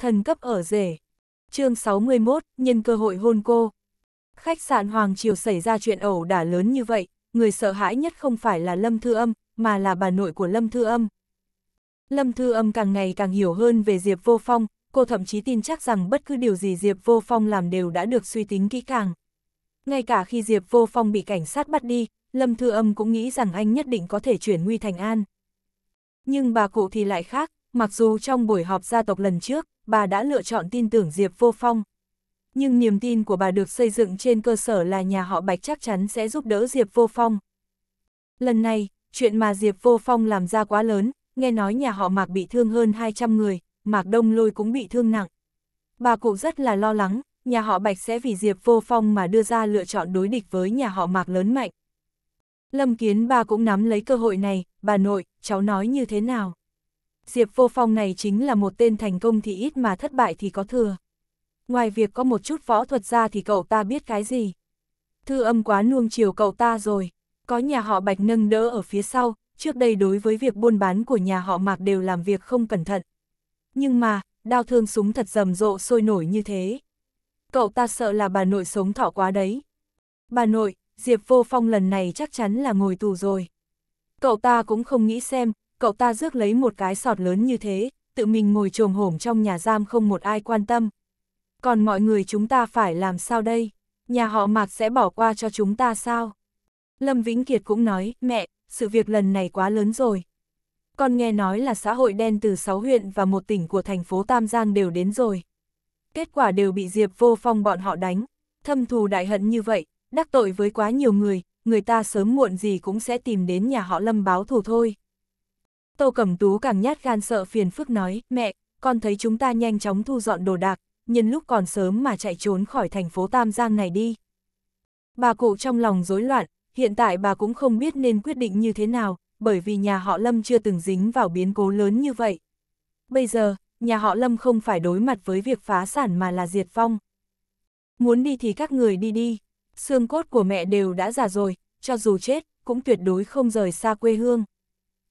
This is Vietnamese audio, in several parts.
thần cấp ở rể. chương 61, nhân cơ hội hôn cô. Khách sạn Hoàng Triều xảy ra chuyện ẩu đả lớn như vậy, người sợ hãi nhất không phải là Lâm Thư Âm, mà là bà nội của Lâm Thư Âm. Lâm Thư Âm càng ngày càng hiểu hơn về Diệp Vô Phong, cô thậm chí tin chắc rằng bất cứ điều gì Diệp Vô Phong làm đều đã được suy tính kỹ càng. Ngay cả khi Diệp Vô Phong bị cảnh sát bắt đi, Lâm Thư Âm cũng nghĩ rằng anh nhất định có thể chuyển nguy thành an. Nhưng bà cụ thì lại khác, mặc dù trong buổi họp gia tộc lần trước, bà đã lựa chọn tin tưởng Diệp Vô Phong. Nhưng niềm tin của bà được xây dựng trên cơ sở là nhà họ Bạch chắc chắn sẽ giúp đỡ Diệp Vô Phong. Lần này, chuyện mà Diệp Vô Phong làm ra quá lớn, nghe nói nhà họ Mạc bị thương hơn 200 người, Mạc Đông Lôi cũng bị thương nặng. Bà cụ rất là lo lắng, nhà họ Bạch sẽ vì Diệp Vô Phong mà đưa ra lựa chọn đối địch với nhà họ Mạc lớn mạnh. Lâm Kiến bà cũng nắm lấy cơ hội này, bà nội, cháu nói như thế nào? Diệp Vô Phong này chính là một tên thành công thì ít mà thất bại thì có thừa. Ngoài việc có một chút võ thuật ra thì cậu ta biết cái gì. Thư âm quá nuông chiều cậu ta rồi, có nhà họ Bạch nâng đỡ ở phía sau, trước đây đối với việc buôn bán của nhà họ Mạc đều làm việc không cẩn thận. Nhưng mà, đao thương súng thật rầm rộ sôi nổi như thế. Cậu ta sợ là bà nội sống thọ quá đấy. Bà nội, Diệp Vô Phong lần này chắc chắn là ngồi tù rồi. Cậu ta cũng không nghĩ xem, cậu ta rước lấy một cái sọt lớn như thế, tự mình ngồi trồm hổm trong nhà giam không một ai quan tâm. Còn mọi người chúng ta phải làm sao đây? Nhà họ Mạc sẽ bỏ qua cho chúng ta sao? Lâm Vĩnh Kiệt cũng nói, mẹ, sự việc lần này quá lớn rồi. Con nghe nói là xã hội đen từ 6 huyện và một tỉnh của thành phố Tam Giang đều đến rồi. Kết quả đều bị Diệp vô phong bọn họ đánh. Thâm thù đại hận như vậy, đắc tội với quá nhiều người, người ta sớm muộn gì cũng sẽ tìm đến nhà họ Lâm báo thù thôi. Tô Cẩm Tú càng nhát gan sợ phiền phức nói, mẹ, con thấy chúng ta nhanh chóng thu dọn đồ đạc, nhân lúc còn sớm mà chạy trốn khỏi thành phố Tam Giang này đi. Bà cụ trong lòng rối loạn, hiện tại bà cũng không biết nên quyết định như thế nào, bởi vì nhà họ Lâm chưa từng dính vào biến cố lớn như vậy. Bây giờ, nhà họ Lâm không phải đối mặt với việc phá sản mà là diệt vong. Muốn đi thì các người đi đi, xương cốt của mẹ đều đã già rồi, cho dù chết, cũng tuyệt đối không rời xa quê hương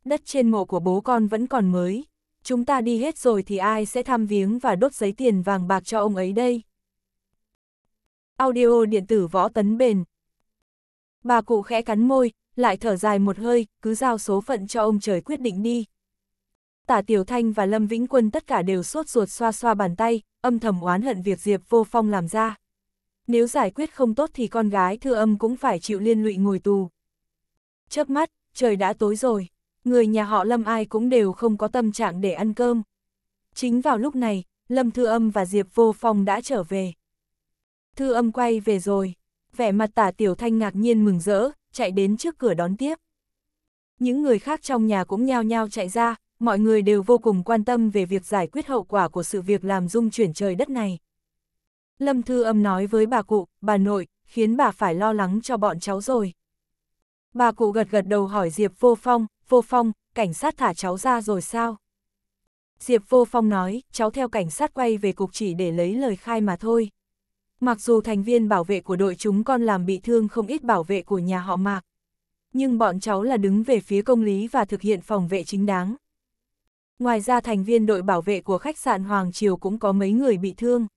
đất trên mộ của bố con vẫn còn mới. Chúng ta đi hết rồi thì ai sẽ thăm viếng và đốt giấy tiền vàng bạc cho ông ấy đây? Audio điện tử võ tấn bền. Bà cụ khẽ cắn môi, lại thở dài một hơi, cứ giao số phận cho ông trời quyết định đi. Tả Tiểu Thanh và Lâm Vĩnh Quân tất cả đều sốt ruột xoa xoa bàn tay, âm thầm oán hận việc Diệp Vô Phong làm ra. Nếu giải quyết không tốt thì con gái thư âm cũng phải chịu liên lụy ngồi tù. Chớp mắt, trời đã tối rồi người nhà họ Lâm ai cũng đều không có tâm trạng để ăn cơm. Chính vào lúc này, Lâm Thư Âm và Diệp Vô Phong đã trở về. Thư Âm quay về rồi, vẻ mặt tả Tiểu Thanh ngạc nhiên mừng rỡ, chạy đến trước cửa đón tiếp. Những người khác trong nhà cũng nhao nhao chạy ra, mọi người đều vô cùng quan tâm về việc giải quyết hậu quả của sự việc làm dung chuyển trời đất này. Lâm Thư Âm nói với bà cụ, bà nội, khiến bà phải lo lắng cho bọn cháu rồi. Bà cụ gật gật đầu hỏi Diệp Vô Phong, Vô Phong, cảnh sát thả cháu ra rồi sao? Diệp Vô Phong nói, cháu theo cảnh sát quay về cục chỉ để lấy lời khai mà thôi. Mặc dù thành viên bảo vệ của đội chúng con làm bị thương không ít bảo vệ của nhà họ Mạc, nhưng bọn cháu là đứng về phía công lý và thực hiện phòng vệ chính đáng. Ngoài ra thành viên đội bảo vệ của khách sạn Hoàng Triều cũng có mấy người bị thương.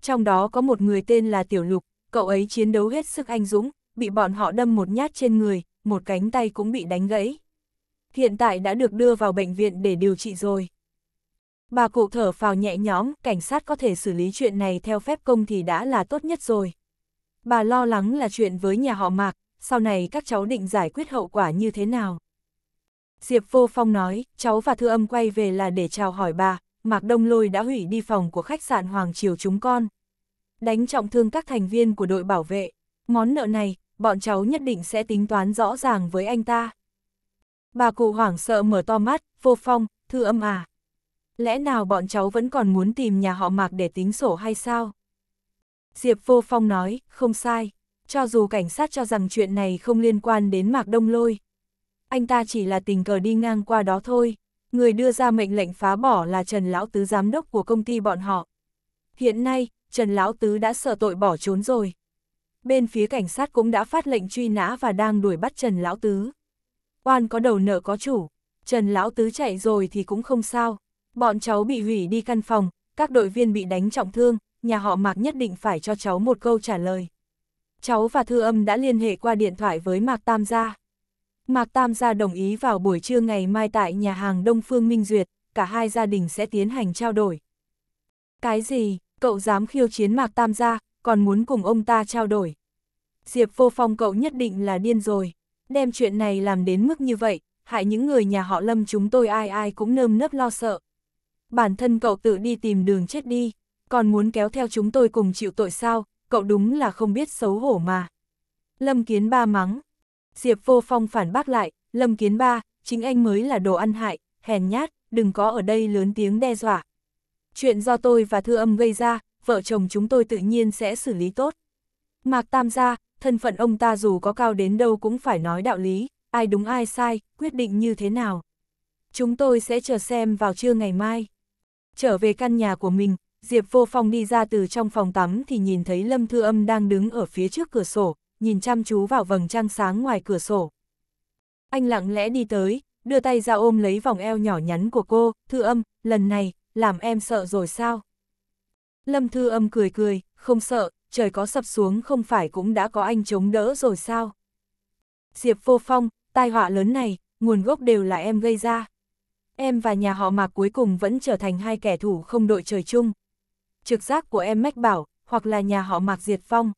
Trong đó có một người tên là Tiểu Lục, cậu ấy chiến đấu hết sức anh dũng, bị bọn họ đâm một nhát trên người, một cánh tay cũng bị đánh gãy hiện tại đã được đưa vào bệnh viện để điều trị rồi. Bà cụ thở phào nhẹ nhõm, cảnh sát có thể xử lý chuyện này theo phép công thì đã là tốt nhất rồi. Bà lo lắng là chuyện với nhà họ Mạc, sau này các cháu định giải quyết hậu quả như thế nào. Diệp Vô Phong nói, cháu và Thư Âm quay về là để chào hỏi bà, Mạc Đông Lôi đã hủy đi phòng của khách sạn Hoàng Triều chúng con. Đánh trọng thương các thành viên của đội bảo vệ, món nợ này, bọn cháu nhất định sẽ tính toán rõ ràng với anh ta. Bà cụ hoảng sợ mở to mắt, vô phong, thư âm à. Lẽ nào bọn cháu vẫn còn muốn tìm nhà họ mạc để tính sổ hay sao? Diệp vô phong nói, không sai. Cho dù cảnh sát cho rằng chuyện này không liên quan đến mạc đông lôi. Anh ta chỉ là tình cờ đi ngang qua đó thôi. Người đưa ra mệnh lệnh phá bỏ là Trần Lão Tứ giám đốc của công ty bọn họ. Hiện nay, Trần Lão Tứ đã sợ tội bỏ trốn rồi. Bên phía cảnh sát cũng đã phát lệnh truy nã và đang đuổi bắt Trần Lão Tứ oan có đầu nợ có chủ, Trần Lão Tứ chạy rồi thì cũng không sao, bọn cháu bị hủy đi căn phòng, các đội viên bị đánh trọng thương, nhà họ Mạc nhất định phải cho cháu một câu trả lời. Cháu và Thư Âm đã liên hệ qua điện thoại với Mạc Tam Gia. Mạc Tam Gia đồng ý vào buổi trưa ngày mai tại nhà hàng Đông Phương Minh Duyệt, cả hai gia đình sẽ tiến hành trao đổi. Cái gì, cậu dám khiêu chiến Mạc Tam Gia, còn muốn cùng ông ta trao đổi. Diệp vô phong cậu nhất định là điên rồi đem chuyện này làm đến mức như vậy, hại những người nhà họ lâm chúng tôi ai ai cũng nơm nớp lo sợ. Bản thân cậu tự đi tìm đường chết đi, còn muốn kéo theo chúng tôi cùng chịu tội sao, cậu đúng là không biết xấu hổ mà. Lâm Kiến Ba mắng. Diệp Vô Phong phản bác lại, Lâm Kiến Ba, chính anh mới là đồ ăn hại, hèn nhát, đừng có ở đây lớn tiếng đe dọa. Chuyện do tôi và Thư Âm gây ra, vợ chồng chúng tôi tự nhiên sẽ xử lý tốt. Mạc Tam gia, thân phận ông ta dù có cao đến đâu cũng phải nói đạo lý, ai đúng ai sai, quyết định như thế nào. Chúng tôi sẽ chờ xem vào trưa ngày mai. Trở về căn nhà của mình, Diệp Vô Phong đi ra từ trong phòng tắm thì nhìn thấy Lâm Thư Âm đang đứng ở phía trước cửa sổ, nhìn chăm chú vào vầng trăng sáng ngoài cửa sổ. Anh lặng lẽ đi tới, đưa tay ra ôm lấy vòng eo nhỏ nhắn của cô, Thư Âm, lần này, làm em sợ rồi sao? Lâm Thư Âm cười cười, không sợ, trời có sập xuống không phải cũng đã có anh chống đỡ rồi sao? Diệp Vô Phong, tai họa lớn này, nguồn gốc đều là em gây ra. Em và nhà họ Mạc cuối cùng vẫn trở thành hai kẻ thù không đội trời chung. Trực giác của em mách bảo, hoặc là nhà họ Mạc diệt phong,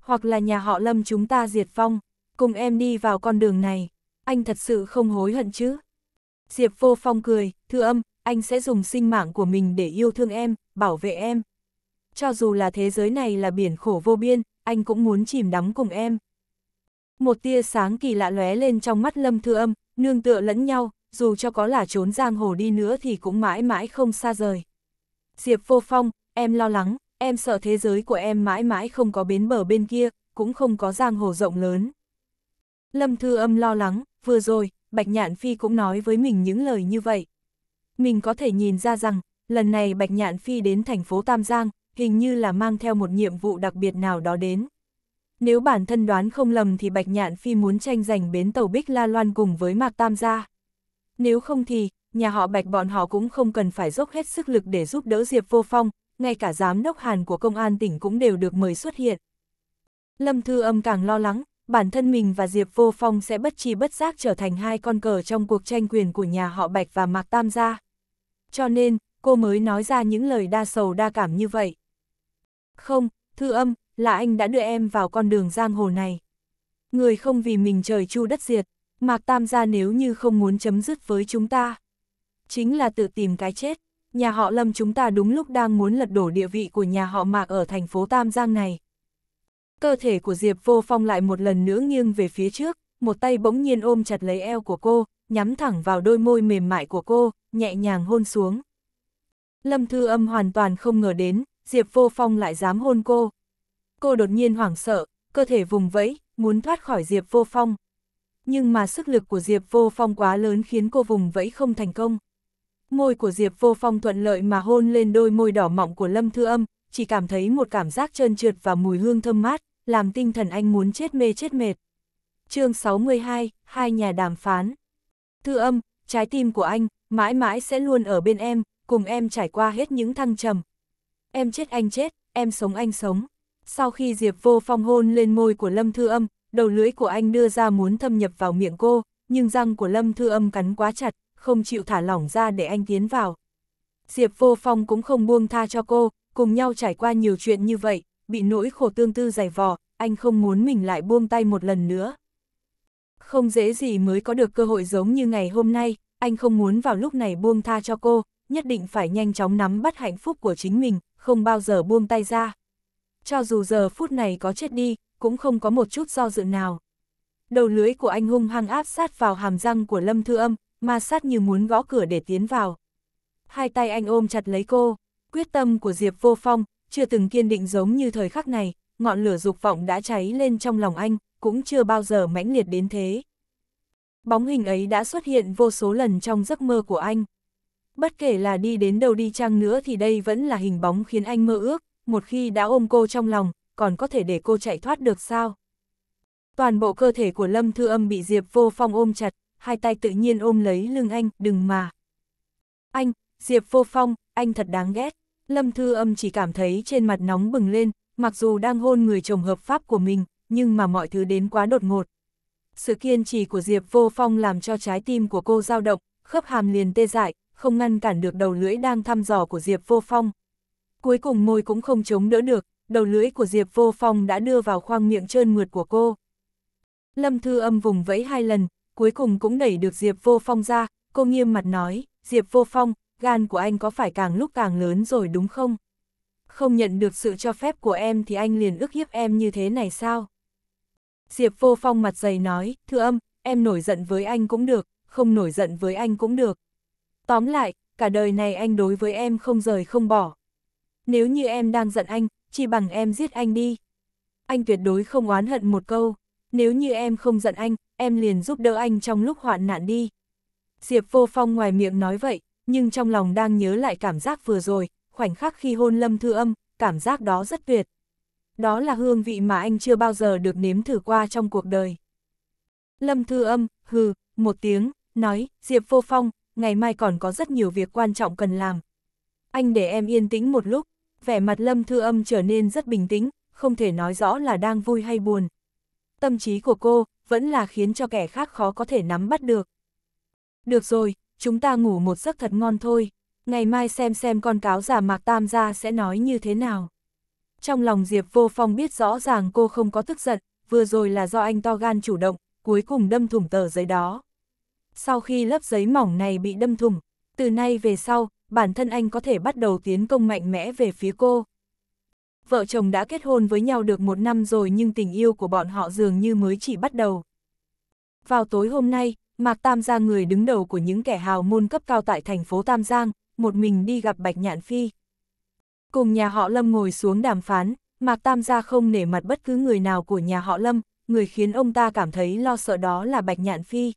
hoặc là nhà họ Lâm chúng ta diệt phong, cùng em đi vào con đường này, anh thật sự không hối hận chứ? Diệp Vô Phong cười, thưa âm, anh sẽ dùng sinh mạng của mình để yêu thương em, bảo vệ em cho dù là thế giới này là biển khổ vô biên, anh cũng muốn chìm đắm cùng em. Một tia sáng kỳ lạ lóe lên trong mắt Lâm Thư Âm, nương tựa lẫn nhau, dù cho có là trốn giang hồ đi nữa thì cũng mãi mãi không xa rời. Diệp Vô Phong, em lo lắng, em sợ thế giới của em mãi mãi không có bến bờ bên kia, cũng không có giang hồ rộng lớn. Lâm Thư Âm lo lắng, vừa rồi, Bạch Nhạn Phi cũng nói với mình những lời như vậy. Mình có thể nhìn ra rằng, lần này Bạch Nhạn Phi đến thành phố Tam Giang, hình như là mang theo một nhiệm vụ đặc biệt nào đó đến. Nếu bản thân đoán không lầm thì Bạch Nhạn Phi muốn tranh giành bến tàu Bích La Loan cùng với Mạc Tam gia. Nếu không thì, nhà họ Bạch bọn họ cũng không cần phải dốc hết sức lực để giúp đỡ Diệp Vô Phong, ngay cả giám đốc Hàn của công an tỉnh cũng đều được mời xuất hiện. Lâm Thư Âm càng lo lắng, bản thân mình và Diệp Vô Phong sẽ bất chi bất giác trở thành hai con cờ trong cuộc tranh quyền của nhà họ Bạch và Mạc Tam gia. Cho nên, cô mới nói ra những lời đa sầu đa cảm như vậy. Không, thư âm, là anh đã đưa em vào con đường giang hồ này. Người không vì mình trời chu đất diệt, Mạc Tam gia nếu như không muốn chấm dứt với chúng ta. Chính là tự tìm cái chết, nhà họ Lâm chúng ta đúng lúc đang muốn lật đổ địa vị của nhà họ Mạc ở thành phố Tam Giang này. Cơ thể của Diệp Vô Phong lại một lần nữa nghiêng về phía trước, một tay bỗng nhiên ôm chặt lấy eo của cô, nhắm thẳng vào đôi môi mềm mại của cô, nhẹ nhàng hôn xuống. Lâm Thư Âm hoàn toàn không ngờ đến, Diệp Vô Phong lại dám hôn cô. Cô đột nhiên hoảng sợ, cơ thể vùng vẫy, muốn thoát khỏi Diệp Vô Phong. Nhưng mà sức lực của Diệp Vô Phong quá lớn khiến cô vùng vẫy không thành công. Môi của Diệp Vô Phong thuận lợi mà hôn lên đôi môi đỏ mọng của Lâm Thư Âm, chỉ cảm thấy một cảm giác trơn trượt và mùi hương thơm mát, làm tinh thần anh muốn chết mê chết mệt. chương 62, hai nhà đàm phán. Thư Âm, trái tim của anh, mãi mãi sẽ luôn ở bên em, cùng em trải qua hết những thăng trầm, em chết anh chết, em sống anh sống. Sau khi Diệp Vô Phong hôn lên môi của Lâm Thư Âm, đầu lưỡi của anh đưa ra muốn thâm nhập vào miệng cô, nhưng răng của Lâm Thư Âm cắn quá chặt, không chịu thả lỏng ra để anh tiến vào. Diệp Vô Phong cũng không buông tha cho cô, cùng nhau trải qua nhiều chuyện như vậy, bị nỗi khổ tương tư dày vò, anh không muốn mình lại buông tay một lần nữa. Không dễ gì mới có được cơ hội giống như ngày hôm nay, anh không muốn vào lúc này buông tha cho cô, nhất định phải nhanh chóng nắm bắt hạnh phúc của chính mình, không bao giờ buông tay ra. Cho dù giờ phút này có chết đi, cũng không có một chút do dự nào. Đầu lưới của anh hung hăng áp sát vào hàm răng của Lâm Thư Âm, ma sát như muốn gõ cửa để tiến vào. Hai tay anh ôm chặt lấy cô, quyết tâm của Diệp Vô Phong, chưa từng kiên định giống như thời khắc này, ngọn lửa dục vọng đã cháy lên trong lòng anh, cũng chưa bao giờ mãnh liệt đến thế. Bóng hình ấy đã xuất hiện vô số lần trong giấc mơ của anh bất kể là đi đến đâu đi chăng nữa thì đây vẫn là hình bóng khiến anh mơ ước, một khi đã ôm cô trong lòng, còn có thể để cô chạy thoát được sao? Toàn bộ cơ thể của Lâm Thư Âm bị Diệp Vô Phong ôm chặt, hai tay tự nhiên ôm lấy lưng anh, đừng mà. Anh, Diệp Vô Phong, anh thật đáng ghét. Lâm Thư Âm chỉ cảm thấy trên mặt nóng bừng lên, mặc dù đang hôn người chồng hợp pháp của mình, nhưng mà mọi thứ đến quá đột ngột. Sự kiên trì của Diệp Vô Phong làm cho trái tim của cô dao động, khớp hàm liền tê dại, không ngăn cản được đầu lưỡi đang thăm dò của Diệp Vô Phong. Cuối cùng môi cũng không chống đỡ được, đầu lưỡi của Diệp Vô Phong đã đưa vào khoang miệng trơn mượt của cô. Lâm Thư Âm vùng vẫy hai lần, cuối cùng cũng đẩy được Diệp Vô Phong ra, cô nghiêm mặt nói, Diệp Vô Phong, gan của anh có phải càng lúc càng lớn rồi đúng không? Không nhận được sự cho phép của em thì anh liền ức hiếp em như thế này sao? Diệp Vô Phong mặt dày nói, Thư Âm, em nổi giận với anh cũng được, không nổi giận với anh cũng được. Tóm lại, cả đời này anh đối với em không rời không bỏ. Nếu như em đang giận anh, chỉ bằng em giết anh đi. Anh tuyệt đối không oán hận một câu. Nếu như em không giận anh, em liền giúp đỡ anh trong lúc hoạn nạn đi. Diệp vô phong ngoài miệng nói vậy, nhưng trong lòng đang nhớ lại cảm giác vừa rồi, khoảnh khắc khi hôn lâm thư âm, cảm giác đó rất tuyệt. Đó là hương vị mà anh chưa bao giờ được nếm thử qua trong cuộc đời. Lâm thư âm, hừ, một tiếng, nói, Diệp vô phong, ngày mai còn có rất nhiều việc quan trọng cần làm. Anh để em yên tĩnh một lúc, vẻ mặt Lâm Thư Âm trở nên rất bình tĩnh, không thể nói rõ là đang vui hay buồn. Tâm trí của cô vẫn là khiến cho kẻ khác khó có thể nắm bắt được. Được rồi, chúng ta ngủ một giấc thật ngon thôi, ngày mai xem xem con cáo giả Mạc Tam gia sẽ nói như thế nào. Trong lòng Diệp Vô Phong biết rõ ràng cô không có tức giận, vừa rồi là do anh to gan chủ động, cuối cùng đâm thủng tờ giấy đó sau khi lớp giấy mỏng này bị đâm thủng, từ nay về sau, bản thân anh có thể bắt đầu tiến công mạnh mẽ về phía cô. Vợ chồng đã kết hôn với nhau được một năm rồi nhưng tình yêu của bọn họ dường như mới chỉ bắt đầu. Vào tối hôm nay, Mạc Tam Giang người đứng đầu của những kẻ hào môn cấp cao tại thành phố Tam Giang, một mình đi gặp Bạch Nhạn Phi. Cùng nhà họ Lâm ngồi xuống đàm phán, Mạc Tam Gia không nể mặt bất cứ người nào của nhà họ Lâm, người khiến ông ta cảm thấy lo sợ đó là Bạch Nhạn Phi.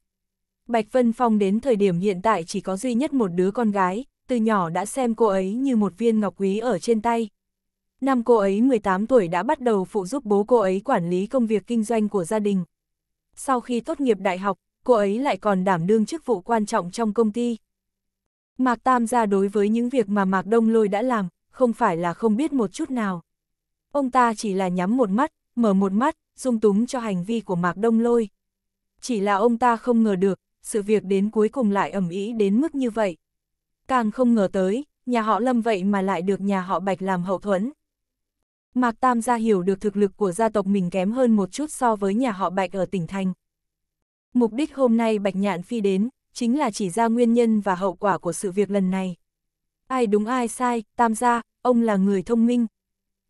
Bạch Vân Phong đến thời điểm hiện tại chỉ có duy nhất một đứa con gái, từ nhỏ đã xem cô ấy như một viên ngọc quý ở trên tay. Năm cô ấy 18 tuổi đã bắt đầu phụ giúp bố cô ấy quản lý công việc kinh doanh của gia đình. Sau khi tốt nghiệp đại học, cô ấy lại còn đảm đương chức vụ quan trọng trong công ty. Mạc Tam gia đối với những việc mà Mạc Đông Lôi đã làm, không phải là không biết một chút nào. Ông ta chỉ là nhắm một mắt, mở một mắt, dung túng cho hành vi của Mạc Đông Lôi. Chỉ là ông ta không ngờ được, sự việc đến cuối cùng lại ẩm ý đến mức như vậy. Càng không ngờ tới, nhà họ Lâm vậy mà lại được nhà họ Bạch làm hậu thuẫn. Mạc Tam gia hiểu được thực lực của gia tộc mình kém hơn một chút so với nhà họ Bạch ở tỉnh Thành. Mục đích hôm nay Bạch Nhạn Phi đến, chính là chỉ ra nguyên nhân và hậu quả của sự việc lần này. Ai đúng ai sai, Tam gia, ông là người thông minh.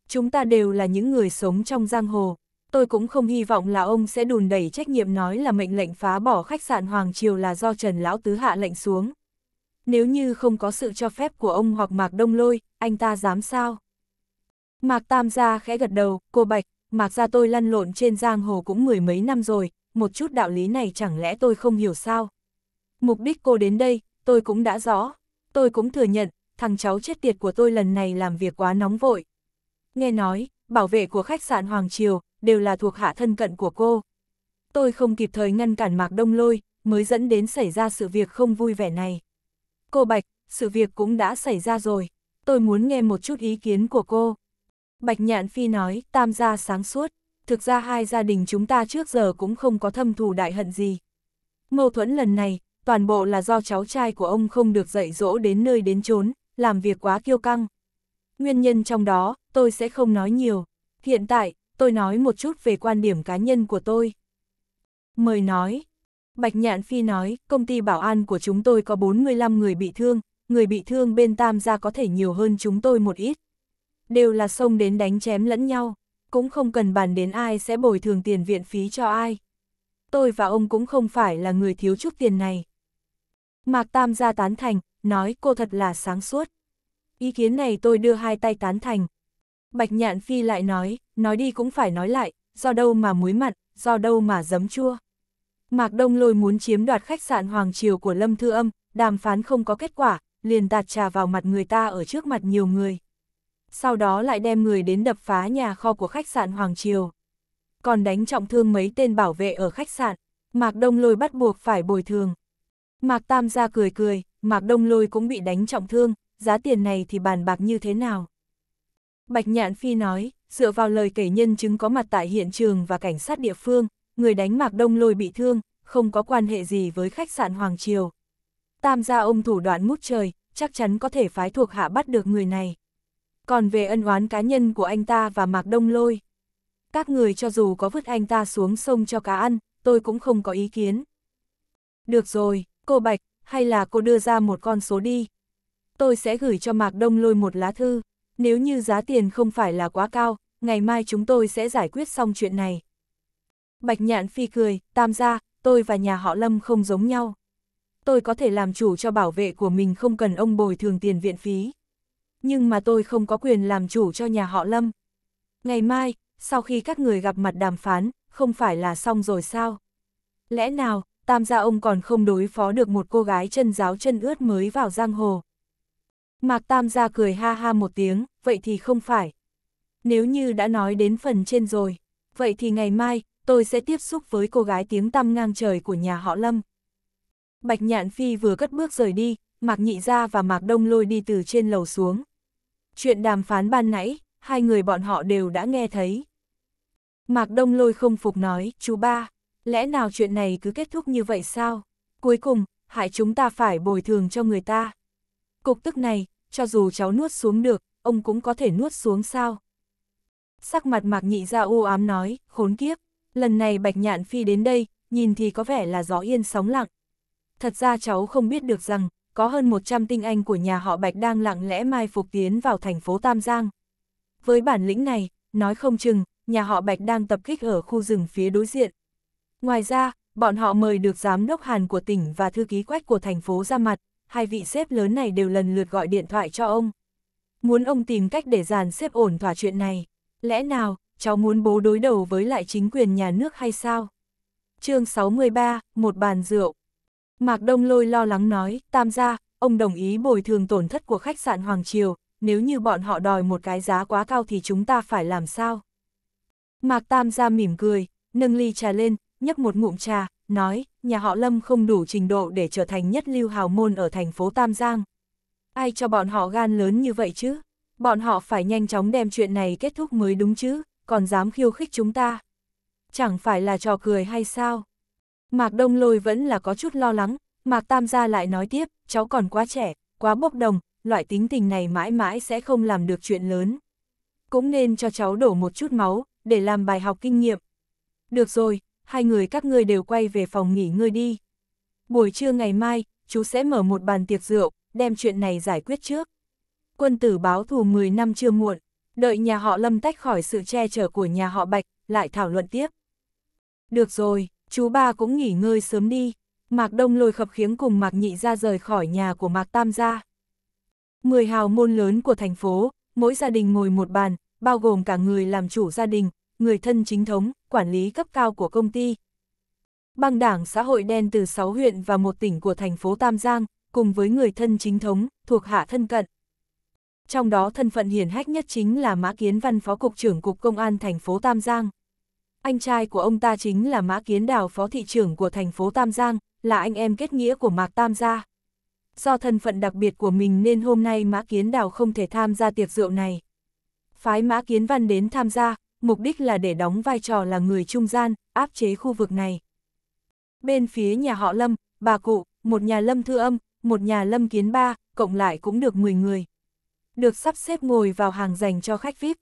Chúng ta đều là những người sống trong giang hồ, tôi cũng không hy vọng là ông sẽ đùn đẩy trách nhiệm nói là mệnh lệnh phá bỏ khách sạn Hoàng Triều là do Trần Lão Tứ hạ lệnh xuống. Nếu như không có sự cho phép của ông hoặc Mạc Đông Lôi, anh ta dám sao? Mạc Tam gia khẽ gật đầu, cô Bạch, Mạc gia tôi lăn lộn trên giang hồ cũng mười mấy năm rồi, một chút đạo lý này chẳng lẽ tôi không hiểu sao? Mục đích cô đến đây, tôi cũng đã rõ, tôi cũng thừa nhận, thằng cháu chết tiệt của tôi lần này làm việc quá nóng vội. Nghe nói, bảo vệ của khách sạn Hoàng Triều, đều là thuộc hạ thân cận của cô. Tôi không kịp thời ngăn cản Mạc Đông Lôi, mới dẫn đến xảy ra sự việc không vui vẻ này. Cô Bạch, sự việc cũng đã xảy ra rồi, tôi muốn nghe một chút ý kiến của cô. Bạch Nhạn Phi nói, tam gia sáng suốt, thực ra hai gia đình chúng ta trước giờ cũng không có thâm thù đại hận gì. Mâu thuẫn lần này, toàn bộ là do cháu trai của ông không được dạy dỗ đến nơi đến chốn, làm việc quá kiêu căng. Nguyên nhân trong đó, tôi sẽ không nói nhiều. Hiện tại, tôi nói một chút về quan điểm cá nhân của tôi. Mời nói. Bạch Nhạn Phi nói, công ty bảo an của chúng tôi có 45 người bị thương, người bị thương bên Tam gia có thể nhiều hơn chúng tôi một ít. Đều là xông đến đánh chém lẫn nhau, cũng không cần bàn đến ai sẽ bồi thường tiền viện phí cho ai. Tôi và ông cũng không phải là người thiếu chút tiền này. Mạc Tam gia tán thành, nói cô thật là sáng suốt. Ý kiến này tôi đưa hai tay tán thành. Bạch Nhạn Phi lại nói, nói đi cũng phải nói lại, do đâu mà muối mặn, do đâu mà giấm chua. Mạc Đông Lôi muốn chiếm đoạt khách sạn Hoàng Triều của Lâm Thư Âm, đàm phán không có kết quả, liền tạt trà vào mặt người ta ở trước mặt nhiều người. Sau đó lại đem người đến đập phá nhà kho của khách sạn Hoàng Triều. Còn đánh trọng thương mấy tên bảo vệ ở khách sạn, Mạc Đông Lôi bắt buộc phải bồi thường. Mạc Tam ra cười cười, Mạc Đông Lôi cũng bị đánh trọng thương, giá tiền này thì bàn bạc như thế nào? Bạch Nhạn Phi nói, Dựa vào lời kể nhân chứng có mặt tại hiện trường và cảnh sát địa phương, người đánh Mạc Đông Lôi bị thương, không có quan hệ gì với khách sạn Hoàng Triều. Tam gia ông thủ đoạn mút trời, chắc chắn có thể phái thuộc hạ bắt được người này. Còn về ân oán cá nhân của anh ta và Mạc Đông Lôi, các người cho dù có vứt anh ta xuống sông cho cá ăn, tôi cũng không có ý kiến. Được rồi, cô Bạch, hay là cô đưa ra một con số đi. Tôi sẽ gửi cho Mạc Đông Lôi một lá thư nếu như giá tiền không phải là quá cao, ngày mai chúng tôi sẽ giải quyết xong chuyện này. Bạch Nhạn Phi cười, tam gia, tôi và nhà họ Lâm không giống nhau. Tôi có thể làm chủ cho bảo vệ của mình không cần ông bồi thường tiền viện phí. Nhưng mà tôi không có quyền làm chủ cho nhà họ Lâm. Ngày mai, sau khi các người gặp mặt đàm phán, không phải là xong rồi sao? Lẽ nào, tam gia ông còn không đối phó được một cô gái chân giáo chân ướt mới vào giang hồ? Mạc Tam gia cười ha ha một tiếng, vậy thì không phải. Nếu như đã nói đến phần trên rồi, vậy thì ngày mai, tôi sẽ tiếp xúc với cô gái tiếng tăm ngang trời của nhà họ Lâm. Bạch Nhạn Phi vừa cất bước rời đi, Mạc Nhị Gia và Mạc Đông lôi đi từ trên lầu xuống. Chuyện đàm phán ban nãy, hai người bọn họ đều đã nghe thấy. Mạc Đông lôi không phục nói, chú ba, lẽ nào chuyện này cứ kết thúc như vậy sao? Cuối cùng, hại chúng ta phải bồi thường cho người ta. Cục tức này, cho dù cháu nuốt xuống được, ông cũng có thể nuốt xuống sao? Sắc mặt mạc nhị ra u ám nói, khốn kiếp, lần này bạch nhạn phi đến đây, nhìn thì có vẻ là gió yên sóng lặng. Thật ra cháu không biết được rằng, có hơn 100 tinh anh của nhà họ bạch đang lặng lẽ mai phục tiến vào thành phố Tam Giang. Với bản lĩnh này, nói không chừng, nhà họ bạch đang tập kích ở khu rừng phía đối diện. Ngoài ra, bọn họ mời được giám đốc Hàn của tỉnh và thư ký quách của thành phố ra mặt, hai vị xếp lớn này đều lần lượt gọi điện thoại cho ông. Muốn ông tìm cách để dàn xếp ổn thỏa chuyện này. Lẽ nào, cháu muốn bố đối đầu với lại chính quyền nhà nước hay sao? chương 63, một bàn rượu. Mạc Đông Lôi lo lắng nói, tam gia, ông đồng ý bồi thường tổn thất của khách sạn Hoàng Triều, nếu như bọn họ đòi một cái giá quá cao thì chúng ta phải làm sao? Mạc Tam gia mỉm cười, nâng ly trà lên, nhấp một ngụm trà, nói, nhà họ Lâm không đủ trình độ để trở thành nhất lưu hào môn ở thành phố Tam Giang. Ai cho bọn họ gan lớn như vậy chứ? Bọn họ phải nhanh chóng đem chuyện này kết thúc mới đúng chứ, còn dám khiêu khích chúng ta. Chẳng phải là trò cười hay sao? Mạc Đông Lôi vẫn là có chút lo lắng, Mạc Tam gia lại nói tiếp, cháu còn quá trẻ, quá bốc đồng, loại tính tình này mãi mãi sẽ không làm được chuyện lớn. Cũng nên cho cháu đổ một chút máu, để làm bài học kinh nghiệm. Được rồi, hai người các ngươi đều quay về phòng nghỉ ngơi đi. Buổi trưa ngày mai, chú sẽ mở một bàn tiệc rượu, đem chuyện này giải quyết trước. Quân tử báo thù 10 năm chưa muộn, đợi nhà họ lâm tách khỏi sự che chở của nhà họ Bạch, lại thảo luận tiếp. Được rồi, chú ba cũng nghỉ ngơi sớm đi. Mạc Đông lôi khập khiếng cùng Mạc Nhị ra rời khỏi nhà của Mạc Tam gia. Mười hào môn lớn của thành phố, mỗi gia đình ngồi một bàn, bao gồm cả người làm chủ gia đình, người thân chính thống, quản lý cấp cao của công ty. Băng đảng xã hội đen từ 6 huyện và một tỉnh của thành phố Tam Giang, cùng với người thân chính thống, thuộc hạ thân cận. Trong đó thân phận hiển hách nhất chính là Mã Kiến Văn Phó Cục trưởng Cục Công an thành phố Tam Giang. Anh trai của ông ta chính là Mã Kiến Đào Phó Thị trưởng của thành phố Tam Giang, là anh em kết nghĩa của Mạc Tam Gia. Do thân phận đặc biệt của mình nên hôm nay Mã Kiến Đào không thể tham gia tiệc rượu này. Phái Mã Kiến Văn đến tham gia, mục đích là để đóng vai trò là người trung gian, áp chế khu vực này. Bên phía nhà họ Lâm, bà cụ, một nhà Lâm Thư Âm, một nhà Lâm Kiến Ba, cộng lại cũng được 10 người. Được sắp xếp ngồi vào hàng dành cho khách VIP.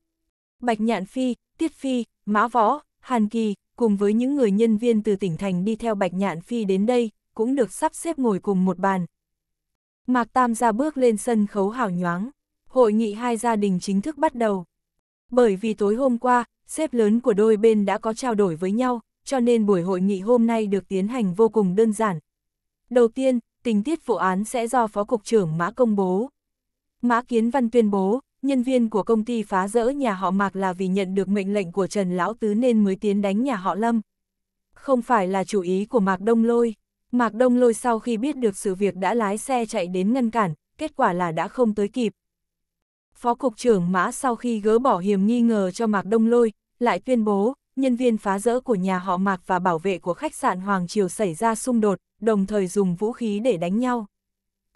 Bạch Nhạn Phi, Tiết Phi, Mã Võ, Hàn Kỳ, cùng với những người nhân viên từ tỉnh thành đi theo Bạch Nhạn Phi đến đây, cũng được sắp xếp ngồi cùng một bàn. Mạc Tam ra bước lên sân khấu hào nhoáng. Hội nghị hai gia đình chính thức bắt đầu. Bởi vì tối hôm qua, sếp lớn của đôi bên đã có trao đổi với nhau, cho nên buổi hội nghị hôm nay được tiến hành vô cùng đơn giản. Đầu tiên, tình tiết vụ án sẽ do Phó Cục trưởng Mã công bố. Mã Kiến Văn tuyên bố, nhân viên của công ty phá rỡ nhà họ Mạc là vì nhận được mệnh lệnh của Trần Lão Tứ nên mới tiến đánh nhà họ Lâm. Không phải là chủ ý của Mạc Đông Lôi. Mạc Đông Lôi sau khi biết được sự việc đã lái xe chạy đến ngăn cản, kết quả là đã không tới kịp, Phó Cục trưởng Mã sau khi gỡ bỏ hiểm nghi ngờ cho Mạc Đông Lôi, lại tuyên bố, nhân viên phá rỡ của nhà họ Mạc và bảo vệ của khách sạn Hoàng Triều xảy ra xung đột, đồng thời dùng vũ khí để đánh nhau.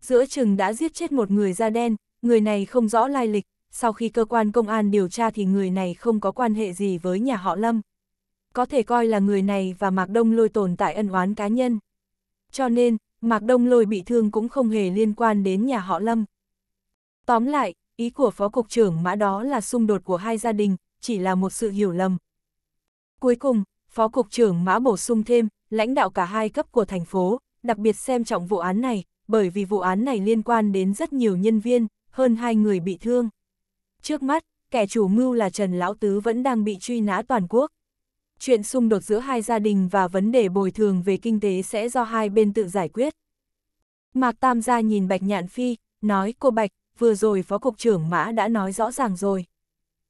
Giữa chừng đã giết chết một người da đen, người này không rõ lai lịch, sau khi cơ quan công an điều tra thì người này không có quan hệ gì với nhà họ Lâm. Có thể coi là người này và Mạc Đông Lôi tồn tại ân oán cá nhân. Cho nên, Mạc Đông Lôi bị thương cũng không hề liên quan đến nhà họ Lâm. Tóm lại, ý của Phó Cục trưởng Mã đó là xung đột của hai gia đình, chỉ là một sự hiểu lầm. Cuối cùng, Phó Cục trưởng Mã bổ sung thêm, lãnh đạo cả hai cấp của thành phố, đặc biệt xem trọng vụ án này, bởi vì vụ án này liên quan đến rất nhiều nhân viên, hơn hai người bị thương. Trước mắt, kẻ chủ mưu là Trần Lão Tứ vẫn đang bị truy nã toàn quốc. Chuyện xung đột giữa hai gia đình và vấn đề bồi thường về kinh tế sẽ do hai bên tự giải quyết. Mạc Tam gia nhìn Bạch Nhạn Phi, nói cô Bạch, vừa rồi Phó Cục trưởng Mã đã nói rõ ràng rồi.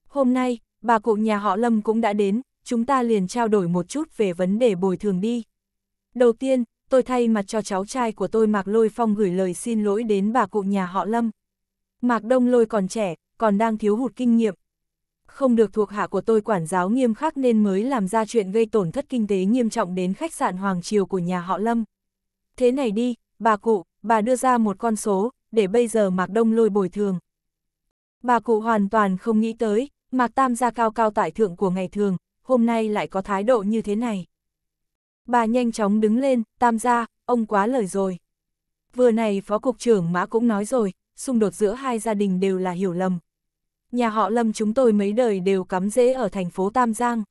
Hôm nay, bà cụ nhà họ Lâm cũng đã đến, chúng ta liền trao đổi một chút về vấn đề bồi thường đi. Đầu tiên, tôi thay mặt cho cháu trai của tôi Mạc Lôi Phong gửi lời xin lỗi đến bà cụ nhà họ Lâm. Mạc Đông Lôi còn trẻ, còn đang thiếu hụt kinh nghiệm. Không được thuộc hạ của tôi quản giáo nghiêm khắc nên mới làm ra chuyện gây tổn thất kinh tế nghiêm trọng đến khách sạn Hoàng Triều của nhà họ Lâm. Thế này đi, bà cụ, bà đưa ra một con số, để bây giờ Mạc Đông Lôi bồi thường. Bà cụ hoàn toàn không nghĩ tới, Mạc Tam gia cao cao tại thượng của ngày thường, hôm nay lại có thái độ như thế này. Bà nhanh chóng đứng lên, Tam gia, ông quá lời rồi. Vừa này Phó Cục trưởng Mã cũng nói rồi, xung đột giữa hai gia đình đều là hiểu lầm. Nhà họ Lâm chúng tôi mấy đời đều cắm rễ ở thành phố Tam Giang.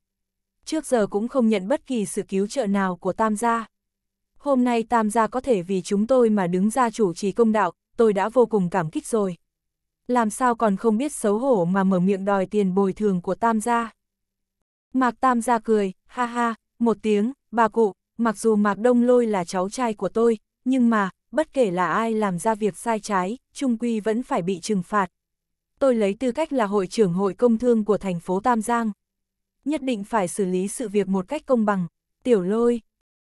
Trước giờ cũng không nhận bất kỳ sự cứu trợ nào của Tam gia. Hôm nay Tam gia có thể vì chúng tôi mà đứng ra chủ trì công đạo, tôi đã vô cùng cảm kích rồi. Làm sao còn không biết xấu hổ mà mở miệng đòi tiền bồi thường của Tam gia. Mạc Tam gia cười, ha ha, một tiếng, bà cụ, mặc dù Mạc Đông Lôi là cháu trai của tôi, nhưng mà, bất kể là ai làm ra việc sai trái, trung quy vẫn phải bị trừng phạt. Tôi lấy tư cách là hội trưởng hội công thương của thành phố Tam Giang. Nhất định phải xử lý sự việc một cách công bằng. Tiểu lôi.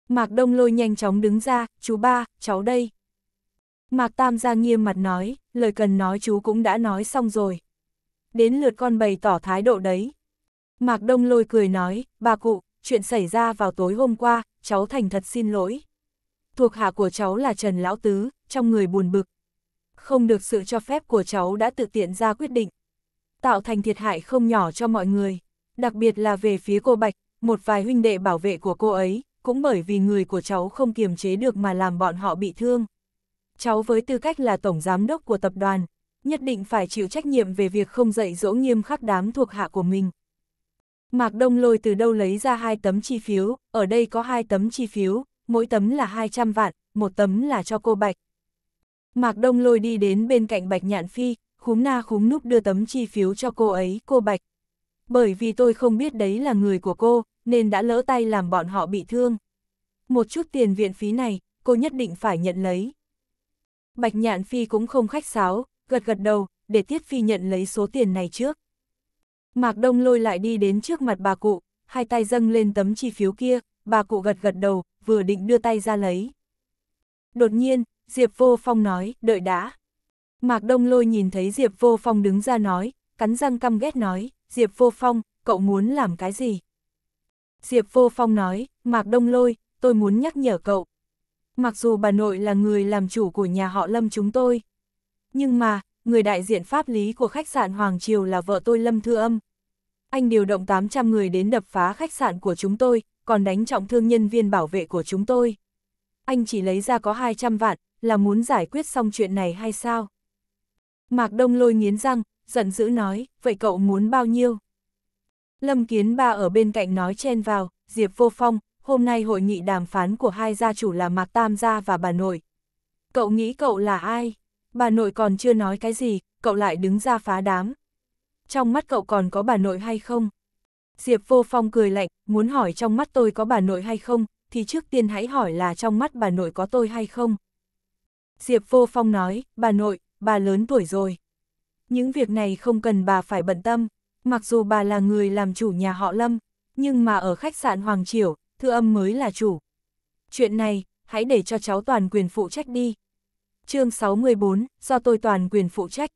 Mạc Đông lôi nhanh chóng đứng ra, chú ba, cháu đây, Mạc Tam Giang nghiêm mặt nói, lời cần nói chú cũng đã nói xong rồi. Đến lượt con bày tỏ thái độ đấy. Mạc Đông lôi cười nói, bà cụ, chuyện xảy ra vào tối hôm qua, cháu thành thật xin lỗi. Thuộc hạ của cháu là Trần Lão Tứ, trong người buồn bực. Không được sự cho phép của cháu đã tự tiện ra quyết định. Tạo thành thiệt hại không nhỏ cho mọi người, đặc biệt là về phía cô Bạch, một vài huynh đệ bảo vệ của cô ấy, cũng bởi vì người của cháu không kiềm chế được mà làm bọn họ bị thương cháu với tư cách là tổng giám đốc của tập đoàn, nhất định phải chịu trách nhiệm về việc không dạy dỗ nghiêm khắc đám thuộc hạ của mình. Mạc Đông lôi từ đâu lấy ra hai tấm chi phiếu, ở đây có hai tấm chi phiếu, mỗi tấm là 200 vạn, một tấm là cho cô Bạch. Mạc Đông lôi đi đến bên cạnh Bạch Nhạn Phi, khúm na khúm núp đưa tấm chi phiếu cho cô ấy, cô Bạch. Bởi vì tôi không biết đấy là người của cô, nên đã lỡ tay làm bọn họ bị thương. Một chút tiền viện phí này, cô nhất định phải nhận lấy. Bạch Nhạn Phi cũng không khách sáo, gật gật đầu, để Tiết Phi nhận lấy số tiền này trước. Mạc Đông lôi lại đi đến trước mặt bà cụ, hai tay dâng lên tấm chi phiếu kia, bà cụ gật gật đầu, vừa định đưa tay ra lấy. Đột nhiên, Diệp Vô Phong nói, đợi đã. Mạc Đông lôi nhìn thấy Diệp Vô Phong đứng ra nói, cắn răng căm ghét nói, Diệp Vô Phong, cậu muốn làm cái gì? Diệp Vô Phong nói, Mạc Đông lôi, tôi muốn nhắc nhở cậu, mặc dù bà nội là người làm chủ của nhà họ Lâm chúng tôi. Nhưng mà, người đại diện pháp lý của khách sạn Hoàng Triều là vợ tôi Lâm Thư Âm. Anh điều động 800 người đến đập phá khách sạn của chúng tôi, còn đánh trọng thương nhân viên bảo vệ của chúng tôi. Anh chỉ lấy ra có 200 vạn, là muốn giải quyết xong chuyện này hay sao? Mạc Đông lôi nghiến răng, giận dữ nói, vậy cậu muốn bao nhiêu? Lâm Kiến Ba ở bên cạnh nói chen vào, Diệp Vô Phong, hôm nay hội nghị đàm phán của hai gia chủ là Mạc Tam Gia và bà nội. Cậu nghĩ cậu là ai? Bà nội còn chưa nói cái gì, cậu lại đứng ra phá đám. Trong mắt cậu còn có bà nội hay không? Diệp Vô Phong cười lạnh, muốn hỏi trong mắt tôi có bà nội hay không, thì trước tiên hãy hỏi là trong mắt bà nội có tôi hay không. Diệp Vô Phong nói, bà nội, bà lớn tuổi rồi. Những việc này không cần bà phải bận tâm, mặc dù bà là người làm chủ nhà họ Lâm, nhưng mà ở khách sạn Hoàng Triều, thư âm mới là chủ. Chuyện này, hãy để cho cháu toàn quyền phụ trách đi. chương 64, do tôi toàn quyền phụ trách.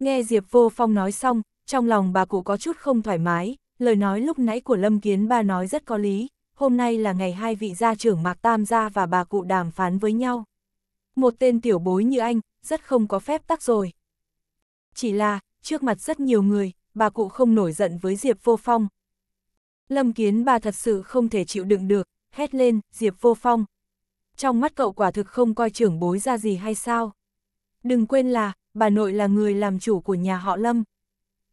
Nghe Diệp Vô Phong nói xong, trong lòng bà cụ có chút không thoải mái, lời nói lúc nãy của Lâm Kiến ba nói rất có lý, hôm nay là ngày hai vị gia trưởng Mạc Tam gia và bà cụ đàm phán với nhau. Một tên tiểu bối như anh, rất không có phép tắc rồi. Chỉ là, trước mặt rất nhiều người, bà cụ không nổi giận với Diệp Vô Phong, Lâm Kiến bà thật sự không thể chịu đựng được, hét lên, Diệp Vô Phong. Trong mắt cậu quả thực không coi trưởng bối ra gì hay sao? Đừng quên là, bà nội là người làm chủ của nhà họ Lâm.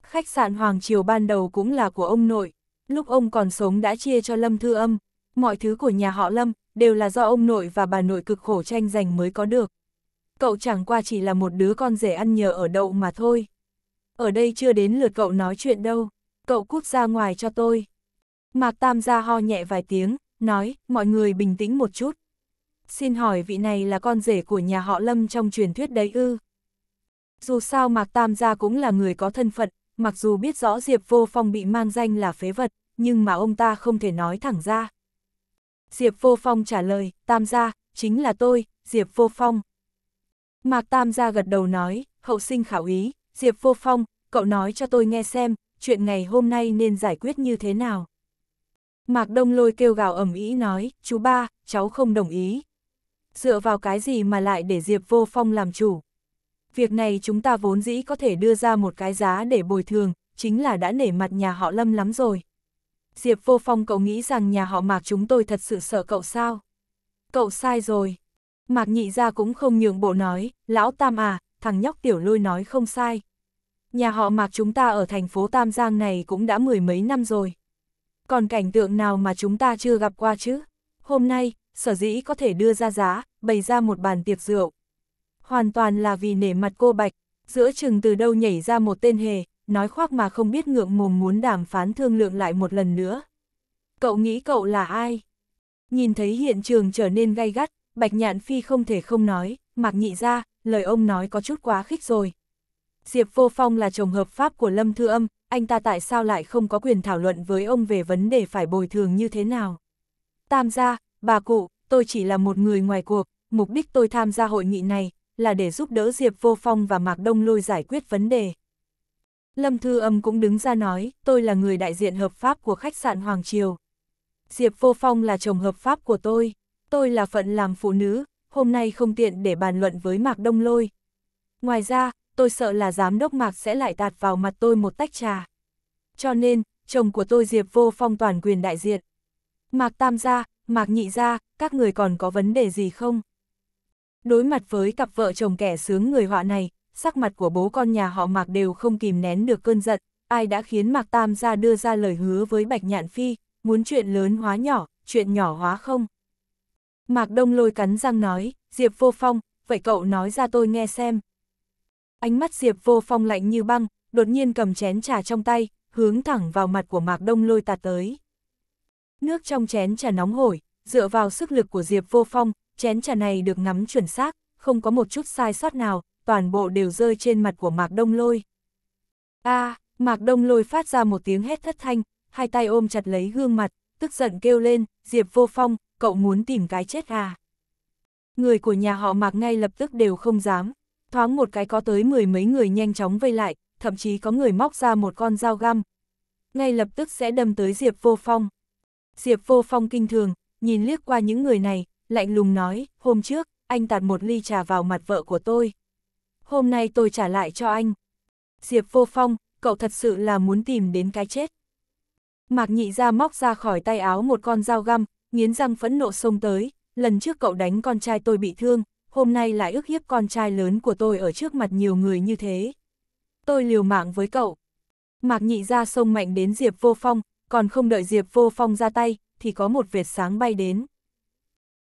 Khách sạn Hoàng Triều ban đầu cũng là của ông nội, lúc ông còn sống đã chia cho Lâm Thư Âm. Mọi thứ của nhà họ Lâm đều là do ông nội và bà nội cực khổ tranh giành mới có được. Cậu chẳng qua chỉ là một đứa con rể ăn nhờ ở đậu mà thôi. Ở đây chưa đến lượt cậu nói chuyện đâu, cậu cút ra ngoài cho tôi. Mạc Tam gia ho nhẹ vài tiếng, nói, mọi người bình tĩnh một chút. Xin hỏi vị này là con rể của nhà họ Lâm trong truyền thuyết đấy ư? Dù sao Mạc Tam gia cũng là người có thân phận, mặc dù biết rõ Diệp Vô Phong bị mang danh là phế vật, nhưng mà ông ta không thể nói thẳng ra. Diệp Vô Phong trả lời, Tam gia, chính là tôi, Diệp Vô Phong. Mạc Tam gia gật đầu nói, hậu sinh khảo ý, Diệp Vô Phong, cậu nói cho tôi nghe xem, chuyện ngày hôm nay nên giải quyết như thế nào. Mạc Đông Lôi kêu gào ầm ĩ nói, chú ba, cháu không đồng ý. Dựa vào cái gì mà lại để Diệp Vô Phong làm chủ? Việc này chúng ta vốn dĩ có thể đưa ra một cái giá để bồi thường, chính là đã nể mặt nhà họ Lâm lắm rồi. Diệp Vô Phong cậu nghĩ rằng nhà họ Mạc chúng tôi thật sự sợ cậu sao? Cậu sai rồi. Mạc nhị ra cũng không nhượng bộ nói, lão Tam à, thằng nhóc tiểu lôi nói không sai. Nhà họ Mạc chúng ta ở thành phố Tam Giang này cũng đã mười mấy năm rồi còn cảnh tượng nào mà chúng ta chưa gặp qua chứ? Hôm nay, sở dĩ có thể đưa ra giá, bày ra một bàn tiệc rượu. Hoàn toàn là vì nể mặt cô Bạch, giữa chừng từ đâu nhảy ra một tên hề, nói khoác mà không biết ngượng mồm muốn đàm phán thương lượng lại một lần nữa. Cậu nghĩ cậu là ai? Nhìn thấy hiện trường trở nên gay gắt, Bạch Nhạn Phi không thể không nói, mặc nhị ra, lời ông nói có chút quá khích rồi, Diệp Vô Phong là chồng hợp pháp của Lâm Thư Âm, anh ta tại sao lại không có quyền thảo luận với ông về vấn đề phải bồi thường như thế nào? Tam gia, bà cụ, tôi chỉ là một người ngoài cuộc, mục đích tôi tham gia hội nghị này là để giúp đỡ Diệp Vô Phong và Mạc Đông Lôi giải quyết vấn đề. Lâm Thư Âm cũng đứng ra nói, tôi là người đại diện hợp pháp của khách sạn Hoàng Triều. Diệp Vô Phong là chồng hợp pháp của tôi, tôi là phận làm phụ nữ, hôm nay không tiện để bàn luận với Mạc Đông Lôi. Ngoài ra, tôi sợ là giám đốc Mạc sẽ lại tạt vào mặt tôi một tách trà. Cho nên, chồng của tôi Diệp Vô Phong toàn quyền đại diện. Mạc Tam gia, Mạc Nhị gia, các người còn có vấn đề gì không? Đối mặt với cặp vợ chồng kẻ sướng người họa này, sắc mặt của bố con nhà họ Mạc đều không kìm nén được cơn giận, ai đã khiến Mạc Tam gia đưa ra lời hứa với Bạch Nhạn Phi, muốn chuyện lớn hóa nhỏ, chuyện nhỏ hóa không? Mạc Đông lôi cắn răng nói, Diệp Vô Phong, vậy cậu nói ra tôi nghe xem, Ánh mắt Diệp vô phong lạnh như băng, đột nhiên cầm chén trà trong tay, hướng thẳng vào mặt của Mạc Đông lôi tạt tới. Nước trong chén trà nóng hổi, dựa vào sức lực của Diệp vô phong, chén trà này được ngắm chuẩn xác, không có một chút sai sót nào, toàn bộ đều rơi trên mặt của Mạc Đông lôi. a à, Mạc Đông lôi phát ra một tiếng hét thất thanh, hai tay ôm chặt lấy gương mặt, tức giận kêu lên, Diệp vô phong, cậu muốn tìm cái chết à? Người của nhà họ Mạc ngay lập tức đều không dám, thoáng một cái có tới mười mấy người nhanh chóng vây lại, thậm chí có người móc ra một con dao găm. Ngay lập tức sẽ đâm tới Diệp Vô Phong. Diệp Vô Phong kinh thường, nhìn liếc qua những người này, lạnh lùng nói, hôm trước, anh tạt một ly trà vào mặt vợ của tôi. Hôm nay tôi trả lại cho anh. Diệp Vô Phong, cậu thật sự là muốn tìm đến cái chết. Mạc nhị ra móc ra khỏi tay áo một con dao găm, nghiến răng phẫn nộ xông tới, lần trước cậu đánh con trai tôi bị thương, hôm nay lại ức hiếp con trai lớn của tôi ở trước mặt nhiều người như thế. Tôi liều mạng với cậu. Mạc nhị ra sông mạnh đến Diệp Vô Phong, còn không đợi Diệp Vô Phong ra tay, thì có một vệt sáng bay đến.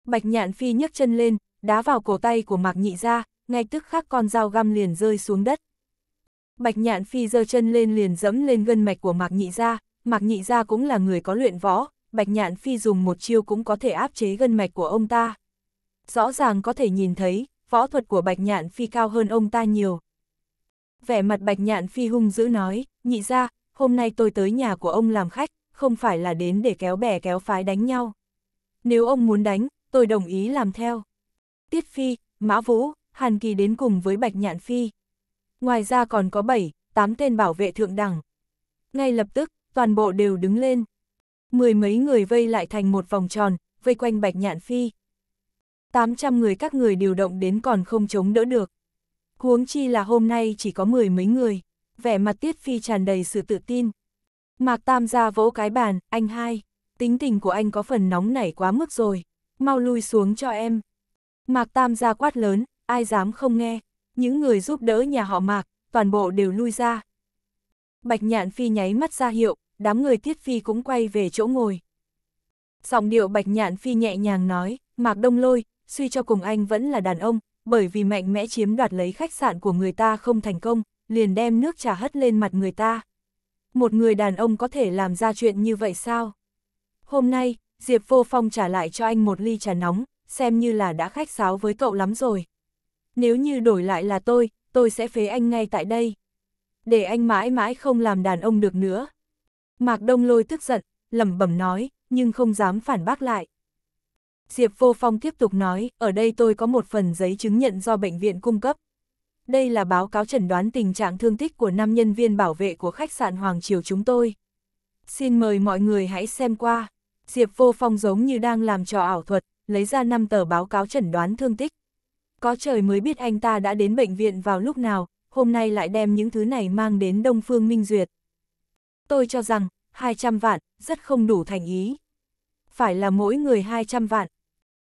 Bạch nhạn phi nhấc chân lên, đá vào cổ tay của Mạc nhị ra, ngay tức khắc con dao găm liền rơi xuống đất. Bạch nhạn phi giơ chân lên liền dẫm lên gân mạch của Mạc nhị ra, Mạc nhị ra cũng là người có luyện võ, Bạch nhạn phi dùng một chiêu cũng có thể áp chế gân mạch của ông ta rõ ràng có thể nhìn thấy, võ thuật của Bạch Nhạn Phi cao hơn ông ta nhiều. Vẻ mặt Bạch Nhạn Phi hung dữ nói, nhị ra, hôm nay tôi tới nhà của ông làm khách, không phải là đến để kéo bè kéo phái đánh nhau. Nếu ông muốn đánh, tôi đồng ý làm theo. Tiết Phi, Mã Vũ, Hàn Kỳ đến cùng với Bạch Nhạn Phi. Ngoài ra còn có 7, 8 tên bảo vệ thượng đẳng. Ngay lập tức, toàn bộ đều đứng lên. Mười mấy người vây lại thành một vòng tròn, vây quanh Bạch Nhạn Phi. 800 người các người điều động đến còn không chống đỡ được. Huống chi là hôm nay chỉ có mười mấy người, vẻ mặt Tiết Phi tràn đầy sự tự tin. Mạc Tam ra vỗ cái bàn, anh hai, tính tình của anh có phần nóng nảy quá mức rồi, mau lui xuống cho em. Mạc Tam ra quát lớn, ai dám không nghe, những người giúp đỡ nhà họ Mạc, toàn bộ đều lui ra. Bạch Nhạn Phi nháy mắt ra hiệu, đám người Tiết Phi cũng quay về chỗ ngồi. Giọng điệu Bạch Nhạn Phi nhẹ nhàng nói, Mạc Đông Lôi, suy cho cùng anh vẫn là đàn ông, bởi vì mạnh mẽ chiếm đoạt lấy khách sạn của người ta không thành công, liền đem nước trà hất lên mặt người ta. Một người đàn ông có thể làm ra chuyện như vậy sao? Hôm nay, Diệp Vô Phong trả lại cho anh một ly trà nóng, xem như là đã khách sáo với cậu lắm rồi. Nếu như đổi lại là tôi, tôi sẽ phế anh ngay tại đây. Để anh mãi mãi không làm đàn ông được nữa. Mạc Đông Lôi tức giận, lẩm bẩm nói, nhưng không dám phản bác lại. Diệp Vô Phong tiếp tục nói, ở đây tôi có một phần giấy chứng nhận do bệnh viện cung cấp. Đây là báo cáo chẩn đoán tình trạng thương tích của 5 nhân viên bảo vệ của khách sạn Hoàng Triều chúng tôi. Xin mời mọi người hãy xem qua. Diệp Vô Phong giống như đang làm trò ảo thuật, lấy ra 5 tờ báo cáo chẩn đoán thương tích. Có trời mới biết anh ta đã đến bệnh viện vào lúc nào, hôm nay lại đem những thứ này mang đến Đông Phương Minh Duyệt. Tôi cho rằng, 200 vạn, rất không đủ thành ý. Phải là mỗi người 200 vạn,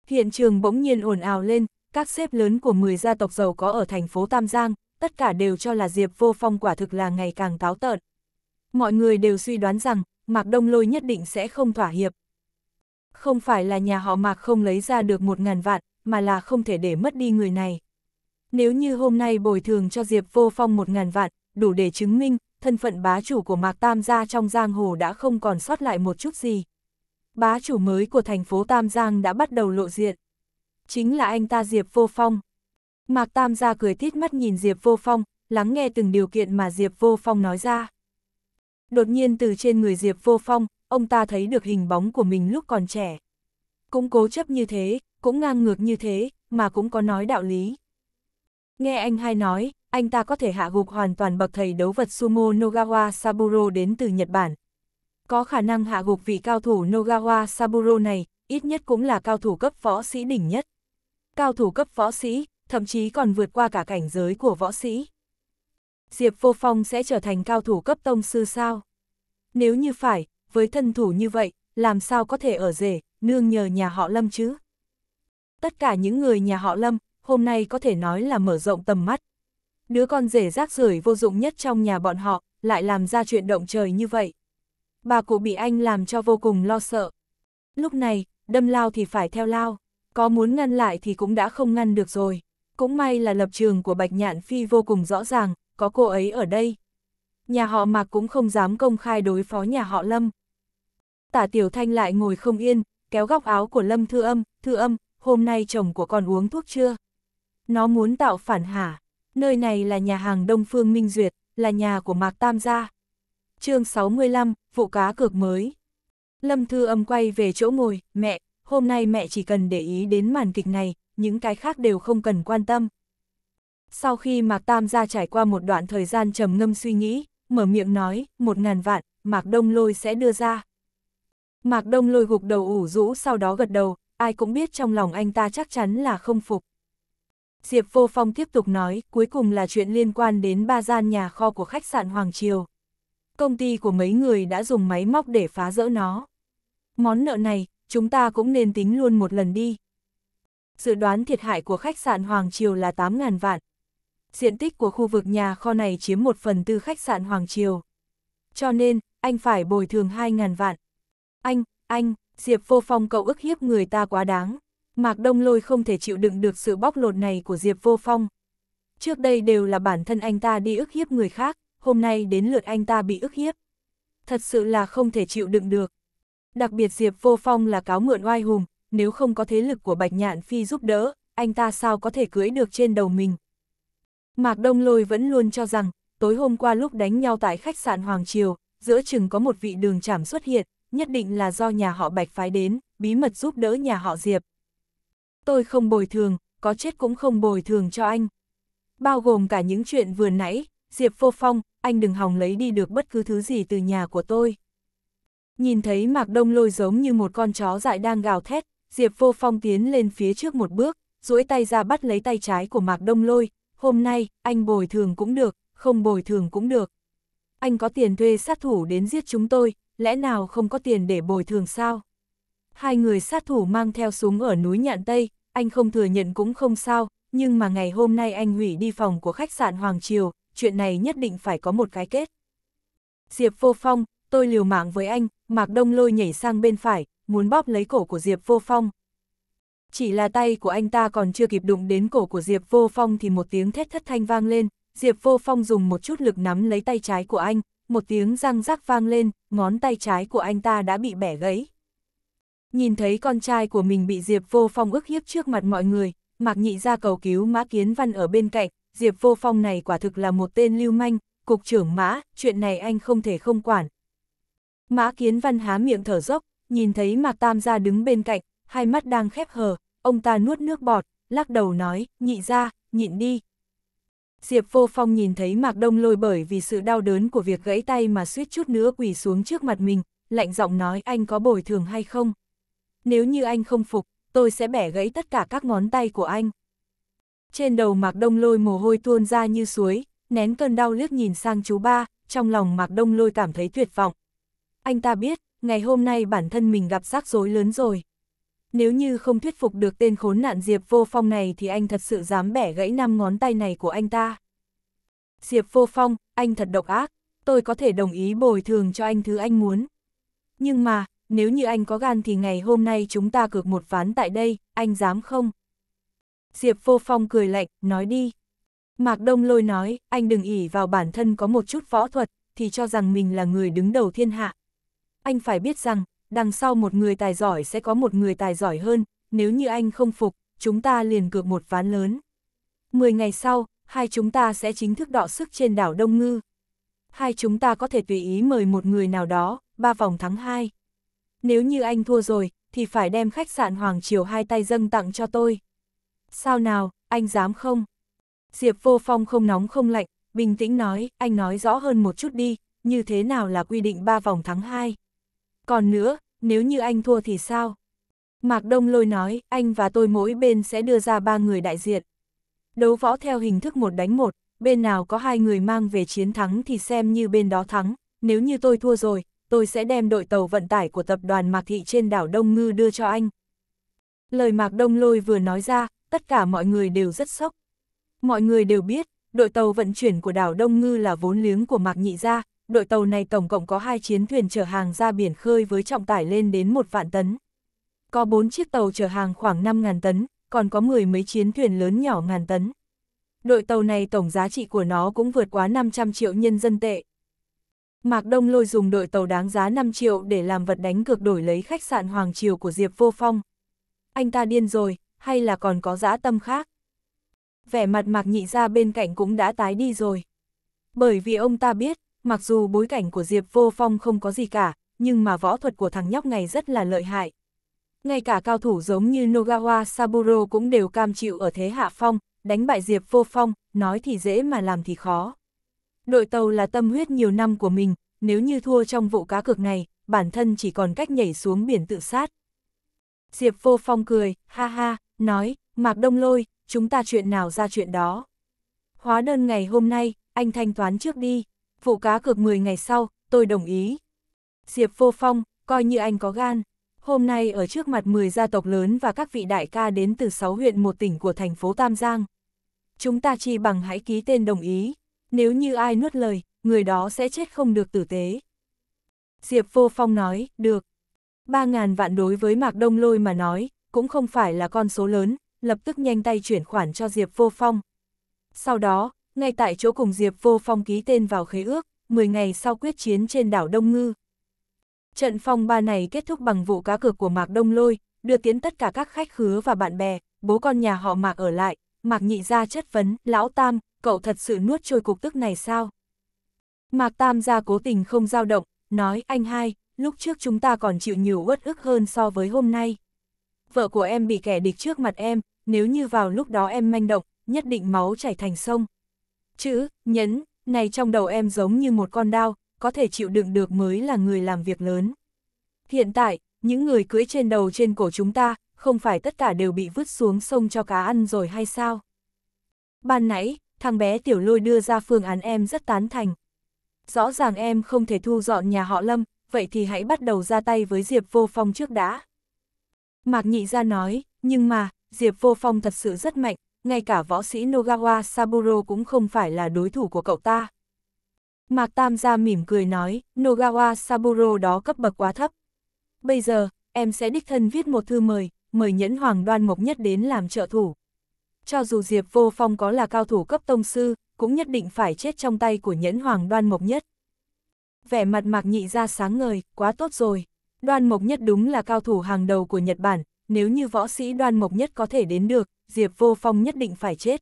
Hiện trường bỗng nhiên ồn ào lên, các xếp lớn của 10 gia tộc giàu có ở thành phố Tam Giang, tất cả đều cho là Diệp Vô Phong quả thực là ngày càng táo tợn. Mọi người đều suy đoán rằng, Mạc Đông Lôi nhất định sẽ không thỏa hiệp. Không phải là nhà họ Mạc không lấy ra được một ngàn vạn, mà là không thể để mất đi người này. Nếu như hôm nay bồi thường cho Diệp Vô Phong một ngàn vạn, đủ để chứng minh, thân phận bá chủ của Mạc Tam gia trong giang hồ đã không còn sót lại một chút gì. Bá chủ mới của thành phố Tam Giang đã bắt đầu lộ diện. Chính là anh ta Diệp Vô Phong. Mạc Tam gia cười tít mắt nhìn Diệp Vô Phong, lắng nghe từng điều kiện mà Diệp Vô Phong nói ra. Đột nhiên từ trên người Diệp Vô Phong, ông ta thấy được hình bóng của mình lúc còn trẻ. Cũng cố chấp như thế, cũng ngang ngược như thế, mà cũng có nói đạo lý. Nghe anh hai nói, anh ta có thể hạ gục hoàn toàn bậc thầy đấu vật sumo Nogawa Saburo đến từ Nhật Bản, có khả năng hạ gục vị cao thủ Nogawa Saburo này, ít nhất cũng là cao thủ cấp võ sĩ đỉnh nhất. Cao thủ cấp võ sĩ, thậm chí còn vượt qua cả cảnh giới của võ sĩ. Diệp Vô Phong sẽ trở thành cao thủ cấp tông sư sao? Nếu như phải, với thân thủ như vậy, làm sao có thể ở rể, nương nhờ nhà họ Lâm chứ? Tất cả những người nhà họ Lâm, hôm nay có thể nói là mở rộng tầm mắt. Đứa con rể rác rưởi vô dụng nhất trong nhà bọn họ, lại làm ra chuyện động trời như vậy bà cụ bị anh làm cho vô cùng lo sợ. Lúc này, đâm lao thì phải theo lao, có muốn ngăn lại thì cũng đã không ngăn được rồi. Cũng may là lập trường của Bạch Nhạn Phi vô cùng rõ ràng, có cô ấy ở đây. Nhà họ Mạc cũng không dám công khai đối phó nhà họ Lâm. Tả Tiểu Thanh lại ngồi không yên, kéo góc áo của Lâm Thư Âm, Thư Âm, hôm nay chồng của con uống thuốc chưa? Nó muốn tạo phản hả? Nơi này là nhà hàng Đông Phương Minh Duyệt, là nhà của Mạc Tam gia chương 65, vụ cá cược mới. Lâm Thư Âm quay về chỗ ngồi, mẹ, hôm nay mẹ chỉ cần để ý đến màn kịch này, những cái khác đều không cần quan tâm. Sau khi Mạc Tam gia trải qua một đoạn thời gian trầm ngâm suy nghĩ, mở miệng nói, một ngàn vạn, Mạc Đông Lôi sẽ đưa ra. Mạc Đông Lôi gục đầu ủ rũ sau đó gật đầu, ai cũng biết trong lòng anh ta chắc chắn là không phục. Diệp Vô Phong tiếp tục nói, cuối cùng là chuyện liên quan đến ba gian nhà kho của khách sạn Hoàng Triều công ty của mấy người đã dùng máy móc để phá rỡ nó. Món nợ này, chúng ta cũng nên tính luôn một lần đi. Dự đoán thiệt hại của khách sạn Hoàng Triều là 8.000 vạn. Diện tích của khu vực nhà kho này chiếm một phần tư khách sạn Hoàng Triều. Cho nên, anh phải bồi thường 2.000 vạn. Anh, anh, Diệp Vô Phong cậu ức hiếp người ta quá đáng. Mạc Đông Lôi không thể chịu đựng được sự bóc lột này của Diệp Vô Phong. Trước đây đều là bản thân anh ta đi ức hiếp người khác, hôm nay đến lượt anh ta bị ức hiếp. Thật sự là không thể chịu đựng được. Đặc biệt Diệp Vô Phong là cáo mượn oai hùng, nếu không có thế lực của Bạch Nhạn Phi giúp đỡ, anh ta sao có thể cưới được trên đầu mình. Mạc Đông Lôi vẫn luôn cho rằng, tối hôm qua lúc đánh nhau tại khách sạn Hoàng Triều, giữa chừng có một vị đường trảm xuất hiện, nhất định là do nhà họ Bạch phái đến, bí mật giúp đỡ nhà họ Diệp. Tôi không bồi thường, có chết cũng không bồi thường cho anh. Bao gồm cả những chuyện vừa nãy, Diệp Vô Phong, anh đừng hòng lấy đi được bất cứ thứ gì từ nhà của tôi. Nhìn thấy Mạc Đông Lôi giống như một con chó dại đang gào thét, Diệp Vô Phong tiến lên phía trước một bước, duỗi tay ra bắt lấy tay trái của Mạc Đông Lôi, hôm nay, anh bồi thường cũng được, không bồi thường cũng được. Anh có tiền thuê sát thủ đến giết chúng tôi, lẽ nào không có tiền để bồi thường sao? Hai người sát thủ mang theo súng ở núi Nhạn Tây, anh không thừa nhận cũng không sao, nhưng mà ngày hôm nay anh hủy đi phòng của khách sạn Hoàng Triều, chuyện này nhất định phải có một cái kết. Diệp Vô Phong, tôi liều mạng với anh, Mạc Đông Lôi nhảy sang bên phải, muốn bóp lấy cổ của Diệp Vô Phong. Chỉ là tay của anh ta còn chưa kịp đụng đến cổ của Diệp Vô Phong thì một tiếng thét thất thanh vang lên, Diệp Vô Phong dùng một chút lực nắm lấy tay trái của anh, một tiếng răng rắc vang lên, ngón tay trái của anh ta đã bị bẻ gãy. Nhìn thấy con trai của mình bị Diệp Vô Phong ức hiếp trước mặt mọi người, Mạc Nhị ra cầu cứu Mã Kiến Văn ở bên cạnh, Diệp Vô Phong này quả thực là một tên lưu manh, cục trưởng mã, chuyện này anh không thể không quản. Mã Kiến Văn há miệng thở dốc, nhìn thấy Mạc Tam gia đứng bên cạnh, hai mắt đang khép hờ, ông ta nuốt nước bọt, lắc đầu nói, nhị ra, nhịn đi. Diệp Vô Phong nhìn thấy Mạc Đông lôi bởi vì sự đau đớn của việc gãy tay mà suýt chút nữa quỳ xuống trước mặt mình, lạnh giọng nói anh có bồi thường hay không. Nếu như anh không phục, tôi sẽ bẻ gãy tất cả các ngón tay của anh. Trên đầu Mạc Đông Lôi mồ hôi tuôn ra như suối, nén cơn đau liếc nhìn sang chú ba, trong lòng Mạc Đông Lôi cảm thấy tuyệt vọng. Anh ta biết, ngày hôm nay bản thân mình gặp rắc rối lớn rồi. Nếu như không thuyết phục được tên khốn nạn Diệp Vô Phong này thì anh thật sự dám bẻ gãy năm ngón tay này của anh ta. Diệp Vô Phong, anh thật độc ác, tôi có thể đồng ý bồi thường cho anh thứ anh muốn. Nhưng mà, nếu như anh có gan thì ngày hôm nay chúng ta cược một ván tại đây, anh dám không? Diệp Vô Phong cười lạnh, nói đi. Mạc Đông Lôi nói, anh đừng ỉ vào bản thân có một chút võ thuật, thì cho rằng mình là người đứng đầu thiên hạ. Anh phải biết rằng, đằng sau một người tài giỏi sẽ có một người tài giỏi hơn, nếu như anh không phục, chúng ta liền cược một ván lớn. Mười ngày sau, hai chúng ta sẽ chính thức đọ sức trên đảo Đông Ngư. Hai chúng ta có thể tùy ý mời một người nào đó, ba vòng thắng hai. Nếu như anh thua rồi, thì phải đem khách sạn Hoàng Triều hai tay dâng tặng cho tôi. Sao nào, anh dám không? Diệp Vô Phong không nóng không lạnh, bình tĩnh nói, anh nói rõ hơn một chút đi, như thế nào là quy định ba vòng thắng hai Còn nữa, nếu như anh thua thì sao? Mạc Đông Lôi nói, anh và tôi mỗi bên sẽ đưa ra ba người đại diện. Đấu võ theo hình thức một đánh một, bên nào có hai người mang về chiến thắng thì xem như bên đó thắng, nếu như tôi thua rồi, tôi sẽ đem đội tàu vận tải của tập đoàn Mạc Thị trên đảo Đông Ngư đưa cho anh. Lời Mạc Đông Lôi vừa nói ra, tất cả mọi người đều rất sốc. Mọi người đều biết, đội tàu vận chuyển của đảo Đông Ngư là vốn liếng của Mạc Nhị Gia, đội tàu này tổng cộng có hai chiến thuyền chở hàng ra biển khơi với trọng tải lên đến một vạn tấn. Có bốn chiếc tàu chở hàng khoảng 5.000 tấn, còn có mười mấy chiến thuyền lớn nhỏ ngàn tấn. Đội tàu này tổng giá trị của nó cũng vượt quá 500 triệu nhân dân tệ. Mạc Đông Lôi dùng đội tàu đáng giá 5 triệu để làm vật đánh cược đổi lấy khách sạn Hoàng Triều của Diệp Vô Phong. Anh ta điên rồi, hay là còn có dã tâm khác. Vẻ mặt mạc nhị ra bên cạnh cũng đã tái đi rồi. Bởi vì ông ta biết, mặc dù bối cảnh của Diệp Vô Phong không có gì cả, nhưng mà võ thuật của thằng nhóc này rất là lợi hại. Ngay cả cao thủ giống như Nogawa Saburo cũng đều cam chịu ở thế hạ phong, đánh bại Diệp Vô Phong, nói thì dễ mà làm thì khó. Đội tàu là tâm huyết nhiều năm của mình, nếu như thua trong vụ cá cược này, bản thân chỉ còn cách nhảy xuống biển tự sát. Diệp Vô Phong cười, ha ha, nói, Mạc Đông Lôi, chúng ta chuyện nào ra chuyện đó. Hóa đơn ngày hôm nay, anh thanh toán trước đi, vụ cá cược 10 ngày sau, tôi đồng ý. Diệp Vô Phong, coi như anh có gan. Hôm nay ở trước mặt 10 gia tộc lớn và các vị đại ca đến từ 6 huyện một tỉnh của thành phố Tam Giang. Chúng ta chi bằng hãy ký tên đồng ý. Nếu như ai nuốt lời, người đó sẽ chết không được tử tế. Diệp Vô Phong nói, được. 3.000 vạn đối với Mạc Đông Lôi mà nói, cũng không phải là con số lớn, lập tức nhanh tay chuyển khoản cho Diệp Vô Phong. Sau đó, ngay tại chỗ cùng Diệp Vô Phong ký tên vào khế ước, 10 ngày sau quyết chiến trên đảo Đông Ngư. Trận phong ba này kết thúc bằng vụ cá cược của Mạc Đông Lôi, đưa tiến tất cả các khách khứa và bạn bè, bố con nhà họ Mạc ở lại, Mạc nhị ra chất vấn, lão Tam, cậu thật sự nuốt trôi cục tức này sao? Mạc Tam ra cố tình không dao động, nói anh hai, lúc trước chúng ta còn chịu nhiều uất ức hơn so với hôm nay vợ của em bị kẻ địch trước mặt em, nếu như vào lúc đó em manh động, nhất định máu chảy thành sông. Chữ, nhấn, này trong đầu em giống như một con đao, có thể chịu đựng được mới là người làm việc lớn. Hiện tại, những người cưỡi trên đầu trên cổ chúng ta, không phải tất cả đều bị vứt xuống sông cho cá ăn rồi hay sao? Ban nãy, thằng bé tiểu lôi đưa ra phương án em rất tán thành. Rõ ràng em không thể thu dọn nhà họ Lâm, vậy thì hãy bắt đầu ra tay với Diệp Vô Phong trước đã. Mạc nhị gia nói, nhưng mà, Diệp Vô Phong thật sự rất mạnh, ngay cả võ sĩ Nogawa Saburo cũng không phải là đối thủ của cậu ta. Mạc Tam gia mỉm cười nói, Nogawa Saburo đó cấp bậc quá thấp. Bây giờ, em sẽ đích thân viết một thư mời, mời nhẫn hoàng đoan mộc nhất đến làm trợ thủ. Cho dù Diệp Vô Phong có là cao thủ cấp tông sư, cũng nhất định phải chết trong tay của nhẫn hoàng đoan mộc nhất. Vẻ mặt mạc nhị gia sáng ngời, quá tốt rồi. Đoan Mộc Nhất đúng là cao thủ hàng đầu của Nhật Bản, nếu như võ sĩ Đoan Mộc Nhất có thể đến được, Diệp Vô Phong nhất định phải chết.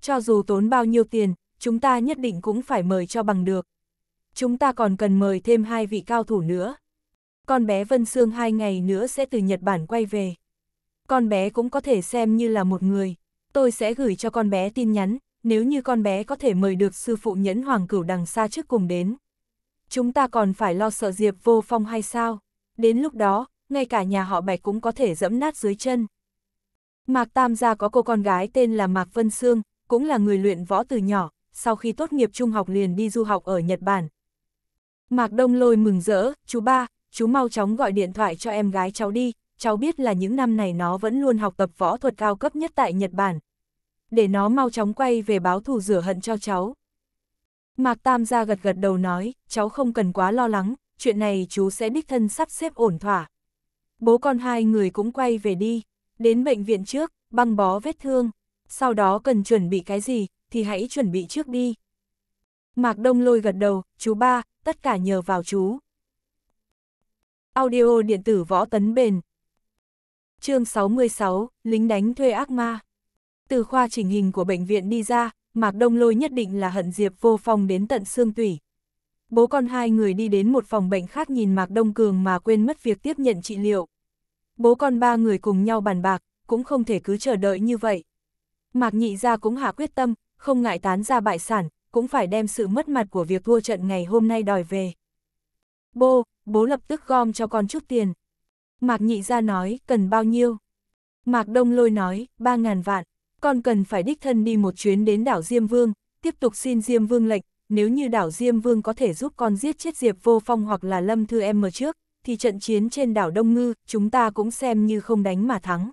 Cho dù tốn bao nhiêu tiền, chúng ta nhất định cũng phải mời cho bằng được. Chúng ta còn cần mời thêm hai vị cao thủ nữa. Con bé Vân Sương hai ngày nữa sẽ từ Nhật Bản quay về. Con bé cũng có thể xem như là một người. Tôi sẽ gửi cho con bé tin nhắn, nếu như con bé có thể mời được sư phụ nhẫn hoàng cửu đằng xa trước cùng đến. Chúng ta còn phải lo sợ Diệp Vô Phong hay sao? đến lúc đó, ngay cả nhà họ Bạch cũng có thể dẫm nát dưới chân. Mạc Tam gia có cô con gái tên là Mạc Vân Sương, cũng là người luyện võ từ nhỏ, sau khi tốt nghiệp trung học liền đi du học ở Nhật Bản. Mạc Đông Lôi mừng rỡ, chú ba, chú mau chóng gọi điện thoại cho em gái cháu đi, cháu biết là những năm này nó vẫn luôn học tập võ thuật cao cấp nhất tại Nhật Bản. Để nó mau chóng quay về báo thù rửa hận cho cháu. Mạc Tam gia gật gật đầu nói, cháu không cần quá lo lắng, chuyện này chú sẽ đích thân sắp xếp ổn thỏa. Bố con hai người cũng quay về đi, đến bệnh viện trước, băng bó vết thương, sau đó cần chuẩn bị cái gì, thì hãy chuẩn bị trước đi. Mạc Đông lôi gật đầu, chú ba, tất cả nhờ vào chú. Audio điện tử võ tấn bền Chương 66, lính đánh thuê ác ma Từ khoa chỉnh hình của bệnh viện đi ra, Mạc Đông lôi nhất định là hận Diệp vô phong đến tận xương tủy, bố con hai người đi đến một phòng bệnh khác nhìn Mạc Đông Cường mà quên mất việc tiếp nhận trị liệu. Bố con ba người cùng nhau bàn bạc, cũng không thể cứ chờ đợi như vậy. Mạc Nhị Gia cũng hạ quyết tâm, không ngại tán ra bại sản, cũng phải đem sự mất mặt của việc thua trận ngày hôm nay đòi về. bố bố lập tức gom cho con chút tiền. Mạc Nhị Gia nói, cần bao nhiêu? Mạc Đông Lôi nói, 3.000 vạn, con cần phải đích thân đi một chuyến đến đảo Diêm Vương, tiếp tục xin Diêm Vương lệnh, nếu như đảo Diêm Vương có thể giúp con giết chết Diệp Vô Phong hoặc là Lâm Thư Em mơ trước, thì trận chiến trên đảo Đông Ngư, chúng ta cũng xem như không đánh mà thắng.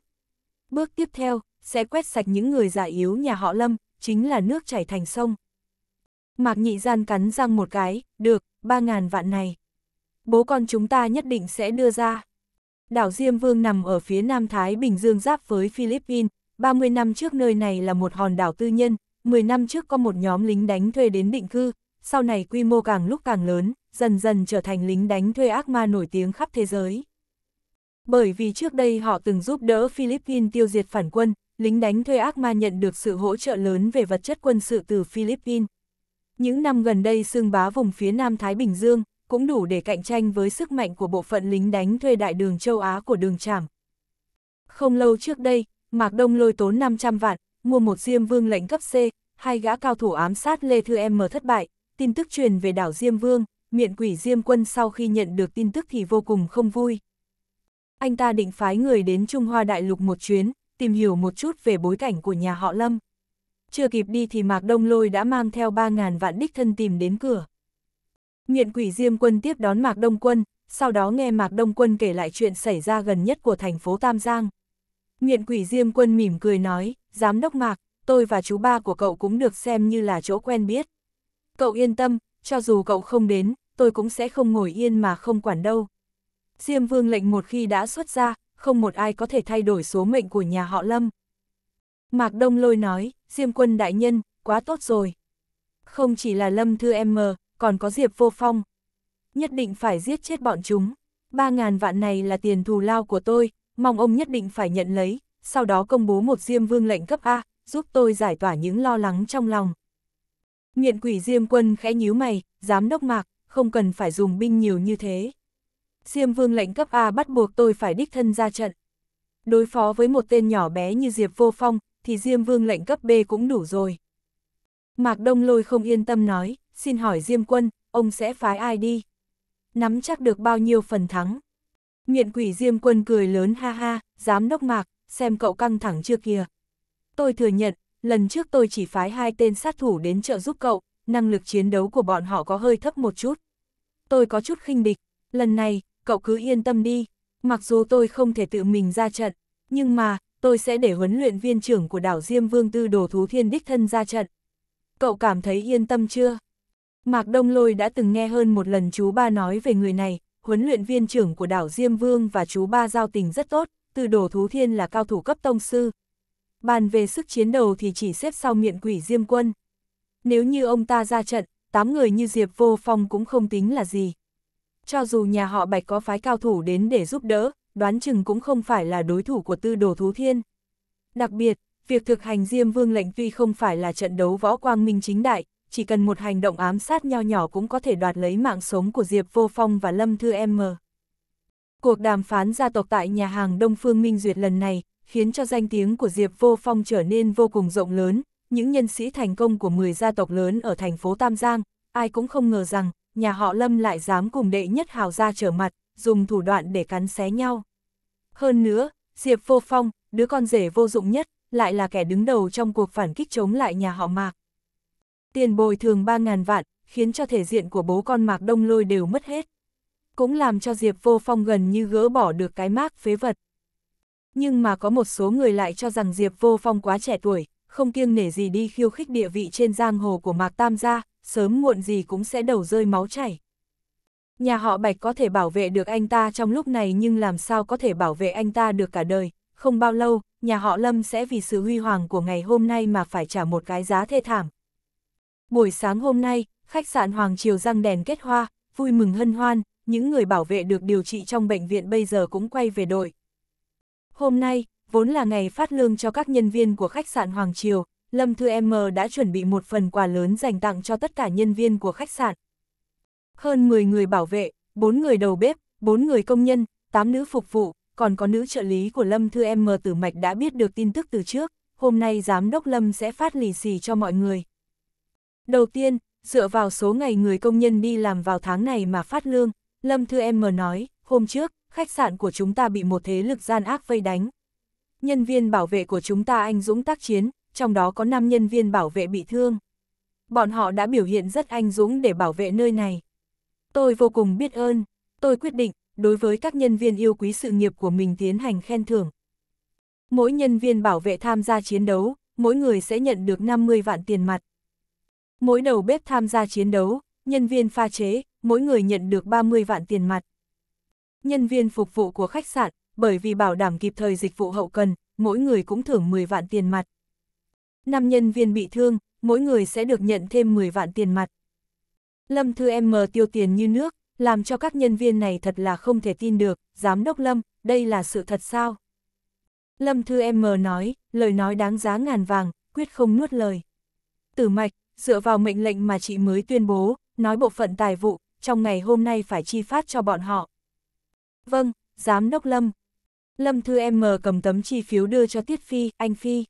Bước tiếp theo, sẽ quét sạch những người già yếu nhà họ Lâm, chính là nước chảy thành sông. Mạc Nhị Gian cắn răng một cái, được, ba ngàn vạn này. Bố con chúng ta nhất định sẽ đưa ra. Đảo Diêm Vương nằm ở phía Nam Thái Bình Dương giáp với Philippines, 30 năm trước nơi này là một hòn đảo tư nhân, 10 năm trước có một nhóm lính đánh thuê đến định cư, sau này quy mô càng lúc càng lớn, dần dần trở thành lính đánh thuê ác ma nổi tiếng khắp thế giới. Bởi vì trước đây họ từng giúp đỡ Philippines tiêu diệt phản quân, lính đánh thuê ác ma nhận được sự hỗ trợ lớn về vật chất quân sự từ Philippines. Những năm gần đây xương bá vùng phía Nam Thái Bình Dương cũng đủ để cạnh tranh với sức mạnh của bộ phận lính đánh thuê đại đường châu Á của đường Trảm. Không lâu trước đây, Mạc Đông lôi tốn 500 vạn, mua một Diêm Vương lệnh cấp C, hai gã cao thủ ám sát Lê Thư Em mở thất bại, tin tức truyền về đảo Diêm Vương, miệng quỷ Diêm Quân sau khi nhận được tin tức thì vô cùng không vui. Anh ta định phái người đến Trung Hoa Đại Lục một chuyến, tìm hiểu một chút về bối cảnh của nhà họ Lâm. Chưa kịp đi thì Mạc Đông Lôi đã mang theo 3.000 vạn đích thân tìm đến cửa. Miệng quỷ Diêm Quân tiếp đón Mạc Đông Quân, sau đó nghe Mạc Đông Quân kể lại chuyện xảy ra gần nhất của thành phố Tam Giang. Nguyện quỷ Diêm Quân mỉm cười nói, giám đốc mạc, tôi và chú ba của cậu cũng được xem như là chỗ quen biết. Cậu yên tâm, cho dù cậu không đến, tôi cũng sẽ không ngồi yên mà không quản đâu. Diêm Vương lệnh một khi đã xuất ra, không một ai có thể thay đổi số mệnh của nhà họ Lâm. Mạc Đông Lôi nói, Diêm Quân đại nhân, quá tốt rồi. Không chỉ là Lâm Thư em mờ, còn có Diệp Vô Phong. Nhất định phải giết chết bọn chúng. Ba ngàn vạn này là tiền thù lao của tôi, mong ông nhất định phải nhận lấy, sau đó công bố một diêm vương lệnh cấp A, giúp tôi giải tỏa những lo lắng trong lòng. Nghiện quỷ diêm quân khẽ nhíu mày, giám đốc mạc, không cần phải dùng binh nhiều như thế. Diêm vương lệnh cấp A bắt buộc tôi phải đích thân ra trận. Đối phó với một tên nhỏ bé như Diệp Vô Phong, thì Diêm vương lệnh cấp B cũng đủ rồi. Mạc Đông Lôi không yên tâm nói, xin hỏi Diêm quân, ông sẽ phái ai đi? Nắm chắc được bao nhiêu phần thắng? Nguyện quỷ Diêm Quân cười lớn ha ha, dám đốc mạc, xem cậu căng thẳng chưa kìa. Tôi thừa nhận, lần trước tôi chỉ phái hai tên sát thủ đến trợ giúp cậu, năng lực chiến đấu của bọn họ có hơi thấp một chút. Tôi có chút khinh địch, lần này, cậu cứ yên tâm đi, mặc dù tôi không thể tự mình ra trận, nhưng mà, tôi sẽ để huấn luyện viên trưởng của đảo Diêm Vương Tư Đồ Thú Thiên Đích Thân ra trận. Cậu cảm thấy yên tâm chưa? Mạc Đông Lôi đã từng nghe hơn một lần chú ba nói về người này, huấn luyện viên trưởng của đảo Diêm Vương và chú ba giao tình rất tốt, từ đồ thú thiên là cao thủ cấp tông sư. Bàn về sức chiến đầu thì chỉ xếp sau miệng quỷ Diêm Quân. Nếu như ông ta ra trận, tám người như Diệp Vô Phong cũng không tính là gì. Cho dù nhà họ Bạch có phái cao thủ đến để giúp đỡ, đoán chừng cũng không phải là đối thủ của tư đồ thú thiên. Đặc biệt, việc thực hành Diêm Vương lệnh tuy không phải là trận đấu võ quang minh chính đại, chỉ cần một hành động ám sát nho nhỏ cũng có thể đoạt lấy mạng sống của Diệp Vô Phong và Lâm Thư M. Cuộc đàm phán gia tộc tại nhà hàng Đông Phương Minh Duyệt lần này, khiến cho danh tiếng của Diệp Vô Phong trở nên vô cùng rộng lớn, những nhân sĩ thành công của 10 gia tộc lớn ở thành phố Tam Giang, ai cũng không ngờ rằng, nhà họ Lâm lại dám cùng đệ nhất hào gia trở mặt, dùng thủ đoạn để cắn xé nhau. Hơn nữa, Diệp Vô Phong, đứa con rể vô dụng nhất, lại là kẻ đứng đầu trong cuộc phản kích chống lại nhà họ Mạc, Tiền bồi thường 3.000 vạn, khiến cho thể diện của bố con Mạc Đông Lôi đều mất hết. Cũng làm cho Diệp Vô Phong gần như gỡ bỏ được cái mác phế vật. Nhưng mà có một số người lại cho rằng Diệp Vô Phong quá trẻ tuổi, không kiêng nể gì đi khiêu khích địa vị trên giang hồ của Mạc Tam gia, sớm muộn gì cũng sẽ đầu rơi máu chảy. Nhà họ Bạch có thể bảo vệ được anh ta trong lúc này nhưng làm sao có thể bảo vệ anh ta được cả đời, không bao lâu, nhà họ Lâm sẽ vì sự huy hoàng của ngày hôm nay mà phải trả một cái giá thê thảm, Buổi sáng hôm nay, khách sạn Hoàng Triều răng đèn kết hoa, vui mừng hân hoan, những người bảo vệ được điều trị trong bệnh viện bây giờ cũng quay về đội. Hôm nay, vốn là ngày phát lương cho các nhân viên của khách sạn Hoàng Triều, Lâm Thư M đã chuẩn bị một phần quà lớn dành tặng cho tất cả nhân viên của khách sạn. Hơn 10 người bảo vệ, 4 người đầu bếp, 4 người công nhân, 8 nữ phục vụ, còn có nữ trợ lý của Lâm Thư M Tử Mạch đã biết được tin tức từ trước, hôm nay giám đốc Lâm sẽ phát lì xì cho mọi người. Đầu tiên, dựa vào số ngày người công nhân đi làm vào tháng này mà phát lương, Lâm Thư Em mờ nói, hôm trước, khách sạn của chúng ta bị một thế lực gian ác vây đánh. Nhân viên bảo vệ của chúng ta anh dũng tác chiến, trong đó có 5 nhân viên bảo vệ bị thương. Bọn họ đã biểu hiện rất anh dũng để bảo vệ nơi này. Tôi vô cùng biết ơn, tôi quyết định, đối với các nhân viên yêu quý sự nghiệp của mình tiến hành khen thưởng. Mỗi nhân viên bảo vệ tham gia chiến đấu, mỗi người sẽ nhận được 50 vạn tiền mặt. Mỗi đầu bếp tham gia chiến đấu, nhân viên pha chế, mỗi người nhận được 30 vạn tiền mặt. Nhân viên phục vụ của khách sạn, bởi vì bảo đảm kịp thời dịch vụ hậu cần, mỗi người cũng thưởng 10 vạn tiền mặt. Năm nhân viên bị thương, mỗi người sẽ được nhận thêm 10 vạn tiền mặt. Lâm Thư em mờ tiêu tiền như nước, làm cho các nhân viên này thật là không thể tin được, giám đốc Lâm, đây là sự thật sao? Lâm Thư em mờ nói, lời nói đáng giá ngàn vàng, quyết không nuốt lời. Tử mạch, dựa vào mệnh lệnh mà chị mới tuyên bố, nói bộ phận tài vụ, trong ngày hôm nay phải chi phát cho bọn họ. Vâng, Giám đốc Lâm. Lâm Thư em mờ cầm tấm chi phiếu đưa cho Tiết Phi, anh Phi.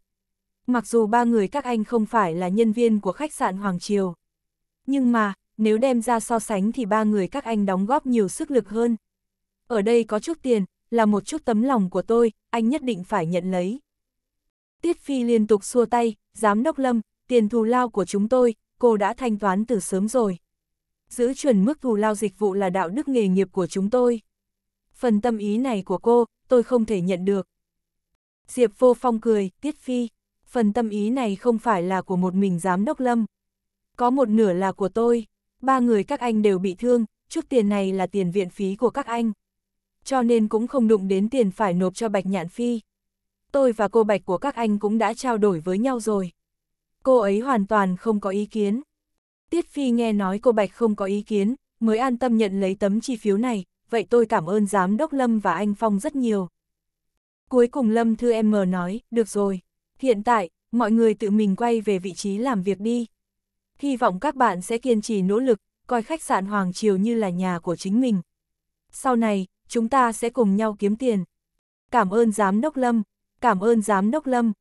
Mặc dù ba người các anh không phải là nhân viên của khách sạn Hoàng Triều. Nhưng mà, nếu đem ra so sánh thì ba người các anh đóng góp nhiều sức lực hơn. Ở đây có chút tiền, là một chút tấm lòng của tôi, anh nhất định phải nhận lấy. Tiết Phi liên tục xua tay, giám đốc Lâm, tiền thù lao của chúng tôi, cô đã thanh toán từ sớm rồi. Giữ chuẩn mức thù lao dịch vụ là đạo đức nghề nghiệp của chúng tôi. Phần tâm ý này của cô, tôi không thể nhận được. Diệp vô phong cười, tiết phi, phần tâm ý này không phải là của một mình giám đốc lâm. Có một nửa là của tôi, ba người các anh đều bị thương, chút tiền này là tiền viện phí của các anh. Cho nên cũng không đụng đến tiền phải nộp cho Bạch Nhạn Phi. Tôi và cô Bạch của các anh cũng đã trao đổi với nhau rồi cô ấy hoàn toàn không có ý kiến. Tiết Phi nghe nói cô Bạch không có ý kiến, mới an tâm nhận lấy tấm chi phiếu này, vậy tôi cảm ơn Giám đốc Lâm và anh Phong rất nhiều. Cuối cùng Lâm Thư em mờ nói, được rồi, hiện tại, mọi người tự mình quay về vị trí làm việc đi. Hy vọng các bạn sẽ kiên trì nỗ lực, coi khách sạn Hoàng Triều như là nhà của chính mình. Sau này, chúng ta sẽ cùng nhau kiếm tiền. Cảm ơn Giám đốc Lâm, cảm ơn Giám đốc Lâm.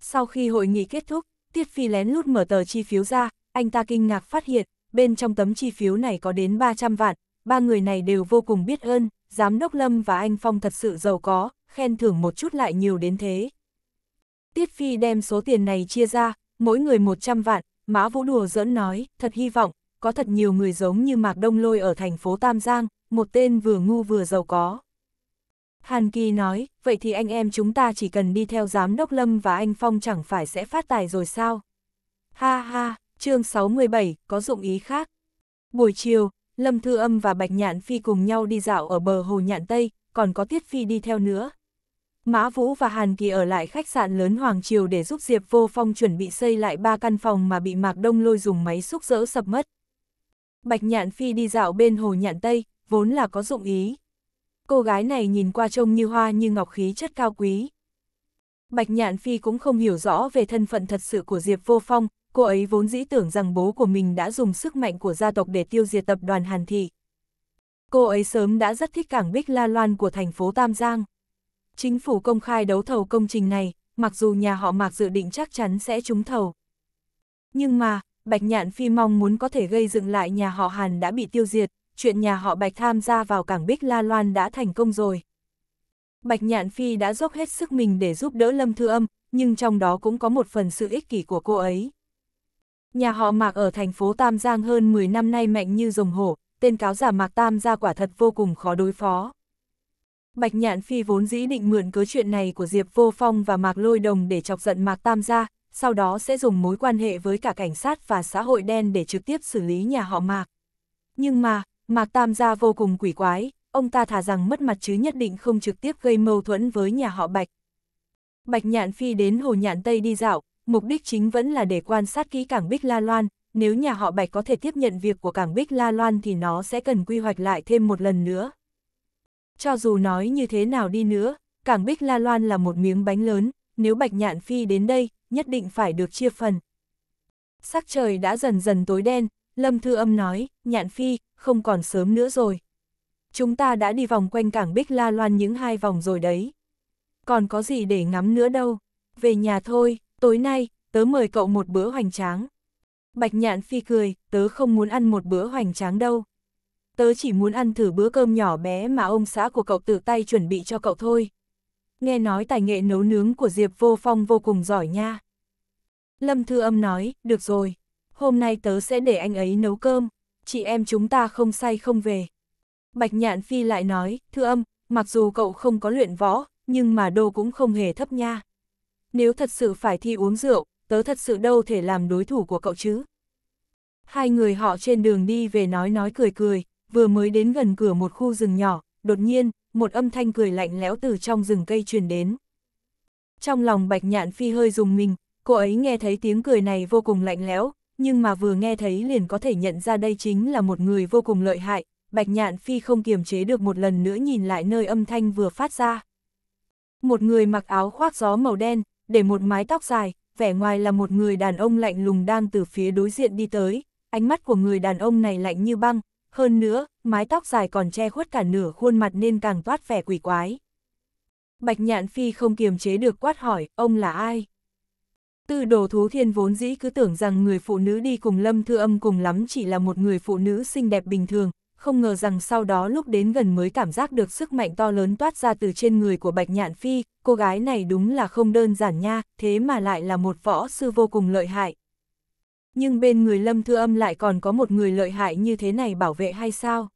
Sau khi hội nghị kết thúc, Tiết Phi lén lút mở tờ chi phiếu ra, anh ta kinh ngạc phát hiện, bên trong tấm chi phiếu này có đến 300 vạn, ba người này đều vô cùng biết ơn, Giám đốc Lâm và anh Phong thật sự giàu có, khen thưởng một chút lại nhiều đến thế. Tiết Phi đem số tiền này chia ra, mỗi người 100 vạn, Mã Vũ đùa giỡn nói, thật hy vọng, có thật nhiều người giống như Mạc Đông Lôi ở thành phố Tam Giang, một tên vừa ngu vừa giàu có. Hàn Kỳ nói, vậy thì anh em chúng ta chỉ cần đi theo giám đốc Lâm và anh Phong chẳng phải sẽ phát tài rồi sao? Ha ha, chương 67, có dụng ý khác. Buổi chiều, Lâm Thư Âm và Bạch Nhạn Phi cùng nhau đi dạo ở bờ hồ Nhạn Tây, còn có Tiết Phi đi theo nữa. Mã Vũ và Hàn Kỳ ở lại khách sạn lớn Hoàng Triều để giúp Diệp Vô Phong chuẩn bị xây lại ba căn phòng mà bị Mạc Đông lôi dùng máy xúc dỡ sập mất. Bạch Nhạn Phi đi dạo bên hồ Nhạn Tây, vốn là có dụng ý, cô gái này nhìn qua trông như hoa như ngọc khí chất cao quý. Bạch Nhạn Phi cũng không hiểu rõ về thân phận thật sự của Diệp Vô Phong, cô ấy vốn dĩ tưởng rằng bố của mình đã dùng sức mạnh của gia tộc để tiêu diệt tập đoàn Hàn Thị. Cô ấy sớm đã rất thích cảng Bích La Loan của thành phố Tam Giang. Chính phủ công khai đấu thầu công trình này, mặc dù nhà họ Mạc dự định chắc chắn sẽ trúng thầu. Nhưng mà, Bạch Nhạn Phi mong muốn có thể gây dựng lại nhà họ Hàn đã bị tiêu diệt, chuyện nhà họ Bạch tham gia vào cảng Bích La Loan đã thành công rồi. Bạch Nhạn Phi đã dốc hết sức mình để giúp đỡ Lâm Thư Âm, nhưng trong đó cũng có một phần sự ích kỷ của cô ấy. Nhà họ Mạc ở thành phố Tam Giang hơn 10 năm nay mạnh như rồng hổ, tên cáo giả Mạc Tam gia quả thật vô cùng khó đối phó. Bạch Nhạn Phi vốn dĩ định mượn cớ chuyện này của Diệp Vô Phong và Mạc Lôi Đồng để chọc giận Mạc Tam gia, sau đó sẽ dùng mối quan hệ với cả cảnh sát và xã hội đen để trực tiếp xử lý nhà họ Mạc. Nhưng mà, Mạc Tam gia vô cùng quỷ quái, ông ta thả rằng mất mặt chứ nhất định không trực tiếp gây mâu thuẫn với nhà họ Bạch. Bạch Nhạn Phi đến Hồ Nhạn Tây đi dạo, mục đích chính vẫn là để quan sát kỹ cảng Bích La Loan, nếu nhà họ Bạch có thể tiếp nhận việc của cảng Bích La Loan thì nó sẽ cần quy hoạch lại thêm một lần nữa. Cho dù nói như thế nào đi nữa, cảng Bích La Loan là một miếng bánh lớn, nếu Bạch Nhạn Phi đến đây, nhất định phải được chia phần. Sắc trời đã dần dần tối đen, Lâm Thư Âm nói, nhạn phi, không còn sớm nữa rồi. Chúng ta đã đi vòng quanh cảng Bích La Loan những hai vòng rồi đấy. Còn có gì để ngắm nữa đâu. Về nhà thôi, tối nay, tớ mời cậu một bữa hoành tráng. Bạch nhạn phi cười, tớ không muốn ăn một bữa hoành tráng đâu. Tớ chỉ muốn ăn thử bữa cơm nhỏ bé mà ông xã của cậu tự tay chuẩn bị cho cậu thôi. Nghe nói tài nghệ nấu nướng của Diệp Vô Phong vô cùng giỏi nha. Lâm Thư Âm nói, được rồi, hôm nay tớ sẽ để anh ấy nấu cơm, chị em chúng ta không say không về. Bạch Nhạn Phi lại nói, thưa âm, mặc dù cậu không có luyện võ, nhưng mà đô cũng không hề thấp nha. Nếu thật sự phải thi uống rượu, tớ thật sự đâu thể làm đối thủ của cậu chứ. Hai người họ trên đường đi về nói nói cười cười, vừa mới đến gần cửa một khu rừng nhỏ, đột nhiên, một âm thanh cười lạnh lẽo từ trong rừng cây truyền đến. Trong lòng Bạch Nhạn Phi hơi dùng mình, cô ấy nghe thấy tiếng cười này vô cùng lạnh lẽo, nhưng mà vừa nghe thấy liền có thể nhận ra đây chính là một người vô cùng lợi hại, Bạch Nhạn Phi không kiềm chế được một lần nữa nhìn lại nơi âm thanh vừa phát ra. Một người mặc áo khoác gió màu đen, để một mái tóc dài, vẻ ngoài là một người đàn ông lạnh lùng đang từ phía đối diện đi tới, ánh mắt của người đàn ông này lạnh như băng, hơn nữa, mái tóc dài còn che khuất cả nửa khuôn mặt nên càng toát vẻ quỷ quái. Bạch Nhạn Phi không kiềm chế được quát hỏi, ông là ai? Tư đồ thú thiên vốn dĩ cứ tưởng rằng người phụ nữ đi cùng lâm thư âm cùng lắm chỉ là một người phụ nữ xinh đẹp bình thường, không ngờ rằng sau đó lúc đến gần mới cảm giác được sức mạnh to lớn toát ra từ trên người của Bạch Nhạn Phi, cô gái này đúng là không đơn giản nha, thế mà lại là một võ sư vô cùng lợi hại. Nhưng bên người lâm thư âm lại còn có một người lợi hại như thế này bảo vệ hay sao?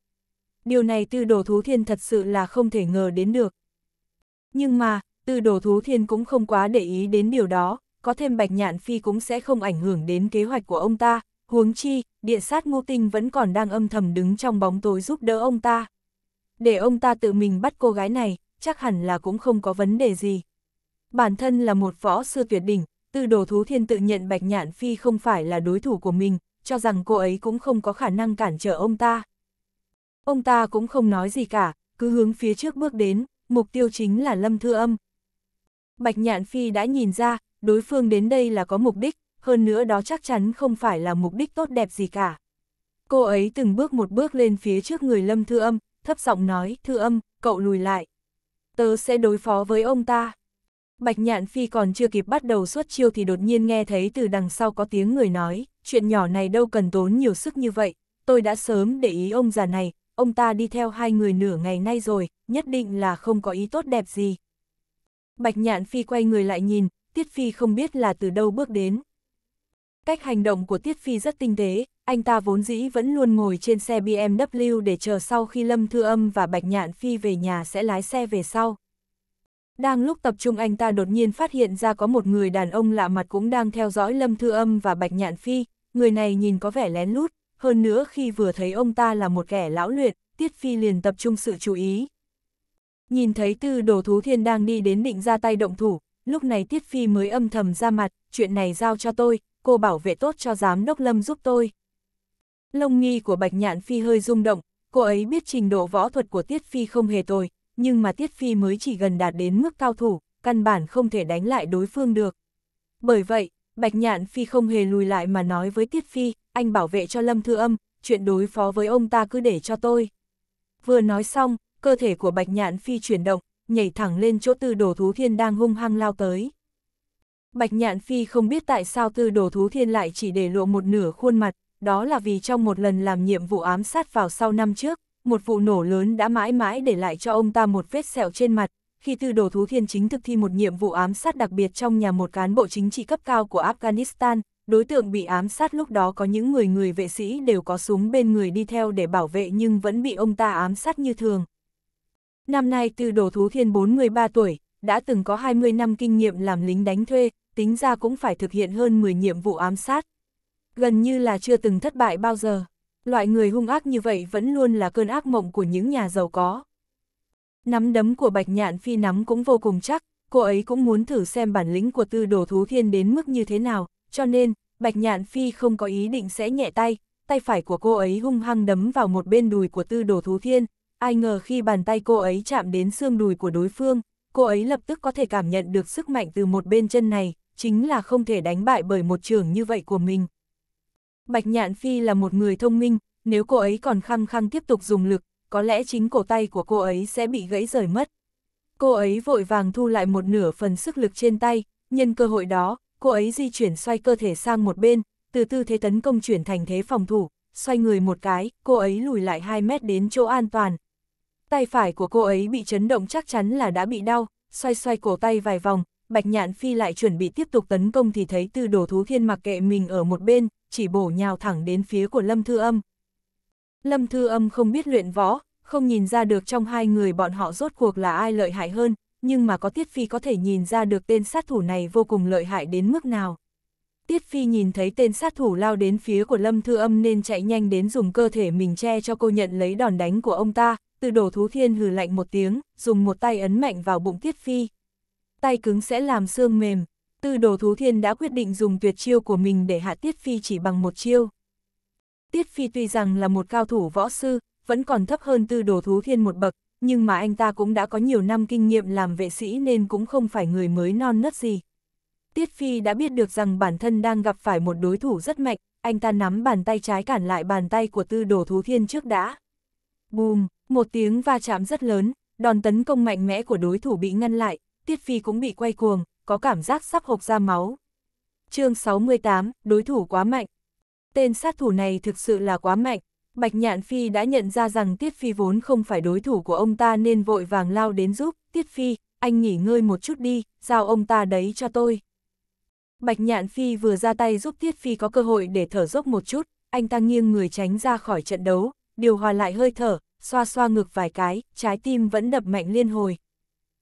Điều này tư đồ thú thiên thật sự là không thể ngờ đến được. Nhưng mà, tư đồ thú thiên cũng không quá để ý đến điều đó, có thêm bạch nhạn phi cũng sẽ không ảnh hưởng đến kế hoạch của ông ta, huống chi, địa sát ngô tinh vẫn còn đang âm thầm đứng trong bóng tối giúp đỡ ông ta. Để ông ta tự mình bắt cô gái này, chắc hẳn là cũng không có vấn đề gì. Bản thân là một võ sư tuyệt đỉnh, tư đồ thú thiên tự nhận bạch nhạn phi không phải là đối thủ của mình, cho rằng cô ấy cũng không có khả năng cản trở ông ta. Ông ta cũng không nói gì cả, cứ hướng phía trước bước đến, mục tiêu chính là Lâm Thư Âm. Bạch Nhạn Phi đã nhìn ra, đối phương đến đây là có mục đích, hơn nữa đó chắc chắn không phải là mục đích tốt đẹp gì cả. Cô ấy từng bước một bước lên phía trước người Lâm Thư Âm, thấp giọng nói, Thư Âm, cậu lùi lại. Tớ sẽ đối phó với ông ta. Bạch Nhạn Phi còn chưa kịp bắt đầu xuất chiêu thì đột nhiên nghe thấy từ đằng sau có tiếng người nói, chuyện nhỏ này đâu cần tốn nhiều sức như vậy, tôi đã sớm để ý ông già này, ông ta đi theo hai người nửa ngày nay rồi, nhất định là không có ý tốt đẹp gì. Bạch Nhạn Phi quay người lại nhìn, Tiết Phi không biết là từ đâu bước đến. Cách hành động của Tiết Phi rất tinh tế, anh ta vốn dĩ vẫn luôn ngồi trên xe BMW để chờ sau khi Lâm Thư Âm và Bạch Nhạn Phi về nhà sẽ lái xe về sau. Đang lúc tập trung anh ta đột nhiên phát hiện ra có một người đàn ông lạ mặt cũng đang theo dõi Lâm Thư Âm và Bạch Nhạn Phi, người này nhìn có vẻ lén lút, hơn nữa khi vừa thấy ông ta là một kẻ lão luyện, Tiết Phi liền tập trung sự chú ý. Nhìn thấy tư đồ thú thiên đang đi đến định ra tay động thủ, lúc này Tiết Phi mới âm thầm ra mặt, chuyện này giao cho tôi, cô bảo vệ tốt cho giám đốc Lâm giúp tôi. Lông nghi của Bạch Nhạn Phi hơi rung động, cô ấy biết trình độ võ thuật của Tiết Phi không hề tồi, nhưng mà Tiết Phi mới chỉ gần đạt đến mức cao thủ, căn bản không thể đánh lại đối phương được. Bởi vậy, Bạch Nhạn Phi không hề lùi lại mà nói với Tiết Phi, anh bảo vệ cho Lâm Thư Âm, chuyện đối phó với ông ta cứ để cho tôi. Vừa nói xong, cơ thể của Bạch Nhạn Phi chuyển động, nhảy thẳng lên chỗ tư đồ thú thiên đang hung hăng lao tới. Bạch Nhạn Phi không biết tại sao tư đồ thú thiên lại chỉ để lộ một nửa khuôn mặt, đó là vì trong một lần làm nhiệm vụ ám sát vào sau năm trước, một vụ nổ lớn đã mãi mãi để lại cho ông ta một vết sẹo trên mặt, khi tư đồ thú thiên chính thực thi một nhiệm vụ ám sát đặc biệt trong nhà một cán bộ chính trị cấp cao của Afghanistan, đối tượng bị ám sát lúc đó có những người người vệ sĩ đều có súng bên người đi theo để bảo vệ nhưng vẫn bị ông ta ám sát như thường, Năm nay từ đổ thú thiên 43 tuổi, đã từng có 20 năm kinh nghiệm làm lính đánh thuê, tính ra cũng phải thực hiện hơn 10 nhiệm vụ ám sát. Gần như là chưa từng thất bại bao giờ. Loại người hung ác như vậy vẫn luôn là cơn ác mộng của những nhà giàu có. Nắm đấm của Bạch Nhạn Phi nắm cũng vô cùng chắc, cô ấy cũng muốn thử xem bản lĩnh của tư đồ thú thiên đến mức như thế nào, cho nên, Bạch Nhạn Phi không có ý định sẽ nhẹ tay, tay phải của cô ấy hung hăng đấm vào một bên đùi của tư đồ thú thiên, ai ngờ khi bàn tay cô ấy chạm đến xương đùi của đối phương, cô ấy lập tức có thể cảm nhận được sức mạnh từ một bên chân này, chính là không thể đánh bại bởi một trường như vậy của mình. Bạch Nhạn Phi là một người thông minh, nếu cô ấy còn khăng khăng tiếp tục dùng lực, có lẽ chính cổ tay của cô ấy sẽ bị gãy rời mất. Cô ấy vội vàng thu lại một nửa phần sức lực trên tay, nhân cơ hội đó, cô ấy di chuyển xoay cơ thể sang một bên, từ tư thế tấn công chuyển thành thế phòng thủ, xoay người một cái, cô ấy lùi lại 2 mét đến chỗ an toàn, Tay phải của cô ấy bị chấn động chắc chắn là đã bị đau, xoay xoay cổ tay vài vòng, Bạch Nhạn Phi lại chuẩn bị tiếp tục tấn công thì thấy tư đồ thú thiên mặc kệ mình ở một bên, chỉ bổ nhào thẳng đến phía của Lâm Thư Âm. Lâm Thư Âm không biết luyện võ, không nhìn ra được trong hai người bọn họ rốt cuộc là ai lợi hại hơn, nhưng mà có Tiết Phi có thể nhìn ra được tên sát thủ này vô cùng lợi hại đến mức nào. Tiết Phi nhìn thấy tên sát thủ lao đến phía của Lâm Thư Âm nên chạy nhanh đến dùng cơ thể mình che cho cô nhận lấy đòn đánh của ông ta, từ đổ thú thiên hừ lạnh một tiếng, dùng một tay ấn mạnh vào bụng Tiết Phi. Tay cứng sẽ làm xương mềm, Tư đồ thú thiên đã quyết định dùng tuyệt chiêu của mình để hạ Tiết Phi chỉ bằng một chiêu. Tiết Phi tuy rằng là một cao thủ võ sư, vẫn còn thấp hơn tư đồ thú thiên một bậc, nhưng mà anh ta cũng đã có nhiều năm kinh nghiệm làm vệ sĩ nên cũng không phải người mới non nớt gì. Tiết Phi đã biết được rằng bản thân đang gặp phải một đối thủ rất mạnh, anh ta nắm bàn tay trái cản lại bàn tay của tư đồ thú thiên trước đã. Bùm, một tiếng va chạm rất lớn, đòn tấn công mạnh mẽ của đối thủ bị ngăn lại, Tiết Phi cũng bị quay cuồng, có cảm giác sắp hộc ra máu. chương 68, đối thủ quá mạnh. Tên sát thủ này thực sự là quá mạnh. Bạch Nhạn Phi đã nhận ra rằng Tiết Phi vốn không phải đối thủ của ông ta nên vội vàng lao đến giúp. Tiết Phi, anh nghỉ ngơi một chút đi, giao ông ta đấy cho tôi. Bạch Nhạn Phi vừa ra tay giúp Tiết Phi có cơ hội để thở dốc một chút, anh ta nghiêng người tránh ra khỏi trận đấu, điều hòa lại hơi thở, xoa xoa ngực vài cái, trái tim vẫn đập mạnh liên hồi.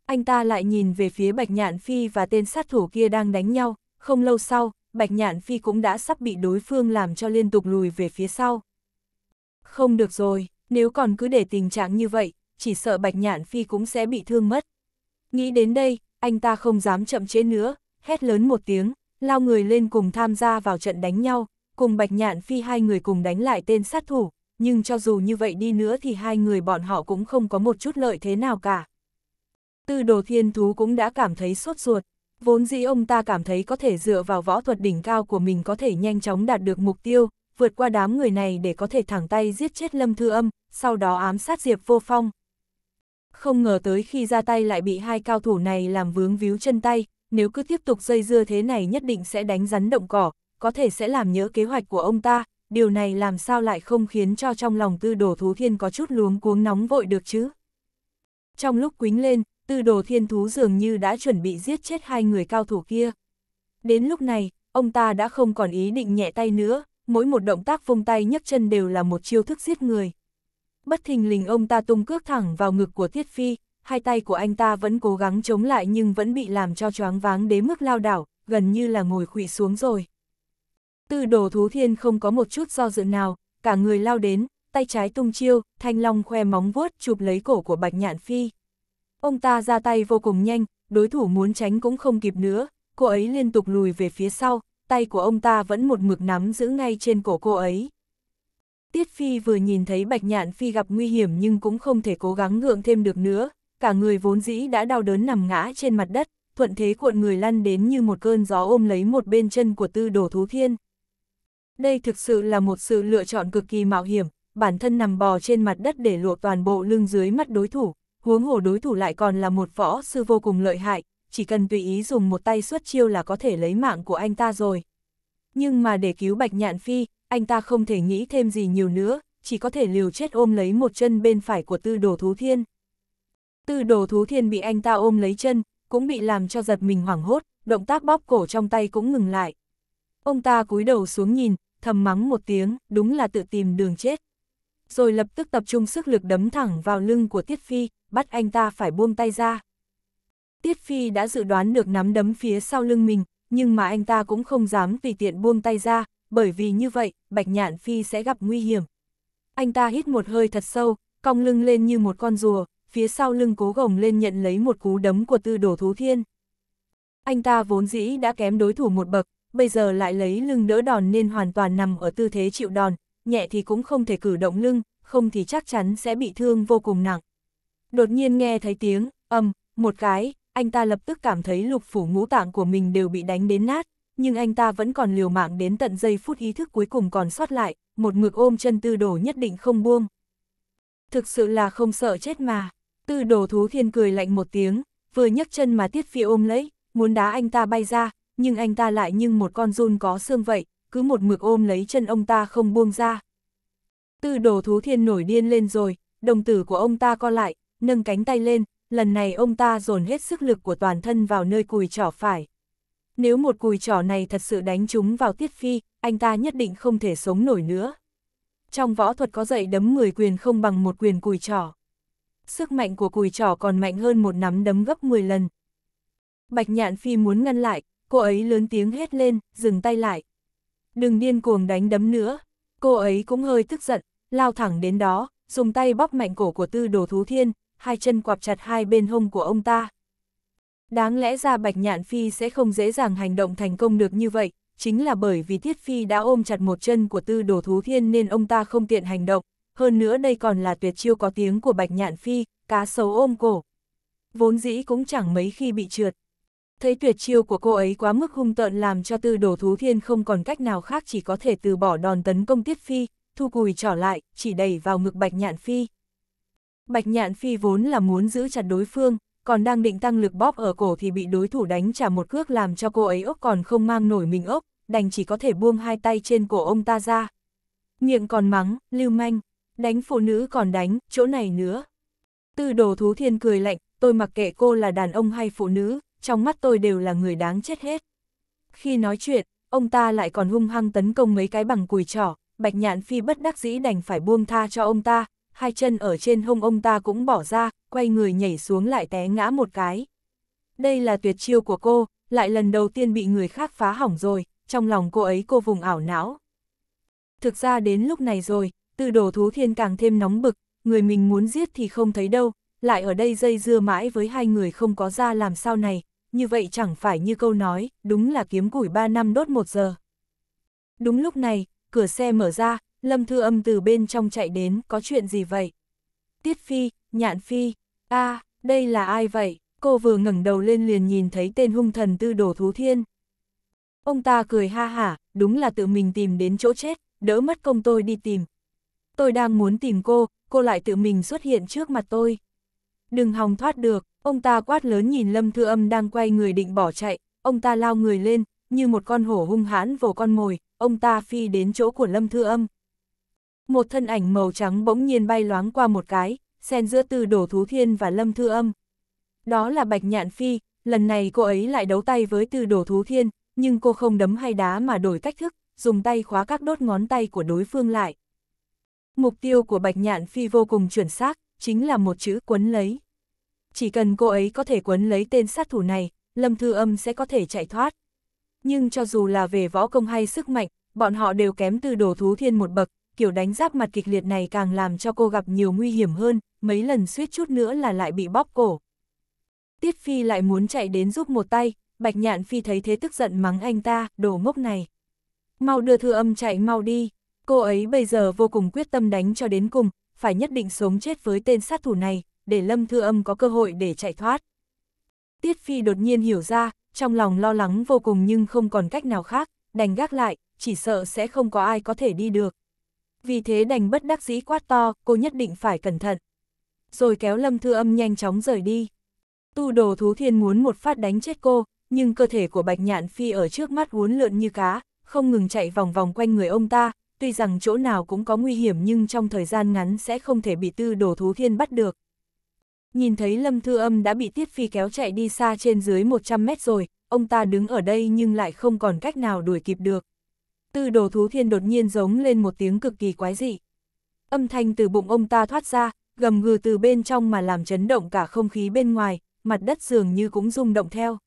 Anh ta lại nhìn về phía Bạch Nhạn Phi và tên sát thủ kia đang đánh nhau, không lâu sau, Bạch Nhạn Phi cũng đã sắp bị đối phương làm cho liên tục lùi về phía sau. Không được rồi, nếu còn cứ để tình trạng như vậy, chỉ sợ Bạch Nhạn Phi cũng sẽ bị thương mất. Nghĩ đến đây, anh ta không dám chậm chế nữa, hét lớn một tiếng, lao người lên cùng tham gia vào trận đánh nhau, cùng Bạch Nhạn Phi hai người cùng đánh lại tên sát thủ, nhưng cho dù như vậy đi nữa thì hai người bọn họ cũng không có một chút lợi thế nào cả. Tư đồ thiên thú cũng đã cảm thấy sốt ruột, vốn dĩ ông ta cảm thấy có thể dựa vào võ thuật đỉnh cao của mình có thể nhanh chóng đạt được mục tiêu, vượt qua đám người này để có thể thẳng tay giết chết Lâm Thư Âm, sau đó ám sát Diệp Vô Phong. Không ngờ tới khi ra tay lại bị hai cao thủ này làm vướng víu chân tay, nếu cứ tiếp tục dây dưa thế này nhất định sẽ đánh rắn động cỏ, có thể sẽ làm nhớ kế hoạch của ông ta, điều này làm sao lại không khiến cho trong lòng tư đồ thú thiên có chút luống cuống nóng vội được chứ. Trong lúc quính lên, tư đồ thiên thú dường như đã chuẩn bị giết chết hai người cao thủ kia. Đến lúc này, ông ta đã không còn ý định nhẹ tay nữa, mỗi một động tác vung tay nhấc chân đều là một chiêu thức giết người. Bất thình lình ông ta tung cước thẳng vào ngực của Tiết Phi, hai tay của anh ta vẫn cố gắng chống lại nhưng vẫn bị làm cho choáng váng đến mức lao đảo, gần như là ngồi khụy xuống rồi. Tư đồ thú thiên không có một chút do dự nào, cả người lao đến, tay trái tung chiêu, thanh long khoe móng vuốt chụp lấy cổ của bạch nhạn phi. Ông ta ra tay vô cùng nhanh, đối thủ muốn tránh cũng không kịp nữa, cô ấy liên tục lùi về phía sau, tay của ông ta vẫn một mực nắm giữ ngay trên cổ cô ấy. Tiết Phi vừa nhìn thấy Bạch Nhạn Phi gặp nguy hiểm nhưng cũng không thể cố gắng ngượng thêm được nữa, cả người vốn dĩ đã đau đớn nằm ngã trên mặt đất, thuận thế cuộn người lăn đến như một cơn gió ôm lấy một bên chân của tư đồ thú thiên. Đây thực sự là một sự lựa chọn cực kỳ mạo hiểm, bản thân nằm bò trên mặt đất để lộ toàn bộ lưng dưới mắt đối thủ, huống hồ đối thủ lại còn là một võ sư vô cùng lợi hại, chỉ cần tùy ý dùng một tay xuất chiêu là có thể lấy mạng của anh ta rồi. Nhưng mà để cứu Bạch Nhạn Phi, anh ta không thể nghĩ thêm gì nhiều nữa, chỉ có thể liều chết ôm lấy một chân bên phải của tư đồ thú thiên. Tư đồ thú thiên bị anh ta ôm lấy chân, cũng bị làm cho giật mình hoảng hốt, động tác bóp cổ trong tay cũng ngừng lại. Ông ta cúi đầu xuống nhìn, thầm mắng một tiếng, đúng là tự tìm đường chết. Rồi lập tức tập trung sức lực đấm thẳng vào lưng của Tiết Phi, bắt anh ta phải buông tay ra. Tiết Phi đã dự đoán được nắm đấm phía sau lưng mình, nhưng mà anh ta cũng không dám vì tiện buông tay ra, bởi vì như vậy, Bạch Nhạn Phi sẽ gặp nguy hiểm. Anh ta hít một hơi thật sâu, cong lưng lên như một con rùa, phía sau lưng cố gồng lên nhận lấy một cú đấm của tư đồ thú thiên. Anh ta vốn dĩ đã kém đối thủ một bậc, bây giờ lại lấy lưng đỡ đòn nên hoàn toàn nằm ở tư thế chịu đòn, nhẹ thì cũng không thể cử động lưng, không thì chắc chắn sẽ bị thương vô cùng nặng. Đột nhiên nghe thấy tiếng, âm, một cái, anh ta lập tức cảm thấy lục phủ ngũ tạng của mình đều bị đánh đến nát, nhưng anh ta vẫn còn liều mạng đến tận giây phút ý thức cuối cùng còn sót lại, một ngực ôm chân tư đồ nhất định không buông. Thực sự là không sợ chết mà, tư đồ thú thiên cười lạnh một tiếng, vừa nhấc chân mà tiết phi ôm lấy, muốn đá anh ta bay ra, nhưng anh ta lại như một con run có xương vậy, cứ một mực ôm lấy chân ông ta không buông ra. Tư đồ thú thiên nổi điên lên rồi, đồng tử của ông ta co lại, nâng cánh tay lên, lần này ông ta dồn hết sức lực của toàn thân vào nơi cùi trỏ phải. Nếu một cùi trỏ này thật sự đánh chúng vào tiết phi, anh ta nhất định không thể sống nổi nữa. Trong võ thuật có dạy đấm 10 quyền không bằng một quyền cùi trỏ. Sức mạnh của cùi trỏ còn mạnh hơn một nắm đấm gấp 10 lần. Bạch nhạn phi muốn ngăn lại, cô ấy lớn tiếng hét lên, dừng tay lại. Đừng điên cuồng đánh đấm nữa. Cô ấy cũng hơi tức giận, lao thẳng đến đó, dùng tay bóp mạnh cổ của tư đồ thú thiên, hai chân quạp chặt hai bên hông của ông ta. Đáng lẽ ra Bạch Nhạn Phi sẽ không dễ dàng hành động thành công được như vậy, chính là bởi vì Thiết Phi đã ôm chặt một chân của tư đồ thú thiên nên ông ta không tiện hành động, hơn nữa đây còn là tuyệt chiêu có tiếng của Bạch Nhạn Phi, cá sấu ôm cổ. Vốn dĩ cũng chẳng mấy khi bị trượt, thấy tuyệt chiêu của cô ấy quá mức hung tợn làm cho tư đồ thú thiên không còn cách nào khác chỉ có thể từ bỏ đòn tấn công tiết phi, thu cùi trở lại, chỉ đẩy vào ngực bạch nhạn phi. Bạch nhạn phi vốn là muốn giữ chặt đối phương, còn đang định tăng lực bóp ở cổ thì bị đối thủ đánh trả một cước làm cho cô ấy ốc còn không mang nổi mình ốc, đành chỉ có thể buông hai tay trên cổ ông ta ra. Miệng còn mắng, lưu manh, đánh phụ nữ còn đánh, chỗ này nữa. Tư đồ thú thiên cười lạnh, tôi mặc kệ cô là đàn ông hay phụ nữ, trong mắt tôi đều là người đáng chết hết. Khi nói chuyện, ông ta lại còn hung hăng tấn công mấy cái bằng cùi trỏ, Bạch Nhạn Phi bất đắc dĩ đành phải buông tha cho ông ta, hai chân ở trên hông ông ta cũng bỏ ra, quay người nhảy xuống lại té ngã một cái. Đây là tuyệt chiêu của cô, lại lần đầu tiên bị người khác phá hỏng rồi, trong lòng cô ấy cô vùng ảo não. Thực ra đến lúc này rồi, từ đồ thú thiên càng thêm nóng bực, người mình muốn giết thì không thấy đâu, lại ở đây dây dưa mãi với hai người không có ra làm sao này, như vậy chẳng phải như câu nói, đúng là kiếm củi 3 năm đốt 1 giờ. Đúng lúc này, cửa xe mở ra, Lâm Thư Âm từ bên trong chạy đến, có chuyện gì vậy? Tiết Phi, Nhạn Phi, a đây là ai vậy? Cô vừa ngẩng đầu lên liền nhìn thấy tên hung thần tư đổ thú thiên. Ông ta cười ha hả, đúng là tự mình tìm đến chỗ chết, đỡ mất công tôi đi tìm. Tôi đang muốn tìm cô, cô lại tự mình xuất hiện trước mặt tôi đừng hòng thoát được, ông ta quát lớn nhìn Lâm Thư Âm đang quay người định bỏ chạy, ông ta lao người lên, như một con hổ hung hãn vồ con mồi, ông ta phi đến chỗ của Lâm Thư Âm. Một thân ảnh màu trắng bỗng nhiên bay loáng qua một cái, xen giữa từ đổ thú thiên và Lâm Thư Âm. Đó là Bạch Nhạn Phi, lần này cô ấy lại đấu tay với từ đổ thú thiên, nhưng cô không đấm hay đá mà đổi cách thức, dùng tay khóa các đốt ngón tay của đối phương lại. Mục tiêu của Bạch Nhạn Phi vô cùng chuẩn xác, chính là một chữ quấn lấy. Chỉ cần cô ấy có thể quấn lấy tên sát thủ này, Lâm Thư Âm sẽ có thể chạy thoát. Nhưng cho dù là về võ công hay sức mạnh, bọn họ đều kém từ đồ thú thiên một bậc, kiểu đánh giáp mặt kịch liệt này càng làm cho cô gặp nhiều nguy hiểm hơn, mấy lần suýt chút nữa là lại bị bóp cổ. Tiết Phi lại muốn chạy đến giúp một tay, Bạch Nhạn Phi thấy thế tức giận mắng anh ta, đồ ngốc này. Mau đưa thư âm chạy mau đi, cô ấy bây giờ vô cùng quyết tâm đánh cho đến cùng, phải nhất định sống chết với tên sát thủ này, để Lâm Thư Âm có cơ hội để chạy thoát. Tiết Phi đột nhiên hiểu ra, trong lòng lo lắng vô cùng nhưng không còn cách nào khác, đành gác lại, chỉ sợ sẽ không có ai có thể đi được. Vì thế đành bất đắc dĩ quát to, cô nhất định phải cẩn thận. Rồi kéo Lâm Thư Âm nhanh chóng rời đi. Tu đồ thú thiên muốn một phát đánh chết cô, nhưng cơ thể của Bạch Nhạn Phi ở trước mắt uốn lượn như cá, không ngừng chạy vòng vòng quanh người ông ta, tuy rằng chỗ nào cũng có nguy hiểm nhưng trong thời gian ngắn sẽ không thể bị tư đồ thú thiên bắt được. Nhìn thấy Lâm Thư Âm đã bị Tiết Phi kéo chạy đi xa trên dưới 100 mét rồi, ông ta đứng ở đây nhưng lại không còn cách nào đuổi kịp được. Tư đồ thú thiên đột nhiên giống lên một tiếng cực kỳ quái dị. Âm thanh từ bụng ông ta thoát ra, gầm gừ từ bên trong mà làm chấn động cả không khí bên ngoài, mặt đất dường như cũng rung động theo.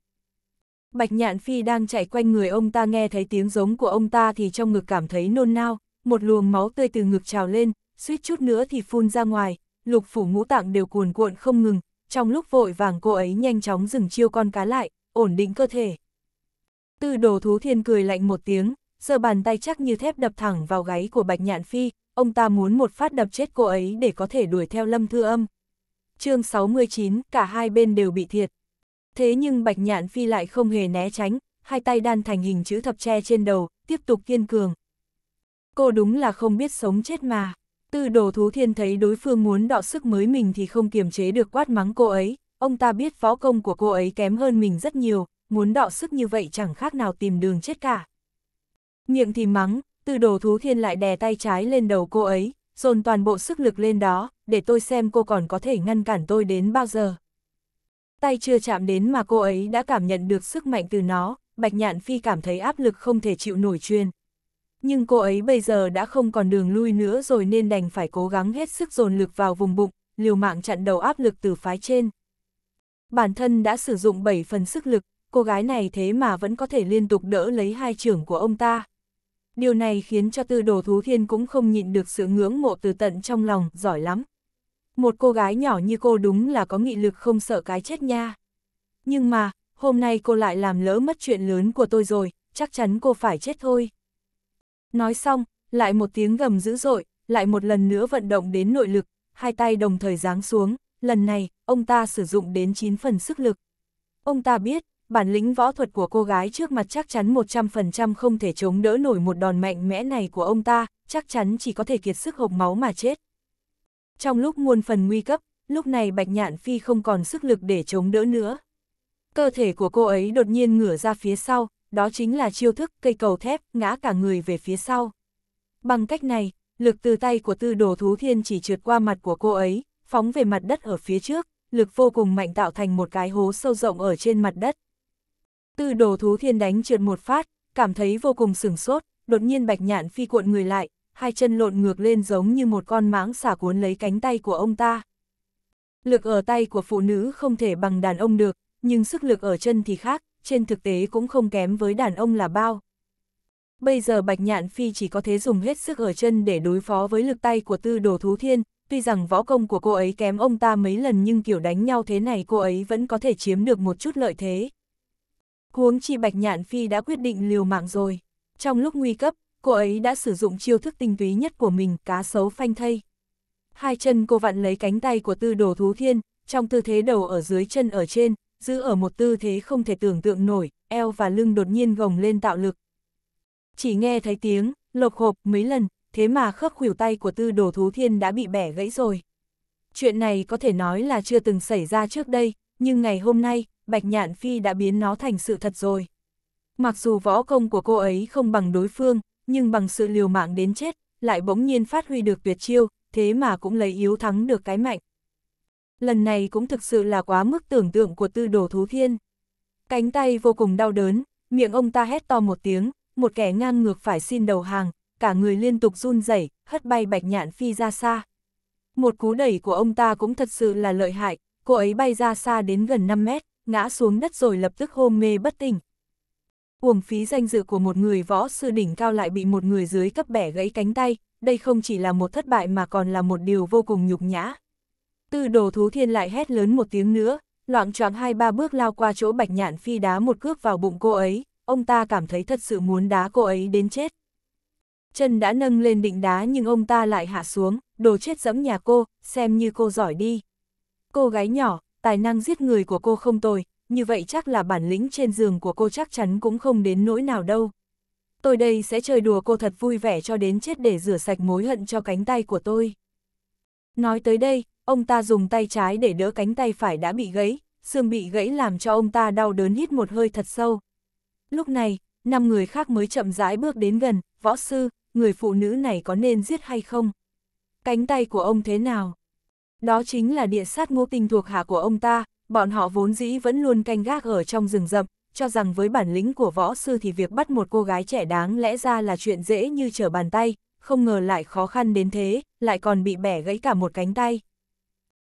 Bạch Nhạn Phi đang chạy quanh người ông ta nghe thấy tiếng giống của ông ta thì trong ngực cảm thấy nôn nao, một luồng máu tươi từ ngực trào lên, suýt chút nữa thì phun ra ngoài, lục phủ ngũ tạng đều cuồn cuộn không ngừng, trong lúc vội vàng cô ấy nhanh chóng dừng chiêu con cá lại, ổn định cơ thể. Tư đồ thú thiên cười lạnh một tiếng, giơ bàn tay chắc như thép đập thẳng vào gáy của Bạch Nhạn Phi, ông ta muốn một phát đập chết cô ấy để có thể đuổi theo lâm thư âm. chương 69, cả hai bên đều bị thiệt. Thế nhưng Bạch Nhạn Phi lại không hề né tránh, hai tay đan thành hình chữ thập tre trên đầu, tiếp tục kiên cường. Cô đúng là không biết sống chết mà. từ đồ thú thiên thấy đối phương muốn đọ sức mới mình thì không kiềm chế được quát mắng cô ấy, ông ta biết võ công của cô ấy kém hơn mình rất nhiều, muốn đọ sức như vậy chẳng khác nào tìm đường chết cả. Miệng thì mắng, từ đồ thú thiên lại đè tay trái lên đầu cô ấy, dồn toàn bộ sức lực lên đó, để tôi xem cô còn có thể ngăn cản tôi đến bao giờ tay chưa chạm đến mà cô ấy đã cảm nhận được sức mạnh từ nó, Bạch Nhạn Phi cảm thấy áp lực không thể chịu nổi truyền. Nhưng cô ấy bây giờ đã không còn đường lui nữa rồi nên đành phải cố gắng hết sức dồn lực vào vùng bụng, liều mạng chặn đầu áp lực từ phái trên. Bản thân đã sử dụng 7 phần sức lực, cô gái này thế mà vẫn có thể liên tục đỡ lấy hai trưởng của ông ta. Điều này khiến cho tư đồ thú thiên cũng không nhịn được sự ngưỡng mộ từ tận trong lòng, giỏi lắm. Một cô gái nhỏ như cô đúng là có nghị lực không sợ cái chết nha. Nhưng mà, hôm nay cô lại làm lỡ mất chuyện lớn của tôi rồi, chắc chắn cô phải chết thôi. Nói xong, lại một tiếng gầm dữ dội, lại một lần nữa vận động đến nội lực, hai tay đồng thời giáng xuống, lần này, ông ta sử dụng đến 9 phần sức lực. Ông ta biết, bản lĩnh võ thuật của cô gái trước mặt chắc chắn 100% không thể chống đỡ nổi một đòn mạnh mẽ này của ông ta, chắc chắn chỉ có thể kiệt sức hộp máu mà chết. Trong lúc muôn phần nguy cấp, lúc này Bạch Nhạn Phi không còn sức lực để chống đỡ nữa. Cơ thể của cô ấy đột nhiên ngửa ra phía sau, đó chính là chiêu thức cây cầu thép ngã cả người về phía sau. Bằng cách này, lực từ tay của tư đồ thú thiên chỉ trượt qua mặt của cô ấy, phóng về mặt đất ở phía trước, lực vô cùng mạnh tạo thành một cái hố sâu rộng ở trên mặt đất. Tư đồ thú thiên đánh trượt một phát, cảm thấy vô cùng sửng sốt, đột nhiên bạch nhạn phi cuộn người lại, hai chân lộn ngược lên giống như một con mãng xả cuốn lấy cánh tay của ông ta. Lực ở tay của phụ nữ không thể bằng đàn ông được, nhưng sức lực ở chân thì khác, trên thực tế cũng không kém với đàn ông là bao. Bây giờ Bạch Nhạn Phi chỉ có thể dùng hết sức ở chân để đối phó với lực tay của tư đồ thú thiên, tuy rằng võ công của cô ấy kém ông ta mấy lần nhưng kiểu đánh nhau thế này cô ấy vẫn có thể chiếm được một chút lợi thế. Huống chi Bạch Nhạn Phi đã quyết định liều mạng rồi. Trong lúc nguy cấp, cô ấy đã sử dụng chiêu thức tinh túy nhất của mình, cá sấu phanh thây. Hai chân cô vặn lấy cánh tay của tư đồ thú thiên, trong tư thế đầu ở dưới chân ở trên, giữ ở một tư thế không thể tưởng tượng nổi, eo và lưng đột nhiên gồng lên tạo lực. Chỉ nghe thấy tiếng, lộc hộp mấy lần, thế mà khớp khuỷu tay của tư đồ thú thiên đã bị bẻ gãy rồi. Chuyện này có thể nói là chưa từng xảy ra trước đây, nhưng ngày hôm nay, Bạch Nhạn Phi đã biến nó thành sự thật rồi. Mặc dù võ công của cô ấy không bằng đối phương, nhưng bằng sự liều mạng đến chết, lại bỗng nhiên phát huy được tuyệt chiêu, thế mà cũng lấy yếu thắng được cái mạnh. Lần này cũng thực sự là quá mức tưởng tượng của tư đồ thú thiên. Cánh tay vô cùng đau đớn, miệng ông ta hét to một tiếng, một kẻ ngang ngược phải xin đầu hàng, cả người liên tục run rẩy, hất bay bạch nhạn phi ra xa. Một cú đẩy của ông ta cũng thật sự là lợi hại, cô ấy bay ra xa đến gần 5 mét, ngã xuống đất rồi lập tức hôn mê bất tỉnh, uổng phí danh dự của một người võ sư đỉnh cao lại bị một người dưới cấp bẻ gãy cánh tay, đây không chỉ là một thất bại mà còn là một điều vô cùng nhục nhã. Tư đồ thú thiên lại hét lớn một tiếng nữa, loạn choạng hai ba bước lao qua chỗ bạch nhạn phi đá một cước vào bụng cô ấy, ông ta cảm thấy thật sự muốn đá cô ấy đến chết. Chân đã nâng lên định đá nhưng ông ta lại hạ xuống, đồ chết dẫm nhà cô, xem như cô giỏi đi. Cô gái nhỏ, tài năng giết người của cô không tồi, như vậy chắc là bản lĩnh trên giường của cô chắc chắn cũng không đến nỗi nào đâu. Tôi đây sẽ chơi đùa cô thật vui vẻ cho đến chết để rửa sạch mối hận cho cánh tay của tôi. Nói tới đây, ông ta dùng tay trái để đỡ cánh tay phải đã bị gãy, xương bị gãy làm cho ông ta đau đớn hít một hơi thật sâu. Lúc này, năm người khác mới chậm rãi bước đến gần, võ sư, người phụ nữ này có nên giết hay không? Cánh tay của ông thế nào? Đó chính là địa sát ngô tinh thuộc hạ của ông ta, bọn họ vốn dĩ vẫn luôn canh gác ở trong rừng rậm, cho rằng với bản lĩnh của võ sư thì việc bắt một cô gái trẻ đáng lẽ ra là chuyện dễ như trở bàn tay, không ngờ lại khó khăn đến thế, lại còn bị bẻ gãy cả một cánh tay.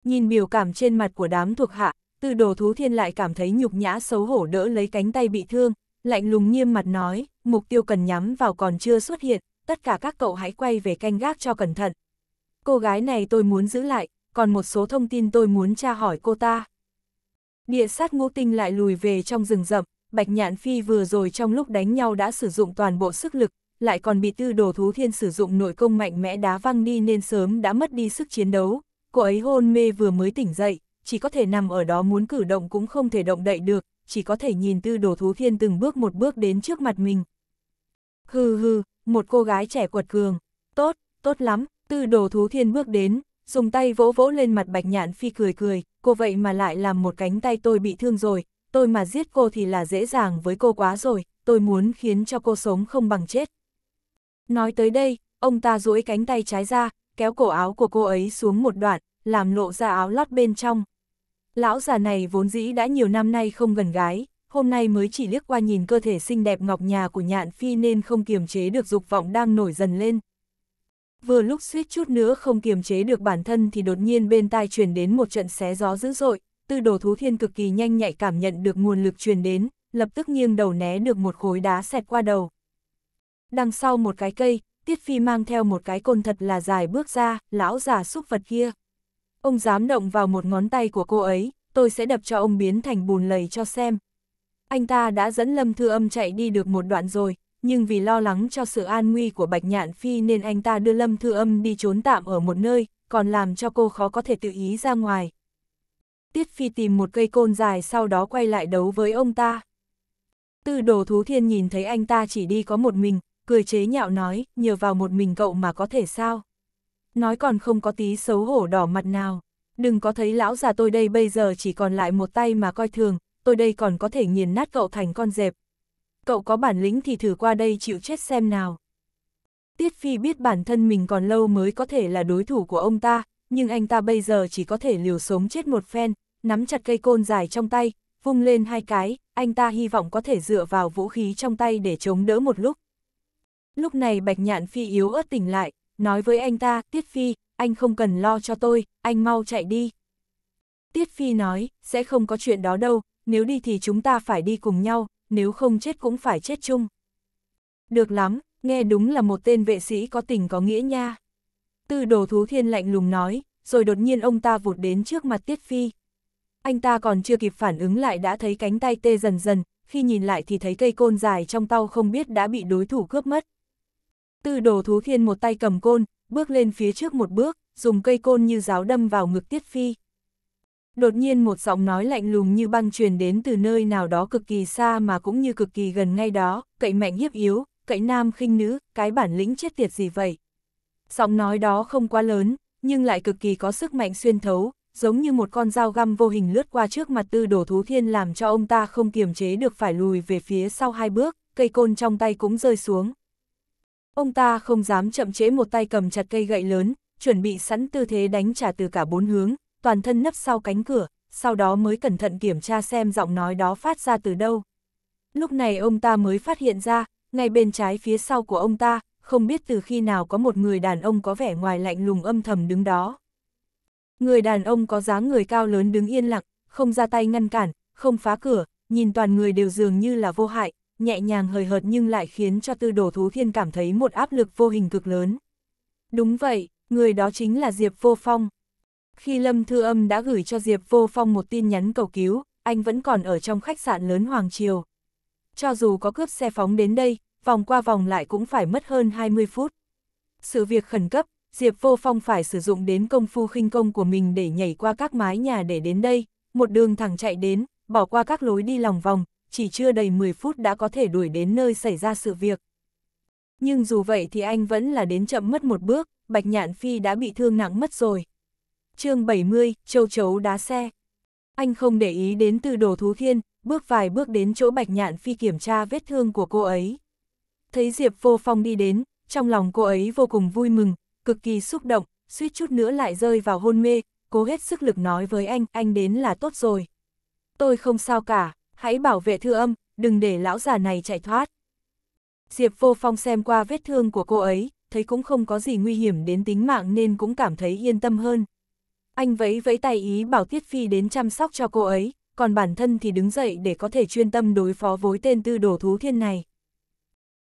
Nhìn biểu cảm trên mặt của đám thuộc hạ, tư đồ thú thiên lại cảm thấy nhục nhã xấu hổ đỡ lấy cánh tay bị thương, lạnh lùng nghiêm mặt nói, mục tiêu cần nhắm vào còn chưa xuất hiện, tất cả các cậu hãy quay về canh gác cho cẩn thận. Cô gái này tôi muốn giữ lại, còn một số thông tin tôi muốn tra hỏi cô ta. Địa sát ngô tinh lại lùi về trong rừng rậm, Bạch Nhạn Phi vừa rồi trong lúc đánh nhau đã sử dụng toàn bộ sức lực, lại còn bị tư đồ thú thiên sử dụng nội công mạnh mẽ đá văng đi nên sớm đã mất đi sức chiến đấu. Cô ấy hôn mê vừa mới tỉnh dậy, chỉ có thể nằm ở đó muốn cử động cũng không thể động đậy được, chỉ có thể nhìn tư đồ thú thiên từng bước một bước đến trước mặt mình. Hừ hừ, một cô gái trẻ quật cường, tốt, tốt lắm, tư đồ thú thiên bước đến, dùng tay vỗ vỗ lên mặt bạch nhạn phi cười cười, cô vậy mà lại làm một cánh tay tôi bị thương rồi, tôi mà giết cô thì là dễ dàng với cô quá rồi, tôi muốn khiến cho cô sống không bằng chết. Nói tới đây, ông ta duỗi cánh tay trái ra, kéo cổ áo của cô ấy xuống một đoạn, làm lộ ra áo lót bên trong. Lão già này vốn dĩ đã nhiều năm nay không gần gái, hôm nay mới chỉ liếc qua nhìn cơ thể xinh đẹp ngọc nhà của nhạn phi nên không kiềm chế được dục vọng đang nổi dần lên, vừa lúc suýt chút nữa không kiềm chế được bản thân thì đột nhiên bên tai truyền đến một trận xé gió dữ dội, tư đồ thú thiên cực kỳ nhanh nhạy cảm nhận được nguồn lực truyền đến, lập tức nghiêng đầu né được một khối đá xẹt qua đầu. Đằng sau một cái cây, Tiết Phi mang theo một cái côn thật là dài bước ra, lão già xúc vật kia. Ông dám động vào một ngón tay của cô ấy, tôi sẽ đập cho ông biến thành bùn lầy cho xem. Anh ta đã dẫn Lâm Thư Âm chạy đi được một đoạn rồi, nhưng vì lo lắng cho sự an nguy của Bạch Nhạn Phi nên anh ta đưa Lâm Thư Âm đi trốn tạm ở một nơi, còn làm cho cô khó có thể tự ý ra ngoài. Tiết Phi tìm một cây côn dài sau đó quay lại đấu với ông ta. Tư đồ thú thiên nhìn thấy anh ta chỉ đi có một mình, cười chế nhạo nói, nhờ vào một mình cậu mà có thể sao. Nói còn không có tí xấu hổ đỏ mặt nào, đừng có thấy lão già tôi đây bây giờ chỉ còn lại một tay mà coi thường, tôi đây còn có thể nghiền nát cậu thành con dẹp, cậu có bản lĩnh thì thử qua đây chịu chết xem nào. Tiết Phi biết bản thân mình còn lâu mới có thể là đối thủ của ông ta, nhưng anh ta bây giờ chỉ có thể liều sống chết một phen, nắm chặt cây côn dài trong tay, vung lên hai cái, anh ta hy vọng có thể dựa vào vũ khí trong tay để chống đỡ một lúc. Lúc này Bạch Nhạn Phi yếu ớt tỉnh lại, nói với anh ta, Tiết Phi, anh không cần lo cho tôi, anh mau chạy đi. Tiết Phi nói, sẽ không có chuyện đó đâu, nếu đi thì chúng ta phải đi cùng nhau, nếu không chết cũng phải chết chung. Được lắm, nghe đúng là một tên vệ sĩ có tình có nghĩa nha. Tư đồ thú thiên lạnh lùng nói, rồi đột nhiên ông ta vụt đến trước mặt Tiết Phi. Anh ta còn chưa kịp phản ứng lại đã thấy cánh tay tê dần dần, khi nhìn lại thì thấy cây côn dài trong tao không biết đã bị đối thủ cướp mất. Tư đồ thú thiên một tay cầm côn, bước lên phía trước một bước, dùng cây côn như giáo đâm vào ngực Tiết Phi. Đột nhiên một giọng nói lạnh lùng như băng truyền đến từ nơi nào đó cực kỳ xa mà cũng như cực kỳ gần ngay đó, cậy mạnh hiếp yếu, cậy nam khinh nữ, cái bản lĩnh chết tiệt gì vậy. Giọng nói đó không quá lớn, nhưng lại cực kỳ có sức mạnh xuyên thấu, giống như một con dao găm vô hình lướt qua trước mặt tư đổ thú thiên làm cho ông ta không kiềm chế được phải lùi về phía sau hai bước, cây côn trong tay cũng rơi xuống. Ông ta không dám chậm chế một tay cầm chặt cây gậy lớn, chuẩn bị sẵn tư thế đánh trả từ cả bốn hướng, toàn thân nấp sau cánh cửa, sau đó mới cẩn thận kiểm tra xem giọng nói đó phát ra từ đâu. Lúc này ông ta mới phát hiện ra, ngay bên trái phía sau của ông ta, không biết từ khi nào có một người đàn ông có vẻ ngoài lạnh lùng âm thầm đứng đó. Người đàn ông có dáng người cao lớn đứng yên lặng, không ra tay ngăn cản, không phá cửa, nhìn toàn người đều dường như là vô hại, nhẹ nhàng hời hợt nhưng lại khiến cho tư đồ thú thiên cảm thấy một áp lực vô hình cực lớn. Đúng vậy, người đó chính là Diệp Vô Phong. Khi Lâm Thư Âm đã gửi cho Diệp Vô Phong một tin nhắn cầu cứu, anh vẫn còn ở trong khách sạn lớn Hoàng Triều. Cho dù có cướp xe phóng đến đây, vòng qua vòng lại cũng phải mất hơn 20 phút. Sự việc khẩn cấp, Diệp Vô Phong phải sử dụng đến công phu khinh công của mình để nhảy qua các mái nhà để đến đây, một đường thẳng chạy đến, bỏ qua các lối đi lòng vòng, chỉ chưa đầy 10 phút đã có thể đuổi đến nơi xảy ra sự việc. Nhưng dù vậy thì anh vẫn là đến chậm mất một bước, Bạch Nhạn Phi đã bị thương nặng mất rồi chương 70, châu chấu đá xe. Anh không để ý đến từ đồ thú thiên, bước vài bước đến chỗ bạch nhạn phi kiểm tra vết thương của cô ấy. Thấy Diệp vô phong đi đến, trong lòng cô ấy vô cùng vui mừng, cực kỳ xúc động, suýt chút nữa lại rơi vào hôn mê, cố hết sức lực nói với anh, anh đến là tốt rồi. Tôi không sao cả, hãy bảo vệ thư âm, đừng để lão già này chạy thoát. Diệp vô phong xem qua vết thương của cô ấy, thấy cũng không có gì nguy hiểm đến tính mạng nên cũng cảm thấy yên tâm hơn. Anh vẫy vẫy tay ý bảo Tiết Phi đến chăm sóc cho cô ấy, còn bản thân thì đứng dậy để có thể chuyên tâm đối phó với tên tư đồ thú thiên này.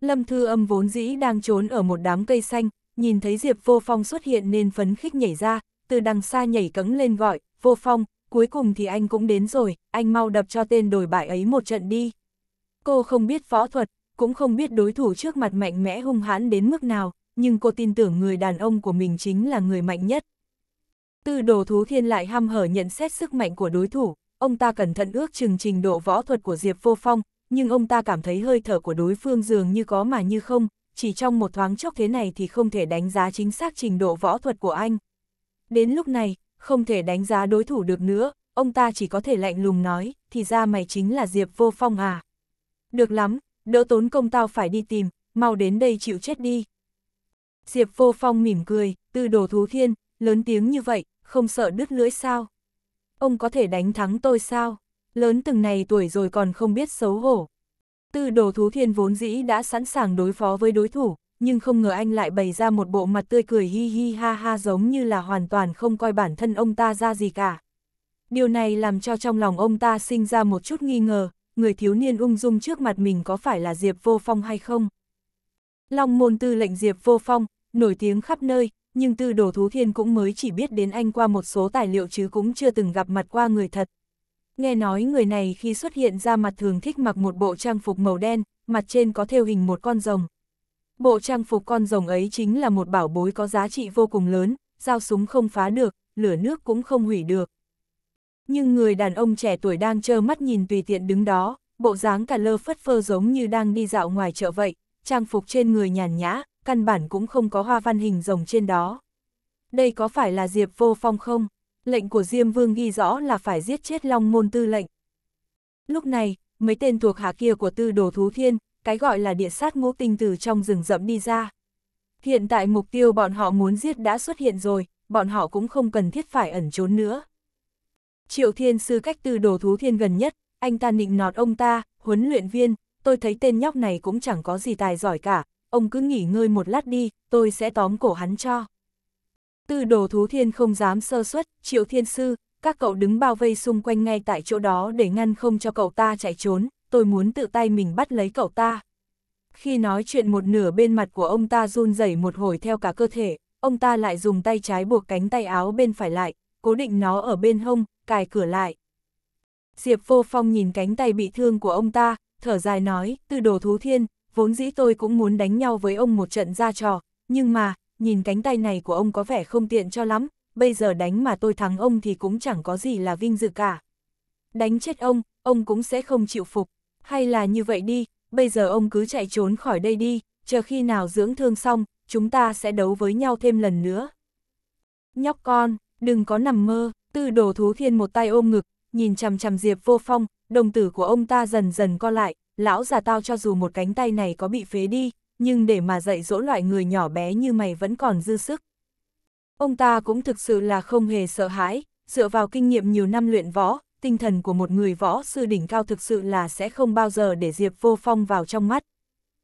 Lâm Thư Âm vốn dĩ đang trốn ở một đám cây xanh, nhìn thấy Diệp Vô Phong xuất hiện nên phấn khích nhảy ra, từ đằng xa nhảy cẫng lên gọi, Vô Phong, cuối cùng thì anh cũng đến rồi, anh mau đập cho tên đồi bại ấy một trận đi. Cô không biết võ thuật, cũng không biết đối thủ trước mặt mạnh mẽ hung hãn đến mức nào, nhưng cô tin tưởng người đàn ông của mình chính là người mạnh nhất, Tư đồ thú thiên lại hăm hở nhận xét sức mạnh của đối thủ, ông ta cẩn thận ước chừng trình độ võ thuật của Diệp Vô Phong, nhưng ông ta cảm thấy hơi thở của đối phương dường như có mà như không, chỉ trong một thoáng chốc thế này thì không thể đánh giá chính xác trình độ võ thuật của anh. Đến lúc này, không thể đánh giá đối thủ được nữa, ông ta chỉ có thể lạnh lùng nói, thì ra mày chính là Diệp Vô Phong à. Được lắm, đỡ tốn công tao phải đi tìm, mau đến đây chịu chết đi. Diệp Vô Phong mỉm cười, Tư đồ thú thiên, lớn tiếng như vậy, không sợ đứt lưỡi sao? Ông có thể đánh thắng tôi sao? Lớn từng này tuổi rồi còn không biết xấu hổ. Tư đồ thú thiên vốn dĩ đã sẵn sàng đối phó với đối thủ, nhưng không ngờ anh lại bày ra một bộ mặt tươi cười hi hi ha ha giống như là hoàn toàn không coi bản thân ông ta ra gì cả. Điều này làm cho trong lòng ông ta sinh ra một chút nghi ngờ, người thiếu niên ung dung trước mặt mình có phải là Diệp Vô Phong hay không? Long môn tư lệnh Diệp Vô Phong, nổi tiếng khắp nơi, nhưng tư đồ thú thiên cũng mới chỉ biết đến anh qua một số tài liệu chứ cũng chưa từng gặp mặt qua người thật. Nghe nói người này khi xuất hiện ra mặt thường thích mặc một bộ trang phục màu đen, mặt trên có thêu hình một con rồng. Bộ trang phục con rồng ấy chính là một bảo bối có giá trị vô cùng lớn, dao súng không phá được, lửa nước cũng không hủy được. Nhưng người đàn ông trẻ tuổi đang trơ mắt nhìn tùy tiện đứng đó, bộ dáng cả lơ phất phơ giống như đang đi dạo ngoài chợ vậy, trang phục trên người nhàn nhã, căn bản cũng không có hoa văn hình rồng trên đó. Đây có phải là Diệp Vô Phong không? Lệnh của Diêm Vương ghi rõ là phải giết chết Long Môn Tư lệnh. Lúc này, mấy tên thuộc hạ kia của Tư Đồ Thú Thiên, cái gọi là địa sát ngũ tinh từ trong rừng rậm đi ra. Hiện tại mục tiêu bọn họ muốn giết đã xuất hiện rồi, bọn họ cũng không cần thiết phải ẩn trốn nữa. Triệu Thiên Sư cách Tư Đồ Thú Thiên gần nhất, anh ta nịnh nọt ông ta, huấn luyện viên, tôi thấy tên nhóc này cũng chẳng có gì tài giỏi cả, ông cứ nghỉ ngơi một lát đi, tôi sẽ tóm cổ hắn cho. Tư đồ thú thiên không dám sơ suất, triệu thiên sư, các cậu đứng bao vây xung quanh ngay tại chỗ đó để ngăn không cho cậu ta chạy trốn, tôi muốn tự tay mình bắt lấy cậu ta. Khi nói chuyện một nửa bên mặt của ông ta run rẩy một hồi theo cả cơ thể, ông ta lại dùng tay trái buộc cánh tay áo bên phải lại, cố định nó ở bên hông, cài cửa lại. Diệp vô phong nhìn cánh tay bị thương của ông ta, thở dài nói, Tư đồ thú thiên, vốn dĩ tôi cũng muốn đánh nhau với ông một trận ra trò, nhưng mà, nhìn cánh tay này của ông có vẻ không tiện cho lắm, bây giờ đánh mà tôi thắng ông thì cũng chẳng có gì là vinh dự cả. Đánh chết ông, ông cũng sẽ không chịu phục, hay là như vậy đi, bây giờ ông cứ chạy trốn khỏi đây đi, chờ khi nào dưỡng thương xong, chúng ta sẽ đấu với nhau thêm lần nữa. Nhóc con, đừng có nằm mơ, tư đồ thú thiên một tay ôm ngực, nhìn chằm chằm Diệp vô phong, đồng tử của ông ta dần dần co lại, lão già tao cho dù một cánh tay này có bị phế đi, nhưng để mà dạy dỗ loại người nhỏ bé như mày vẫn còn dư sức. Ông ta cũng thực sự là không hề sợ hãi, dựa vào kinh nghiệm nhiều năm luyện võ, tinh thần của một người võ sư đỉnh cao thực sự là sẽ không bao giờ để Diệp Vô Phong vào trong mắt.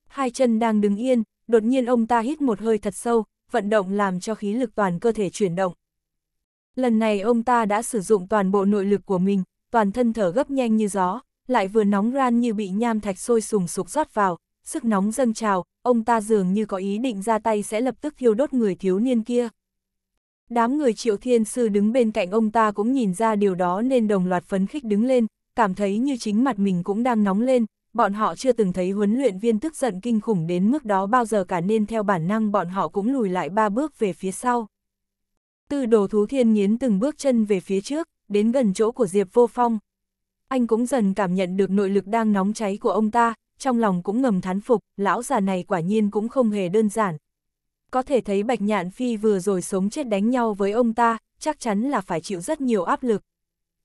Hai chân đang đứng yên, đột nhiên ông ta hít một hơi thật sâu, vận động làm cho khí lực toàn cơ thể chuyển động. Lần này ông ta đã sử dụng toàn bộ nội lực của mình, toàn thân thở gấp nhanh như gió, lại vừa nóng ran như bị nham thạch sôi sùng sục rót vào, sức nóng dâng trào, ông ta dường như có ý định ra tay sẽ lập tức thiêu đốt người thiếu niên kia. Đám người triệu thiên sư đứng bên cạnh ông ta cũng nhìn ra điều đó nên đồng loạt phấn khích đứng lên, cảm thấy như chính mặt mình cũng đang nóng lên, bọn họ chưa từng thấy huấn luyện viên tức giận kinh khủng đến mức đó bao giờ cả nên theo bản năng bọn họ cũng lùi lại ba bước về phía sau. từ đồ thú thiên nghiến từng bước chân về phía trước, đến gần chỗ của Diệp Vô Phong, anh cũng dần cảm nhận được nội lực đang nóng cháy của ông ta, trong lòng cũng ngầm thán phục, lão già này quả nhiên cũng không hề đơn giản. Có thể thấy Bạch Nhạn Phi vừa rồi sống chết đánh nhau với ông ta, chắc chắn là phải chịu rất nhiều áp lực.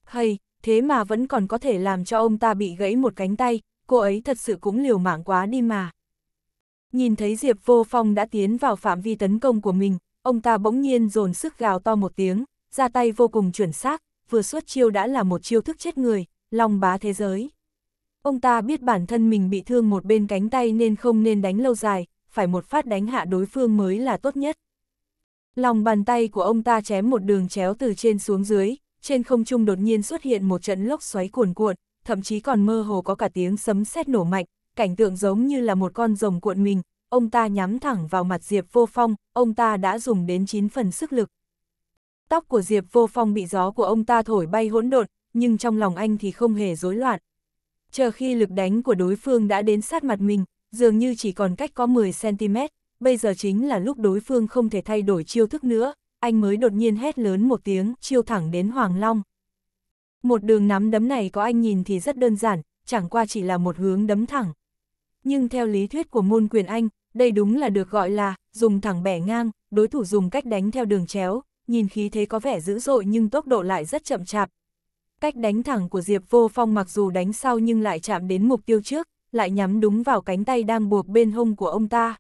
Hay, thế mà vẫn còn có thể làm cho ông ta bị gãy một cánh tay, cô ấy thật sự cũng liều mạng quá đi mà. Nhìn thấy Diệp Vô Phong đã tiến vào phạm vi tấn công của mình, ông ta bỗng nhiên dồn sức gào to một tiếng, ra tay vô cùng chuẩn xác, vừa xuất chiêu đã là một chiêu thức chết người, long bá thế giới. Ông ta biết bản thân mình bị thương một bên cánh tay nên không nên đánh lâu dài, phải một phát đánh hạ đối phương mới là tốt nhất. Lòng bàn tay của ông ta chém một đường chéo từ trên xuống dưới, trên không trung đột nhiên xuất hiện một trận lốc xoáy cuồn cuộn, thậm chí còn mơ hồ có cả tiếng sấm sét nổ mạnh, cảnh tượng giống như là một con rồng cuộn mình, ông ta nhắm thẳng vào mặt Diệp Vô Phong, ông ta đã dùng đến 9 phần sức lực. Tóc của Diệp Vô Phong bị gió của ông ta thổi bay hỗn độn, nhưng trong lòng anh thì không hề rối loạn. Chờ khi lực đánh của đối phương đã đến sát mặt mình, dường như chỉ còn cách có 10cm, bây giờ chính là lúc đối phương không thể thay đổi chiêu thức nữa, anh mới đột nhiên hét lớn một tiếng, chiêu thẳng đến Hoàng Long. Một đường nắm đấm này có anh nhìn thì rất đơn giản, chẳng qua chỉ là một hướng đấm thẳng. Nhưng theo lý thuyết của môn quyền anh, đây đúng là được gọi là dùng thẳng bẻ ngang, đối thủ dùng cách đánh theo đường chéo, nhìn khí thế có vẻ dữ dội nhưng tốc độ lại rất chậm chạp, Cách đánh thẳng của Diệp Vô Phong mặc dù đánh sau nhưng lại chạm đến mục tiêu trước, lại nhắm đúng vào cánh tay đang buộc bên hông của ông ta.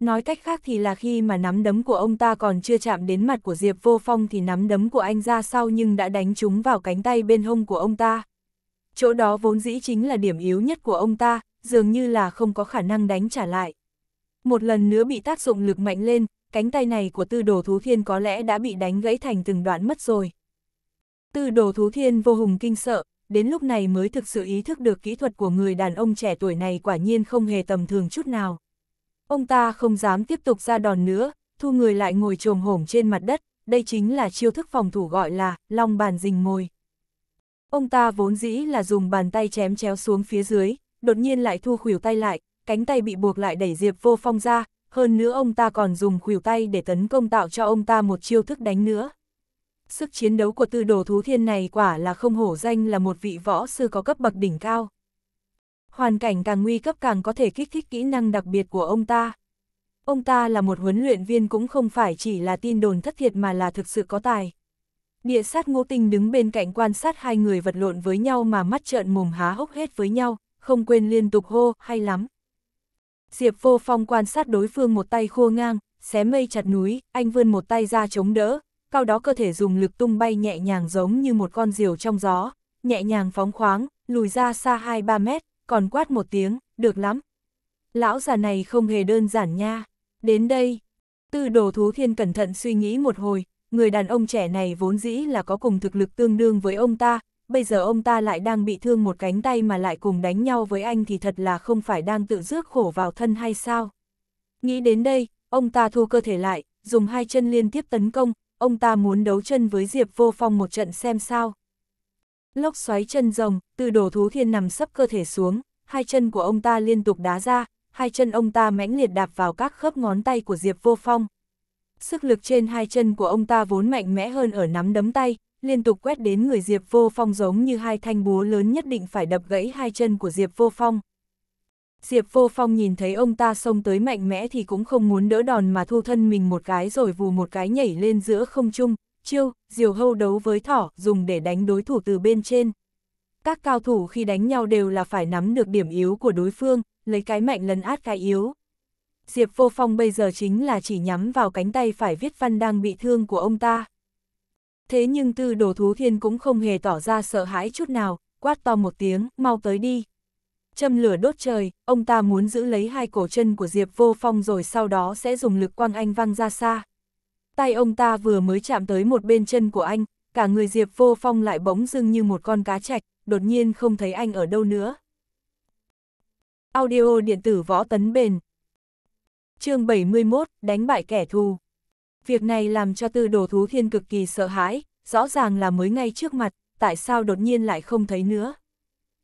Nói cách khác thì là khi mà nắm đấm của ông ta còn chưa chạm đến mặt của Diệp Vô Phong thì nắm đấm của anh ra sau nhưng đã đánh trúng vào cánh tay bên hông của ông ta. Chỗ đó vốn dĩ chính là điểm yếu nhất của ông ta, dường như là không có khả năng đánh trả lại. Một lần nữa bị tác dụng lực mạnh lên, cánh tay này của tư đồ thú thiên có lẽ đã bị đánh gãy thành từng đoạn mất rồi. Từ đồ thú thiên vô hùng kinh sợ, đến lúc này mới thực sự ý thức được kỹ thuật của người đàn ông trẻ tuổi này quả nhiên không hề tầm thường chút nào. Ông ta không dám tiếp tục ra đòn nữa, thu người lại ngồi trồm hổm trên mặt đất, đây chính là chiêu thức phòng thủ gọi là long bàn rình mồi. Ông ta vốn dĩ là dùng bàn tay chém chéo xuống phía dưới, đột nhiên lại thu khuỷu tay lại, cánh tay bị buộc lại đẩy Diệp Vô Phong ra, hơn nữa ông ta còn dùng khuỷu tay để tấn công tạo cho ông ta một chiêu thức đánh nữa sức chiến đấu của tư đồ thú thiên này quả là không hổ danh là một vị võ sư có cấp bậc đỉnh cao. Hoàn cảnh càng nguy cấp càng có thể kích thích kỹ năng đặc biệt của ông ta. Ông ta là một huấn luyện viên cũng không phải chỉ là tin đồn thất thiệt mà là thực sự có tài. Địa sát ngô tinh đứng bên cạnh quan sát hai người vật lộn với nhau mà mắt trợn mồm há hốc hết với nhau, không quên liên tục hô, hay lắm. Diệp vô phong quan sát đối phương một tay khua ngang, xé mây chặt núi, anh vươn một tay ra chống đỡ, cao đó cơ thể dùng lực tung bay nhẹ nhàng giống như một con diều trong gió, nhẹ nhàng phóng khoáng, lùi ra xa 2-3 mét, còn quát một tiếng, được lắm. Lão già này không hề đơn giản nha, đến đây. Tư đồ thú thiên cẩn thận suy nghĩ một hồi, người đàn ông trẻ này vốn dĩ là có cùng thực lực tương đương với ông ta, bây giờ ông ta lại đang bị thương một cánh tay mà lại cùng đánh nhau với anh thì thật là không phải đang tự rước khổ vào thân hay sao. Nghĩ đến đây, ông ta thu cơ thể lại, dùng hai chân liên tiếp tấn công, ông ta muốn đấu chân với Diệp Vô Phong một trận xem sao. Lốc xoáy chân rồng, từ đồ thú thiên nằm sấp cơ thể xuống, hai chân của ông ta liên tục đá ra, hai chân ông ta mãnh liệt đạp vào các khớp ngón tay của Diệp Vô Phong. Sức lực trên hai chân của ông ta vốn mạnh mẽ hơn ở nắm đấm tay, liên tục quét đến người Diệp Vô Phong giống như hai thanh búa lớn nhất định phải đập gãy hai chân của Diệp Vô Phong. Diệp Vô Phong nhìn thấy ông ta xông tới mạnh mẽ thì cũng không muốn đỡ đòn mà thu thân mình một cái rồi vù một cái nhảy lên giữa không trung, chiêu, diều hâu đấu với thỏ, dùng để đánh đối thủ từ bên trên. Các cao thủ khi đánh nhau đều là phải nắm được điểm yếu của đối phương, lấy cái mạnh lấn át cái yếu. Diệp Vô Phong bây giờ chính là chỉ nhắm vào cánh tay phải viết văn đang bị thương của ông ta. Thế nhưng tư đồ thú thiên cũng không hề tỏ ra sợ hãi chút nào, quát to một tiếng, mau tới đi châm lửa đốt trời, ông ta muốn giữ lấy hai cổ chân của Diệp Vô Phong rồi sau đó sẽ dùng lực quăng anh văng ra xa. Tay ông ta vừa mới chạm tới một bên chân của anh, cả người Diệp Vô Phong lại bỗng dưng như một con cá chạch, đột nhiên không thấy anh ở đâu nữa. Audio điện tử võ tấn bền chương 71, đánh bại kẻ thù. Việc này làm cho tư đồ thú thiên cực kỳ sợ hãi, rõ ràng là mới ngay trước mặt, tại sao đột nhiên lại không thấy nữa.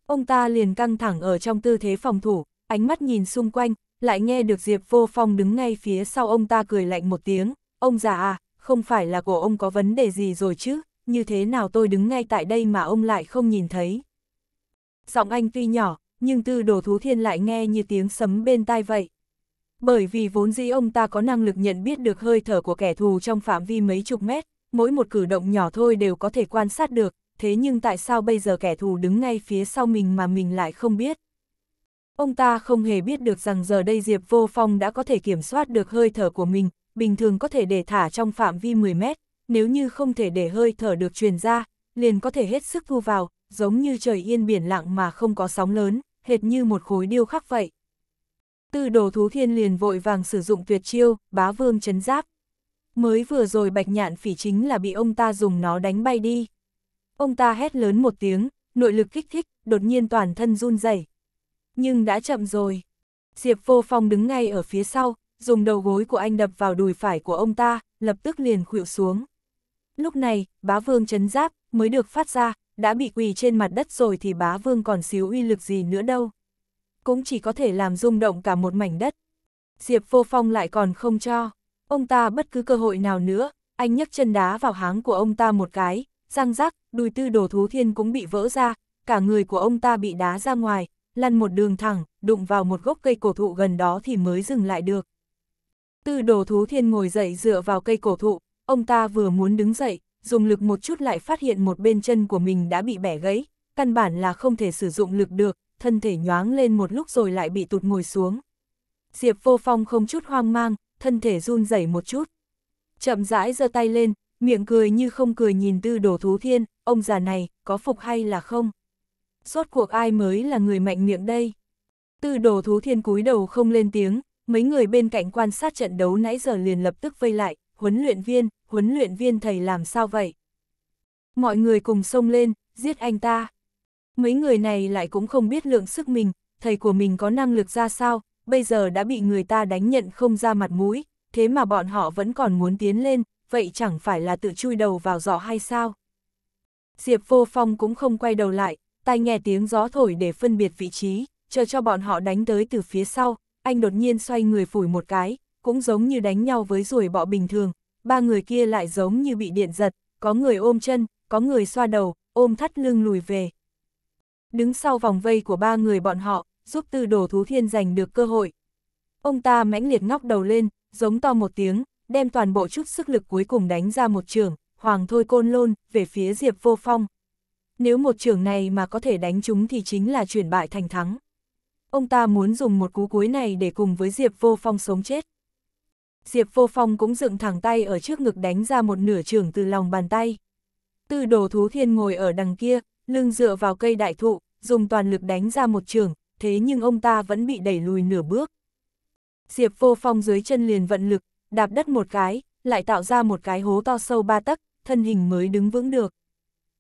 Ông ta liền căng thẳng ở trong tư thế phòng thủ, ánh mắt nhìn xung quanh, lại nghe được Diệp Vô Phong đứng ngay phía sau ông ta cười lạnh một tiếng, ông già à, không phải là của ông có vấn đề gì rồi chứ, như thế nào tôi đứng ngay tại đây mà ông lại không nhìn thấy. Giọng anh tuy nhỏ, nhưng tư đồ thú thiên lại nghe như tiếng sấm bên tai vậy. Bởi vì vốn dĩ ông ta có năng lực nhận biết được hơi thở của kẻ thù trong phạm vi mấy chục mét, mỗi một cử động nhỏ thôi đều có thể quan sát được, thế nhưng tại sao bây giờ kẻ thù đứng ngay phía sau mình mà mình lại không biết? Ông ta không hề biết được rằng giờ đây Diệp Vô Phong đã có thể kiểm soát được hơi thở của mình, bình thường có thể để thả trong phạm vi 10 mét, nếu như không thể để hơi thở được truyền ra, liền có thể hết sức thu vào, giống như trời yên biển lặng mà không có sóng lớn, hệt như một khối điêu khắc vậy. Tư đồ thú thiên liền vội vàng sử dụng tuyệt chiêu, bá vương chấn giáp. Mới vừa rồi bạch nhạn phỉ chính là bị ông ta dùng nó đánh bay đi. Ông ta hét lớn một tiếng, nội lực kích thích, đột nhiên toàn thân run rẩy. Nhưng đã chậm rồi. Diệp Vô Phong đứng ngay ở phía sau, dùng đầu gối của anh đập vào đùi phải của ông ta, lập tức liền khuỵu xuống. Lúc này, bá vương chấn giáp mới được phát ra, đã bị quỳ trên mặt đất rồi thì bá vương còn xíu uy lực gì nữa đâu. Cũng chỉ có thể làm rung động cả một mảnh đất. Diệp Vô Phong lại còn không cho. Ông ta bất cứ cơ hội nào nữa, anh nhấc chân đá vào háng của ông ta một cái, răng rắc, đùi tư đồ thú thiên cũng bị vỡ ra, cả người của ông ta bị đá ra ngoài, lăn một đường thẳng, đụng vào một gốc cây cổ thụ gần đó thì mới dừng lại được. Tư đồ thú thiên ngồi dậy dựa vào cây cổ thụ, ông ta vừa muốn đứng dậy, dùng lực một chút lại phát hiện một bên chân của mình đã bị bẻ gãy, căn bản là không thể sử dụng lực được, thân thể nhoáng lên một lúc rồi lại bị tụt ngồi xuống. Diệp vô phong không chút hoang mang, thân thể run rẩy một chút. Chậm rãi giơ tay lên, miệng cười như không cười nhìn tư đồ thú thiên, ông già này, có phục hay là không? suốt cuộc ai mới là người mạnh miệng đây? Tư đồ thú thiên cúi đầu không lên tiếng, mấy người bên cạnh quan sát trận đấu nãy giờ liền lập tức vây lại, huấn luyện viên, huấn luyện viên thầy làm sao vậy? Mọi người cùng xông lên, giết anh ta. Mấy người này lại cũng không biết lượng sức mình, thầy của mình có năng lực ra sao, bây giờ đã bị người ta đánh nhận không ra mặt mũi, thế mà bọn họ vẫn còn muốn tiến lên, vậy chẳng phải là tự chui đầu vào giỏ hay sao? Diệp Vô Phong cũng không quay đầu lại, tai nghe tiếng gió thổi để phân biệt vị trí, chờ cho bọn họ đánh tới từ phía sau, anh đột nhiên xoay người phủi một cái, cũng giống như đánh nhau với ruồi bọ bình thường, ba người kia lại giống như bị điện giật, có người ôm chân, có người xoa đầu, ôm thắt lưng lùi về. Đứng sau vòng vây của ba người bọn họ, giúp tư đồ thú thiên giành được cơ hội. Ông ta mãnh liệt ngóc đầu lên, giống to một tiếng, đem toàn bộ chút sức lực cuối cùng đánh ra một trường, hoàng thôi côn lôn, về phía Diệp Vô Phong. Nếu một trường này mà có thể đánh chúng thì chính là chuyển bại thành thắng. Ông ta muốn dùng một cú cuối này để cùng với Diệp Vô Phong sống chết. Diệp Vô Phong cũng dựng thẳng tay ở trước ngực đánh ra một nửa trường từ lòng bàn tay. Tư đồ thú thiên ngồi ở đằng kia, lưng dựa vào cây đại thụ, dùng toàn lực đánh ra một trường, thế nhưng ông ta vẫn bị đẩy lùi nửa bước. Diệp Vô Phong dưới chân liền vận lực, đạp đất một cái, lại tạo ra một cái hố to sâu ba tấc, thân hình mới đứng vững được.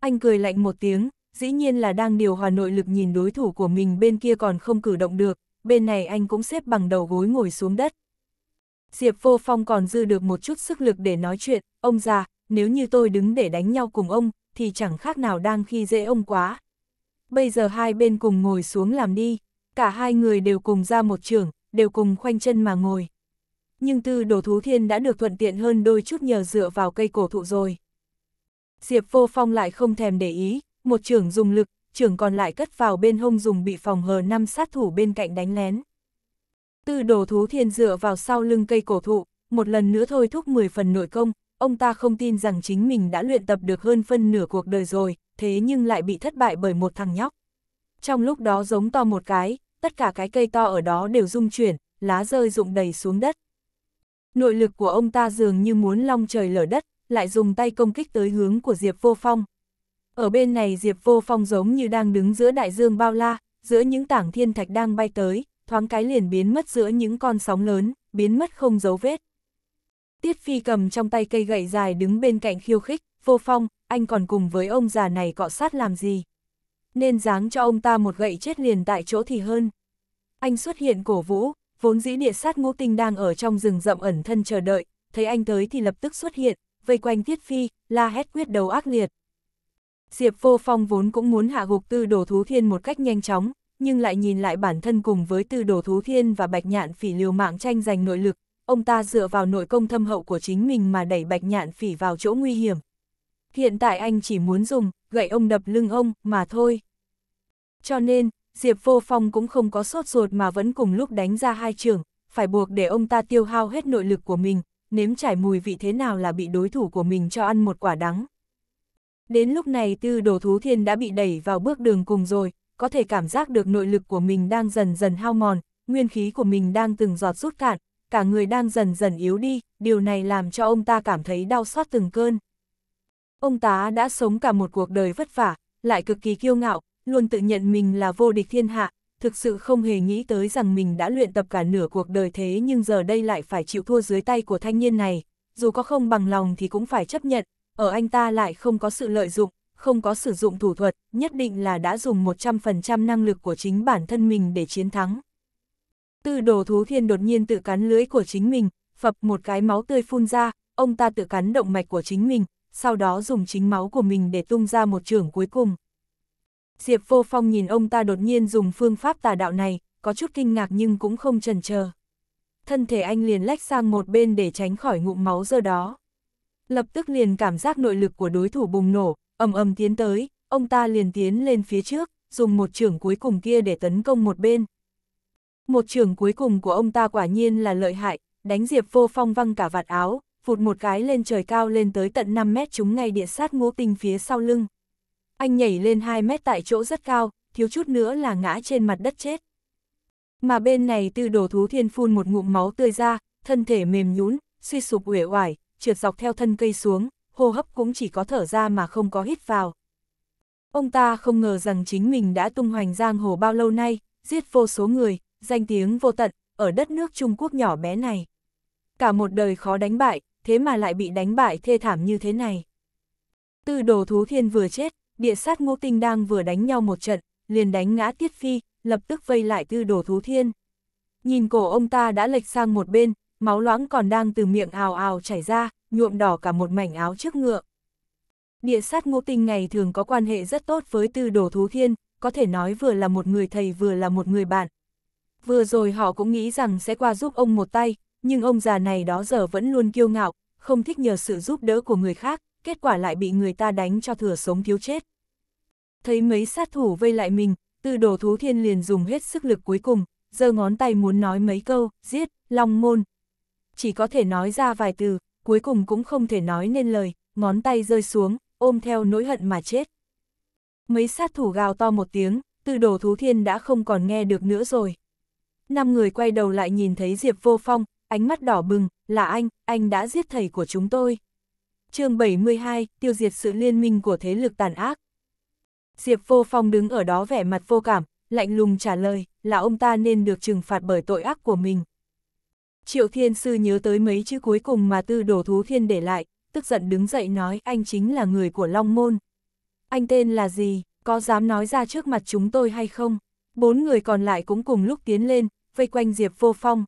Anh cười lạnh một tiếng, dĩ nhiên là đang điều hòa nội lực nhìn đối thủ của mình bên kia còn không cử động được, bên này anh cũng xếp bằng đầu gối ngồi xuống đất. Diệp Vô Phong còn dư được một chút sức lực để nói chuyện, ông già, nếu như tôi đứng để đánh nhau cùng ông, thì chẳng khác nào đang khi dễ ông quá. Bây giờ hai bên cùng ngồi xuống làm đi, cả hai người đều cùng ra một trường, đều cùng khoanh chân mà ngồi nhưng tư đồ thú thiên đã được thuận tiện hơn đôi chút nhờ dựa vào cây cổ thụ rồi. Diệp vô phong lại không thèm để ý, một trưởng dùng lực, trưởng còn lại cất vào bên hông dùng bị phòng hờ năm sát thủ bên cạnh đánh lén. Tư đồ thú thiên dựa vào sau lưng cây cổ thụ, một lần nữa thôi thúc 10 phần nội công, ông ta không tin rằng chính mình đã luyện tập được hơn phân nửa cuộc đời rồi, thế nhưng lại bị thất bại bởi một thằng nhóc. Trong lúc đó giống to một cái, tất cả cái cây to ở đó đều rung chuyển, lá rơi rụng đầy xuống đất nội lực của ông ta dường như muốn long trời lở đất, lại dùng tay công kích tới hướng của Diệp Vô Phong. Ở bên này Diệp Vô Phong giống như đang đứng giữa đại dương bao la, giữa những tảng thiên thạch đang bay tới, thoáng cái liền biến mất giữa những con sóng lớn, biến mất không dấu vết. Tiết Phi cầm trong tay cây gậy dài đứng bên cạnh khiêu khích, Vô Phong, anh còn cùng với ông già này cọ sát làm gì? Nên giáng cho ông ta một gậy chết liền tại chỗ thì hơn. Anh xuất hiện cổ vũ, vốn dĩ địa sát ngũ tinh đang ở trong rừng rậm ẩn thân chờ đợi, thấy anh tới thì lập tức xuất hiện, vây quanh Tiết Phi, la hét quyết đấu ác liệt. Diệp Vô Phong vốn cũng muốn hạ gục tư đồ thú thiên một cách nhanh chóng, nhưng lại nhìn lại bản thân cùng với tư đồ thú thiên và bạch nhạn phỉ liều mạng tranh giành nội lực, ông ta dựa vào nội công thâm hậu của chính mình mà đẩy bạch nhạn phỉ vào chỗ nguy hiểm. Hiện tại anh chỉ muốn dùng, gậy ông đập lưng ông, mà thôi. Cho nên, Diệp Vô Phong cũng không có sốt ruột mà vẫn cùng lúc đánh ra hai trường, phải buộc để ông ta tiêu hao hết nội lực của mình, nếm trải mùi vị thế nào là bị đối thủ của mình cho ăn một quả đắng. Đến lúc này tư đồ thú thiên đã bị đẩy vào bước đường cùng rồi, có thể cảm giác được nội lực của mình đang dần dần hao mòn, nguyên khí của mình đang từng giọt rút cạn, cả người đang dần dần yếu đi, điều này làm cho ông ta cảm thấy đau xót từng cơn. Ông ta đã sống cả một cuộc đời vất vả, lại cực kỳ kiêu ngạo, luôn tự nhận mình là vô địch thiên hạ, thực sự không hề nghĩ tới rằng mình đã luyện tập cả nửa cuộc đời thế nhưng giờ đây lại phải chịu thua dưới tay của thanh niên này, dù có không bằng lòng thì cũng phải chấp nhận, ở anh ta lại không có sự lợi dụng, không có sử dụng thủ thuật, nhất định là đã dùng 100% năng lực của chính bản thân mình để chiến thắng. Tư đồ thú thiên đột nhiên tự cắn lưỡi của chính mình, phập một cái máu tươi phun ra, ông ta tự cắn động mạch của chính mình, sau đó dùng chính máu của mình để tung ra một trưởng cuối cùng. Diệp Vô Phong nhìn ông ta đột nhiên dùng phương pháp tà đạo này, có chút kinh ngạc nhưng cũng không chần chờ. Thân thể anh liền lách sang một bên để tránh khỏi ngụm máu giờ đó. Lập tức liền cảm giác nội lực của đối thủ bùng nổ, ầm ầm tiến tới, ông ta liền tiến lên phía trước, dùng một trường cuối cùng kia để tấn công một bên. Một trường cuối cùng của ông ta quả nhiên là lợi hại, đánh Diệp Vô Phong văng cả vạt áo, vụt một cái lên trời cao lên tới tận 5 mét chúng ngay địa sát ngũ tinh phía sau lưng. Anh nhảy lên 2 mét tại chỗ rất cao, thiếu chút nữa là ngã trên mặt đất chết. Mà bên này tư đồ thú thiên phun một ngụm máu tươi ra, thân thể mềm nhũn, suy sụp uể oải, trượt dọc theo thân cây xuống, hô hấp cũng chỉ có thở ra mà không có hít vào. Ông ta không ngờ rằng chính mình đã tung hoành giang hồ bao lâu nay, giết vô số người, danh tiếng vô tận, ở đất nước Trung Quốc nhỏ bé này. Cả một đời khó đánh bại, thế mà lại bị đánh bại thê thảm như thế này. Tư đồ thú thiên vừa chết, địa sát ngô tinh đang vừa đánh nhau một trận, liền đánh ngã Tiết Phi, lập tức vây lại tư đồ thú thiên. Nhìn cổ ông ta đã lệch sang một bên, máu loãng còn đang từ miệng ào ào chảy ra, nhuộm đỏ cả một mảnh áo trước ngựa. Địa sát ngô tinh ngày thường có quan hệ rất tốt với tư đồ thú thiên, có thể nói vừa là một người thầy vừa là một người bạn. Vừa rồi họ cũng nghĩ rằng sẽ qua giúp ông một tay, nhưng ông già này đó giờ vẫn luôn kiêu ngạo, không thích nhờ sự giúp đỡ của người khác, kết quả lại bị người ta đánh cho thừa sống thiếu chết. Thấy mấy sát thủ vây lại mình, từ đồ thú thiên liền dùng hết sức lực cuối cùng, giơ ngón tay muốn nói mấy câu, giết, long môn. Chỉ có thể nói ra vài từ, cuối cùng cũng không thể nói nên lời, ngón tay rơi xuống, ôm theo nỗi hận mà chết. Mấy sát thủ gào to một tiếng, từ đồ thú thiên đã không còn nghe được nữa rồi. Năm người quay đầu lại nhìn thấy Diệp Vô Phong, ánh mắt đỏ bừng, là anh, anh đã giết thầy của chúng tôi chương 72, tiêu diệt sự liên minh của thế lực tàn ác. Diệp Vô Phong đứng ở đó vẻ mặt vô cảm, lạnh lùng trả lời, là ông ta nên được trừng phạt bởi tội ác của mình. Triệu Thiên Sư nhớ tới mấy chữ cuối cùng mà tư đổ thú thiên để lại, tức giận đứng dậy nói anh chính là người của Long Môn. Anh tên là gì, có dám nói ra trước mặt chúng tôi hay không? Bốn người còn lại cũng cùng lúc tiến lên, vây quanh Diệp Vô Phong.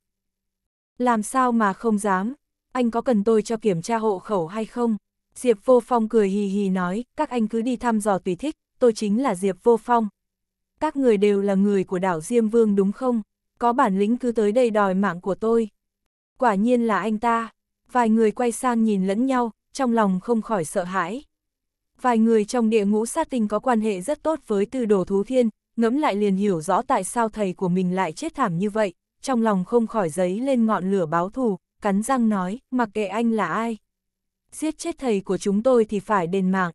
Làm sao mà không dám, anh có cần tôi cho kiểm tra hộ khẩu hay không? Diệp Vô Phong cười hì hì nói, các anh cứ đi thăm dò tùy thích, tôi chính là Diệp Vô Phong. Các người đều là người của đảo Diêm Vương đúng không? Có bản lĩnh cứ tới đây đòi mạng của tôi. Quả nhiên là anh ta. Vài người quay sang nhìn lẫn nhau, trong lòng không khỏi sợ hãi. Vài người trong địa ngũ sát tinh có quan hệ rất tốt với tư đồ thú thiên, ngẫm lại liền hiểu rõ tại sao thầy của mình lại chết thảm như vậy, trong lòng không khỏi giấy lên ngọn lửa báo thù, cắn răng nói, mặc kệ anh là ai. Giết chết thầy của chúng tôi thì phải đền mạng.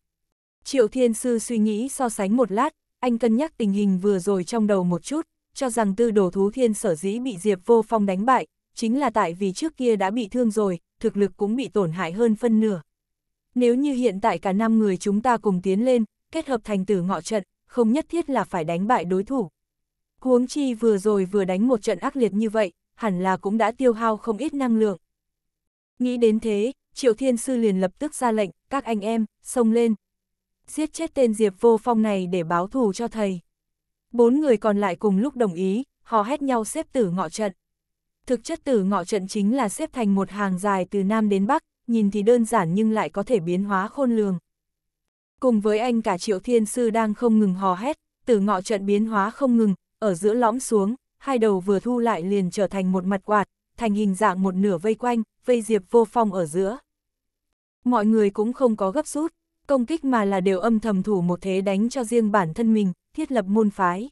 Triệu Thiên Sư suy nghĩ so sánh một lát, anh cân nhắc tình hình vừa rồi trong đầu một chút, cho rằng tư đồ thú thiên sở dĩ bị Diệp Vô Phong đánh bại, chính là tại vì trước kia đã bị thương rồi, thực lực cũng bị tổn hại hơn phân nửa. Nếu như hiện tại cả năm người chúng ta cùng tiến lên, kết hợp thành tử ngọ trận, không nhất thiết là phải đánh bại đối thủ. Huống chi vừa rồi vừa đánh một trận ác liệt như vậy, hẳn là cũng đã tiêu hao không ít năng lượng. Nghĩ đến thế, Triệu Thiên Sư liền lập tức ra lệnh, các anh em, xông lên. Giết chết tên Diệp Vô Phong này để báo thù cho thầy. Bốn người còn lại cùng lúc đồng ý, họ hét nhau xếp tử ngọ trận. Thực chất tử ngọ trận chính là xếp thành một hàng dài từ Nam đến Bắc, nhìn thì đơn giản nhưng lại có thể biến hóa khôn lường. Cùng với anh cả Triệu Thiên Sư đang không ngừng hò hét, tử ngọ trận biến hóa không ngừng, ở giữa lõm xuống, hai đầu vừa thu lại liền trở thành một mặt quạt, thành hình dạng một nửa vây quanh, vây Diệp Vô Phong ở giữa. Mọi người cũng không có gấp rút, công kích mà là đều âm thầm thủ một thế đánh cho riêng bản thân mình, thiết lập môn phái.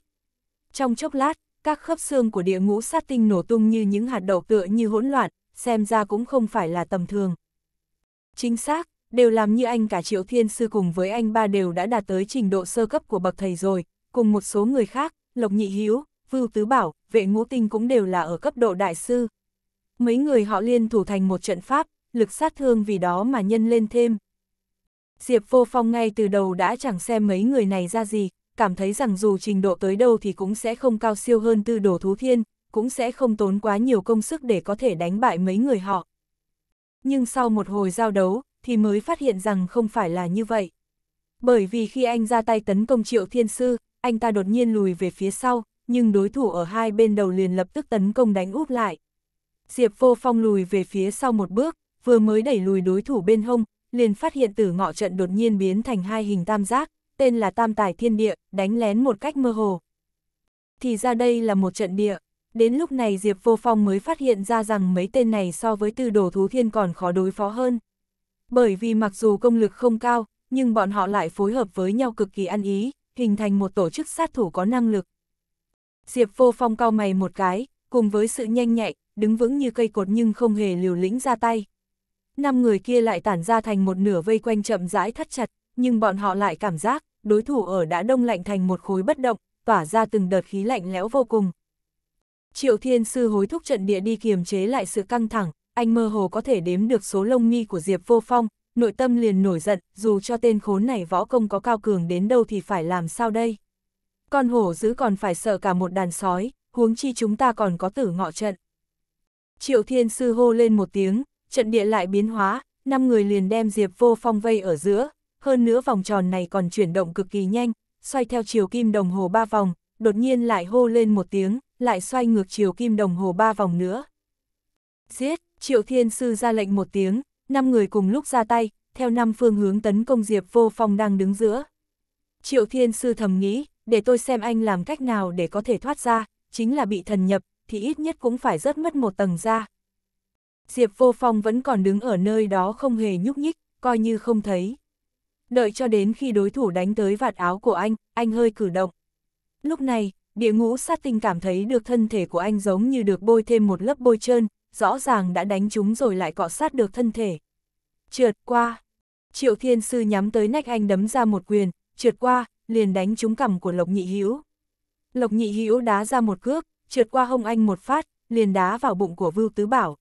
Trong chốc lát, các khớp xương của địa ngũ sát tinh nổ tung như những hạt đậu tựa như hỗn loạn, xem ra cũng không phải là tầm thường. Chính xác, đều làm như anh cả Triệu Thiên Sư cùng với anh ba đều đã đạt tới trình độ sơ cấp của bậc thầy rồi, cùng một số người khác, Lộc Nhị Hiếu, Vưu Tứ Bảo, vệ ngũ tinh cũng đều là ở cấp độ đại sư. Mấy người họ liên thủ thành một trận pháp, lực sát thương vì đó mà nhân lên thêm. Diệp Vô Phong ngay từ đầu đã chẳng xem mấy người này ra gì, cảm thấy rằng dù trình độ tới đâu thì cũng sẽ không cao siêu hơn tư đồ thú thiên, cũng sẽ không tốn quá nhiều công sức để có thể đánh bại mấy người họ. Nhưng sau một hồi giao đấu, thì mới phát hiện rằng không phải là như vậy. Bởi vì khi anh ra tay tấn công triệu thiên sư, anh ta đột nhiên lùi về phía sau, nhưng đối thủ ở hai bên đầu liền lập tức tấn công đánh úp lại. Diệp vô phong lùi về phía sau một bước, vừa mới đẩy lùi đối thủ bên hông, liền phát hiện tử ngọ trận đột nhiên biến thành hai hình tam giác, tên là tam tài thiên địa, đánh lén một cách mơ hồ. Thì ra đây là một trận địa, đến lúc này Diệp vô phong mới phát hiện ra rằng mấy tên này so với tư đồ thú thiên còn khó đối phó hơn. Bởi vì mặc dù công lực không cao, nhưng bọn họ lại phối hợp với nhau cực kỳ ăn ý, hình thành một tổ chức sát thủ có năng lực, Diệp vô phong cao mày một cái, cùng với sự nhanh nhạy, đứng vững như cây cột nhưng không hề liều lĩnh ra tay. Năm người kia lại tản ra thành một nửa vây quanh chậm rãi thắt chặt, nhưng bọn họ lại cảm giác, đối thủ ở đã đông lạnh thành một khối bất động, tỏa ra từng đợt khí lạnh lẽo vô cùng. Triệu Thiên Sư hối thúc trận địa đi kiềm chế lại sự căng thẳng, anh mơ hồ có thể đếm được số lông mi của Diệp Vô Phong, nội tâm liền nổi giận, dù cho tên khốn này võ công có cao cường đến đâu thì phải làm sao đây con hổ dữ còn phải sợ cả một đàn sói, huống chi chúng ta còn có tử ngọ trận. Triệu Thiên Sư hô lên một tiếng, trận địa lại biến hóa, năm người liền đem Diệp Vô Phong vây ở giữa, hơn nữa vòng tròn này còn chuyển động cực kỳ nhanh, xoay theo chiều kim đồng hồ ba vòng, đột nhiên lại hô lên một tiếng, lại xoay ngược chiều kim đồng hồ ba vòng nữa. Giết, Triệu Thiên Sư ra lệnh một tiếng, năm người cùng lúc ra tay, theo năm phương hướng tấn công Diệp Vô Phong đang đứng giữa. Triệu Thiên Sư thầm nghĩ, để tôi xem anh làm cách nào để có thể thoát ra, chính là bị thần nhập, thì ít nhất cũng phải rớt mất một tầng ra. Diệp Vô Phong vẫn còn đứng ở nơi đó không hề nhúc nhích, coi như không thấy. Đợi cho đến khi đối thủ đánh tới vạt áo của anh, anh hơi cử động. Lúc này, địa ngũ sát tinh cảm thấy được thân thể của anh giống như được bôi thêm một lớp bôi trơn, rõ ràng đã đánh chúng rồi lại cọ sát được thân thể. Trượt qua. Triệu Thiên Sư nhắm tới nách anh đấm ra một quyền, trượt qua, liền đánh trúng cằm của Lộc Nhị Hữu. Lộc Nhị Hữu đá ra một cước, trượt qua hông anh một phát, liền đá vào bụng của Vưu Tứ Bảo.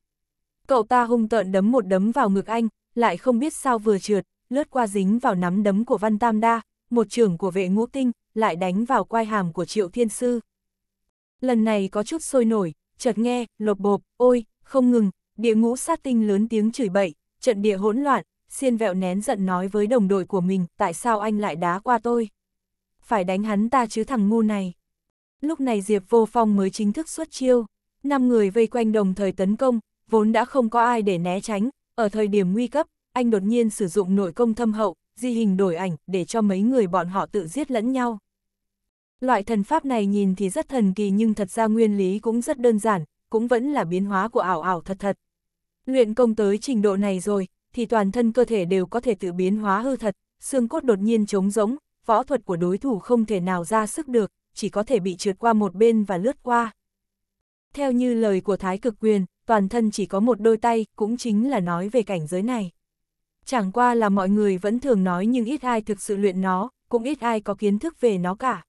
Cậu ta hung tợn đấm một đấm vào ngực anh, lại không biết sao vừa trượt, lướt qua dính vào nắm đấm của Văn Tam Đa, một trưởng của vệ ngũ tinh, lại đánh vào quai hàm của Triệu Thiên Sư. Lần này có chút sôi nổi, chợt nghe, lột bộp, ôi, không ngừng, địa ngũ sát tinh lớn tiếng chửi bậy, trận địa hỗn loạn, xiên vẹo nén giận nói với đồng đội của mình, tại sao anh lại đá qua tôi phải đánh hắn ta chứ thằng ngu này. Lúc này Diệp Vô Phong mới chính thức xuất chiêu, năm người vây quanh đồng thời tấn công, vốn đã không có ai để né tránh, ở thời điểm nguy cấp, anh đột nhiên sử dụng nội công thâm hậu, di hình đổi ảnh để cho mấy người bọn họ tự giết lẫn nhau. Loại thần pháp này nhìn thì rất thần kỳ nhưng thật ra nguyên lý cũng rất đơn giản, cũng vẫn là biến hóa của ảo ảo thật thật. Luyện công tới trình độ này rồi, thì toàn thân cơ thể đều có thể tự biến hóa hư thật, xương cốt đột nhiên trống rỗng, võ thuật của đối thủ không thể nào ra sức được, chỉ có thể bị trượt qua một bên và lướt qua. Theo như lời của Thái Cực Quyền, toàn thân chỉ có một đôi tay, cũng chính là nói về cảnh giới này. Chẳng qua là mọi người vẫn thường nói nhưng ít ai thực sự luyện nó, cũng ít ai có kiến thức về nó cả.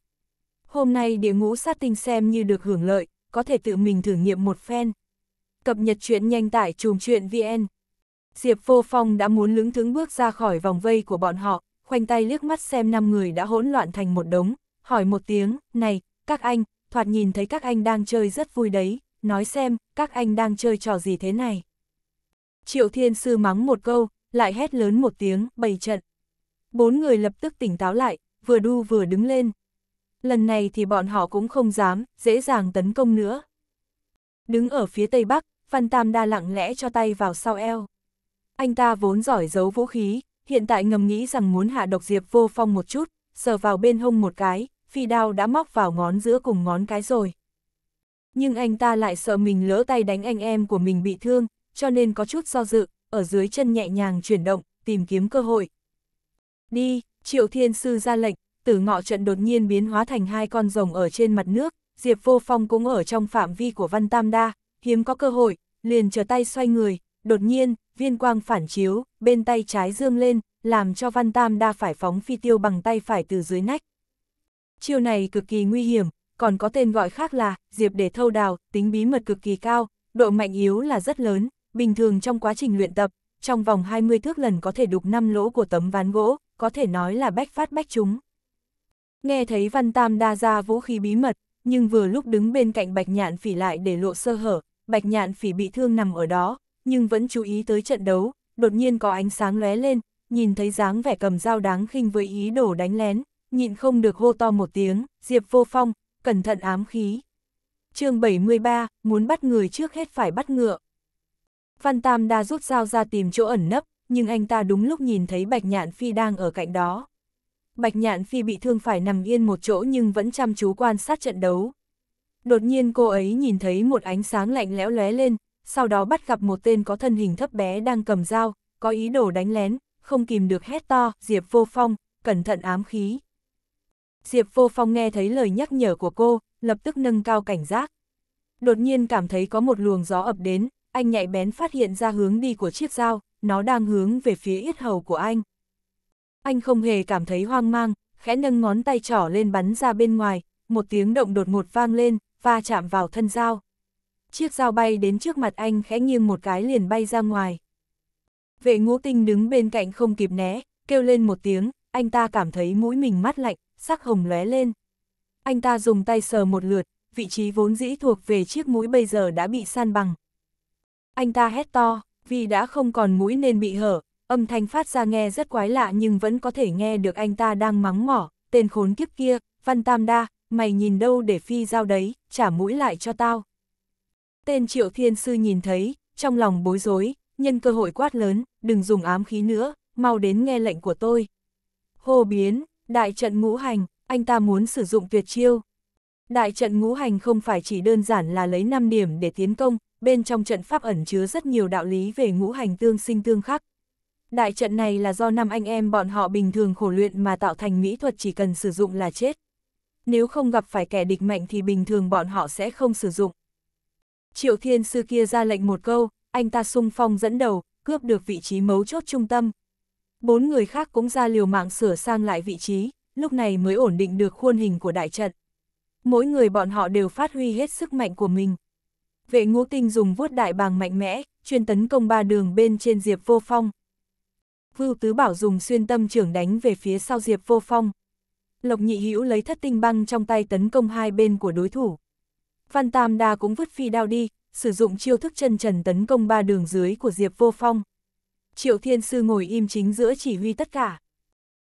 Hôm nay địa ngũ sát tinh xem như được hưởng lợi, có thể tự mình thử nghiệm một phen. Cập nhật chuyện nhanh tại chùm chuyện VN. Diệp Vô Phong đã muốn lững thững bước ra khỏi vòng vây của bọn họ, khoanh tay liếc mắt xem năm người đã hỗn loạn thành một đống, hỏi một tiếng, này, các anh, thoạt nhìn thấy các anh đang chơi rất vui đấy, nói xem, các anh đang chơi trò gì thế này. Triệu Thiên Sư mắng một câu, lại hét lớn một tiếng, bày trận. Bốn người lập tức tỉnh táo lại, vừa đu vừa đứng lên. Lần này thì bọn họ cũng không dám, dễ dàng tấn công nữa. Đứng ở phía tây bắc, Văn Tam đa lặng lẽ cho tay vào sau eo. Anh ta vốn giỏi giấu vũ khí, hiện tại ngầm nghĩ rằng muốn hạ độc Diệp vô phong một chút, sờ vào bên hông một cái, phi đao đã móc vào ngón giữa cùng ngón cái rồi. Nhưng anh ta lại sợ mình lỡ tay đánh anh em của mình bị thương, cho nên có chút do dự, ở dưới chân nhẹ nhàng chuyển động, tìm kiếm cơ hội. Đi, triệu thiên sư ra lệnh, tử ngọ trận đột nhiên biến hóa thành hai con rồng ở trên mặt nước, Diệp vô phong cũng ở trong phạm vi của Văn Tam Đa, hiếm có cơ hội, liền trở tay xoay người, đột nhiên, viên quang phản chiếu, bên tay trái dương lên, làm cho Văn Tam đa phải phóng phi tiêu bằng tay phải từ dưới nách. Chiêu này cực kỳ nguy hiểm, còn có tên gọi khác là Diệp để thâu đào, tính bí mật cực kỳ cao, độ mạnh yếu là rất lớn, bình thường trong quá trình luyện tập, trong vòng 20 thước lần có thể đục năm lỗ của tấm ván gỗ, có thể nói là bách phát bách chúng. Nghe thấy Văn Tam đa ra vũ khí bí mật, nhưng vừa lúc đứng bên cạnh Bạch Nhạn Phỉ lại để lộ sơ hở, Bạch Nhạn Phỉ bị thương nằm ở đó, nhưng vẫn chú ý tới trận đấu, đột nhiên có ánh sáng lóe lên, nhìn thấy dáng vẻ cầm dao đáng khinh với ý đồ đánh lén, nhịn không được hô to một tiếng, Diệp Vô Phong, cẩn thận ám khí. chương 73, muốn bắt người trước hết phải bắt ngựa. Văn Tam đa rút dao ra tìm chỗ ẩn nấp, nhưng anh ta đúng lúc nhìn thấy Bạch Nhạn Phi đang ở cạnh đó. Bạch Nhạn Phi bị thương phải nằm yên một chỗ nhưng vẫn chăm chú quan sát trận đấu. Đột nhiên cô ấy nhìn thấy một ánh sáng lạnh lẽo lóe lên, sau đó bắt gặp một tên có thân hình thấp bé đang cầm dao, có ý đồ đánh lén, không kìm được hét to, Diệp Vô Phong, cẩn thận ám khí. Diệp Vô Phong nghe thấy lời nhắc nhở của cô, lập tức nâng cao cảnh giác. Đột nhiên cảm thấy có một luồng gió ập đến, anh nhạy bén phát hiện ra hướng đi của chiếc dao, nó đang hướng về phía yết hầu của anh. Anh không hề cảm thấy hoang mang, khẽ nâng ngón tay trỏ lên bắn ra bên ngoài, một tiếng động đột ngột vang lên, va chạm vào thân dao chiếc dao bay đến trước mặt anh khẽ nghiêng một cái liền bay ra ngoài. Vệ ngũ tinh đứng bên cạnh không kịp né, kêu lên một tiếng, anh ta cảm thấy mũi mình mát lạnh, sắc hồng lóe lên. Anh ta dùng tay sờ một lượt, vị trí vốn dĩ thuộc về chiếc mũi bây giờ đã bị san bằng. Anh ta hét to, vì đã không còn mũi nên bị hở, âm thanh phát ra nghe rất quái lạ nhưng vẫn có thể nghe được anh ta đang mắng mỏ, tên khốn kiếp kia, Văn Tam Đa, mày nhìn đâu để phi dao đấy, trả mũi lại cho tao. Tên triệu thiên sư nhìn thấy, trong lòng bối rối, nhân cơ hội quát lớn, đừng dùng ám khí nữa, mau đến nghe lệnh của tôi. Hồ biến, đại trận ngũ hành, anh ta muốn sử dụng tuyệt chiêu. Đại trận ngũ hành không phải chỉ đơn giản là lấy 5 điểm để tiến công, bên trong trận pháp ẩn chứa rất nhiều đạo lý về ngũ hành tương sinh tương khắc. Đại trận này là do năm anh em bọn họ bình thường khổ luyện mà tạo thành mỹ thuật chỉ cần sử dụng là chết. Nếu không gặp phải kẻ địch mạnh thì bình thường bọn họ sẽ không sử dụng. Triệu Thiên Sư kia ra lệnh một câu, anh ta sung phong dẫn đầu, cướp được vị trí mấu chốt trung tâm. Bốn người khác cũng ra liều mạng sửa sang lại vị trí, lúc này mới ổn định được khuôn hình của đại trận. Mỗi người bọn họ đều phát huy hết sức mạnh của mình. Vệ ngũ tinh dùng vuốt đại bàng mạnh mẽ, chuyên tấn công ba đường bên trên Diệp Vô Phong. Vưu Tứ Bảo dùng xuyên tâm trưởng đánh về phía sau Diệp Vô Phong. Lộc Nhị Hữu lấy thất tinh băng trong tay tấn công hai bên của đối thủ. Phan Tam Đa cũng vứt phi đao đi, sử dụng chiêu thức chân trần tấn công ba đường dưới của Diệp Vô Phong. Triệu Thiên Sư ngồi im chính giữa chỉ huy tất cả.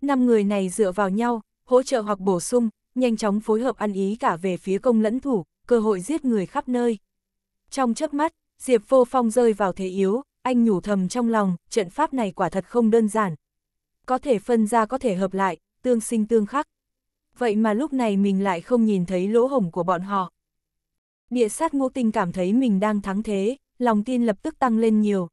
Năm người này dựa vào nhau, hỗ trợ hoặc bổ sung, nhanh chóng phối hợp ăn ý cả về phía công lẫn thủ, cơ hội giết người khắp nơi. Trong chớp mắt, Diệp Vô Phong rơi vào thế yếu, anh nhủ thầm trong lòng, trận pháp này quả thật không đơn giản. Có thể phân ra có thể hợp lại, tương sinh tương khắc. Vậy mà lúc này mình lại không nhìn thấy lỗ hổng của bọn họ địa sát Ngô tinh cảm thấy mình đang thắng thế, lòng tin lập tức tăng lên nhiều.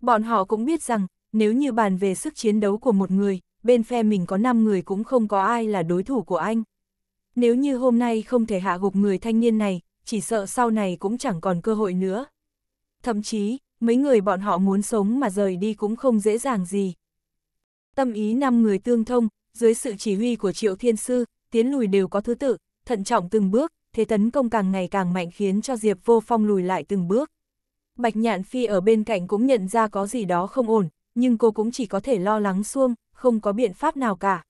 Bọn họ cũng biết rằng, nếu như bàn về sức chiến đấu của một người, bên phe mình có 5 người cũng không có ai là đối thủ của anh. Nếu như hôm nay không thể hạ gục người thanh niên này, chỉ sợ sau này cũng chẳng còn cơ hội nữa. Thậm chí, mấy người bọn họ muốn sống mà rời đi cũng không dễ dàng gì. Tâm ý 5 người tương thông, dưới sự chỉ huy của Triệu Thiên Sư, tiến lùi đều có thứ tự, thận trọng từng bước, thế tấn công càng ngày càng mạnh khiến cho Diệp Vô Phong lùi lại từng bước. Bạch Nhạn Phi ở bên cạnh cũng nhận ra có gì đó không ổn, nhưng cô cũng chỉ có thể lo lắng xuông, không có biện pháp nào cả.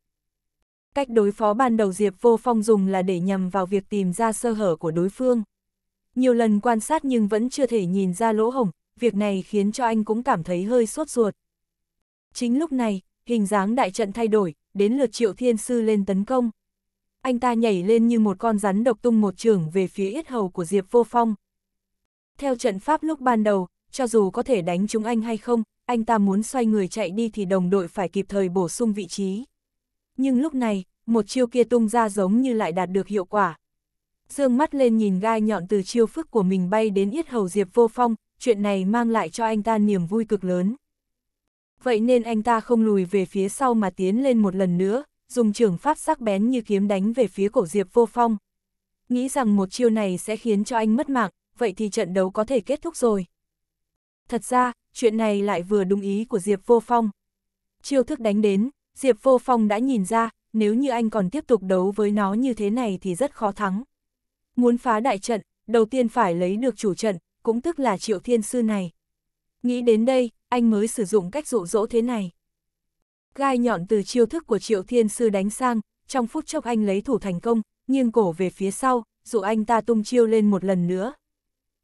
Cách đối phó ban đầu Diệp Vô Phong dùng là để nhằm vào việc tìm ra sơ hở của đối phương. Nhiều lần quan sát nhưng vẫn chưa thể nhìn ra lỗ hổng, việc này khiến cho anh cũng cảm thấy hơi sốt ruột. Chính lúc này, hình dáng đại trận thay đổi, đến lượt Triệu Thiên Sư lên tấn công anh ta nhảy lên như một con rắn độc tung một trường về phía yết hầu của Diệp Vô Phong. Theo trận pháp lúc ban đầu, cho dù có thể đánh chúng anh hay không, anh ta muốn xoay người chạy đi thì đồng đội phải kịp thời bổ sung vị trí. Nhưng lúc này, một chiêu kia tung ra giống như lại đạt được hiệu quả. Dương mắt lên nhìn gai nhọn từ chiêu phức của mình bay đến yết hầu Diệp Vô Phong, chuyện này mang lại cho anh ta niềm vui cực lớn. Vậy nên anh ta không lùi về phía sau mà tiến lên một lần nữa, dùng trường pháp sắc bén như kiếm đánh về phía cổ Diệp Vô Phong. Nghĩ rằng một chiêu này sẽ khiến cho anh mất mạng, vậy thì trận đấu có thể kết thúc rồi. Thật ra, chuyện này lại vừa đúng ý của Diệp Vô Phong. Chiêu thức đánh đến, Diệp Vô Phong đã nhìn ra, nếu như anh còn tiếp tục đấu với nó như thế này thì rất khó thắng. Muốn phá đại trận, đầu tiên phải lấy được chủ trận, cũng tức là Triệu Thiên Sư này. Nghĩ đến đây, anh mới sử dụng cách dụ dỗ thế này. Gai nhọn từ chiêu thức của Triệu Thiên Sư đánh sang, trong phút chốc anh lấy thủ thành công, nghiêng cổ về phía sau, dụ anh ta tung chiêu lên một lần nữa.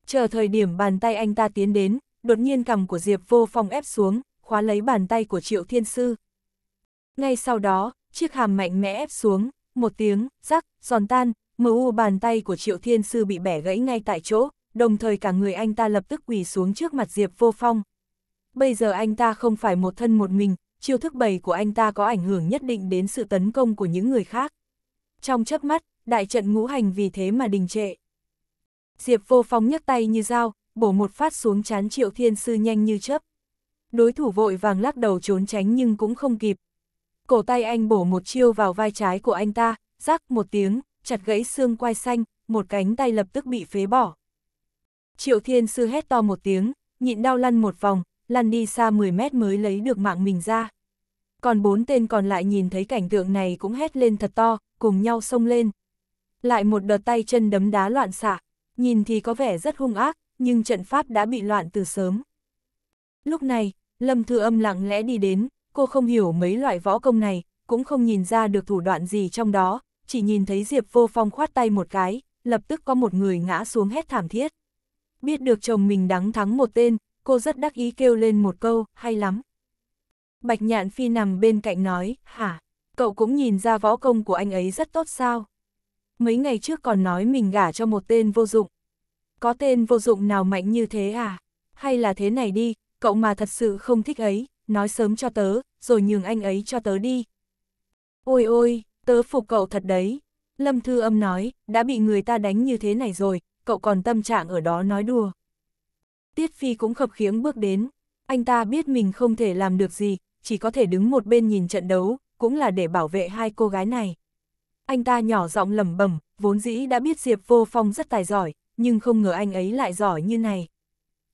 Chờ thời điểm bàn tay anh ta tiến đến, đột nhiên cầm của Diệp Vô Phong ép xuống, khóa lấy bàn tay của Triệu Thiên Sư. Ngay sau đó, chiếc hàm mạnh mẽ ép xuống, một tiếng, rắc, giòn tan, mờ u bàn tay của Triệu Thiên Sư bị bẻ gãy ngay tại chỗ, đồng thời cả người anh ta lập tức quỳ xuống trước mặt Diệp Vô Phong. Bây giờ anh ta không phải một thân một mình, chiêu thức bày của anh ta có ảnh hưởng nhất định đến sự tấn công của những người khác. Trong chớp mắt, đại trận ngũ hành vì thế mà đình trệ. Diệp vô phóng nhấc tay như dao, bổ một phát xuống chán triệu thiên sư nhanh như chớp. Đối thủ vội vàng lắc đầu trốn tránh nhưng cũng không kịp. Cổ tay anh bổ một chiêu vào vai trái của anh ta, rắc một tiếng, chặt gãy xương quai xanh, một cánh tay lập tức bị phế bỏ. Triệu thiên sư hét to một tiếng, nhịn đau lăn một vòng, lăn đi xa 10 mét mới lấy được mạng mình ra còn bốn tên còn lại nhìn thấy cảnh tượng này cũng hét lên thật to, cùng nhau xông lên. Lại một đợt tay chân đấm đá loạn xạ, nhìn thì có vẻ rất hung ác, nhưng trận pháp đã bị loạn từ sớm. Lúc này, Lâm Thư Âm lặng lẽ đi đến, cô không hiểu mấy loại võ công này, cũng không nhìn ra được thủ đoạn gì trong đó, chỉ nhìn thấy Diệp Vô Phong khoát tay một cái, lập tức có một người ngã xuống hét thảm thiết. Biết được chồng mình đắng thắng một tên, cô rất đắc ý kêu lên một câu, hay lắm. Bạch Nhạn Phi nằm bên cạnh nói, hả, cậu cũng nhìn ra võ công của anh ấy rất tốt sao? Mấy ngày trước còn nói mình gả cho một tên vô dụng. Có tên vô dụng nào mạnh như thế à? Hay là thế này đi, cậu mà thật sự không thích ấy, nói sớm cho tớ, rồi nhường anh ấy cho tớ đi. Ôi ôi, tớ phục cậu thật đấy. Lâm Thư Âm nói, đã bị người ta đánh như thế này rồi, cậu còn tâm trạng ở đó nói đùa. Tiết Phi cũng khập khiếng bước đến, anh ta biết mình không thể làm được gì, chỉ có thể đứng một bên nhìn trận đấu, cũng là để bảo vệ hai cô gái này. Anh ta nhỏ giọng lẩm bẩm, vốn dĩ đã biết Diệp Vô Phong rất tài giỏi, nhưng không ngờ anh ấy lại giỏi như này.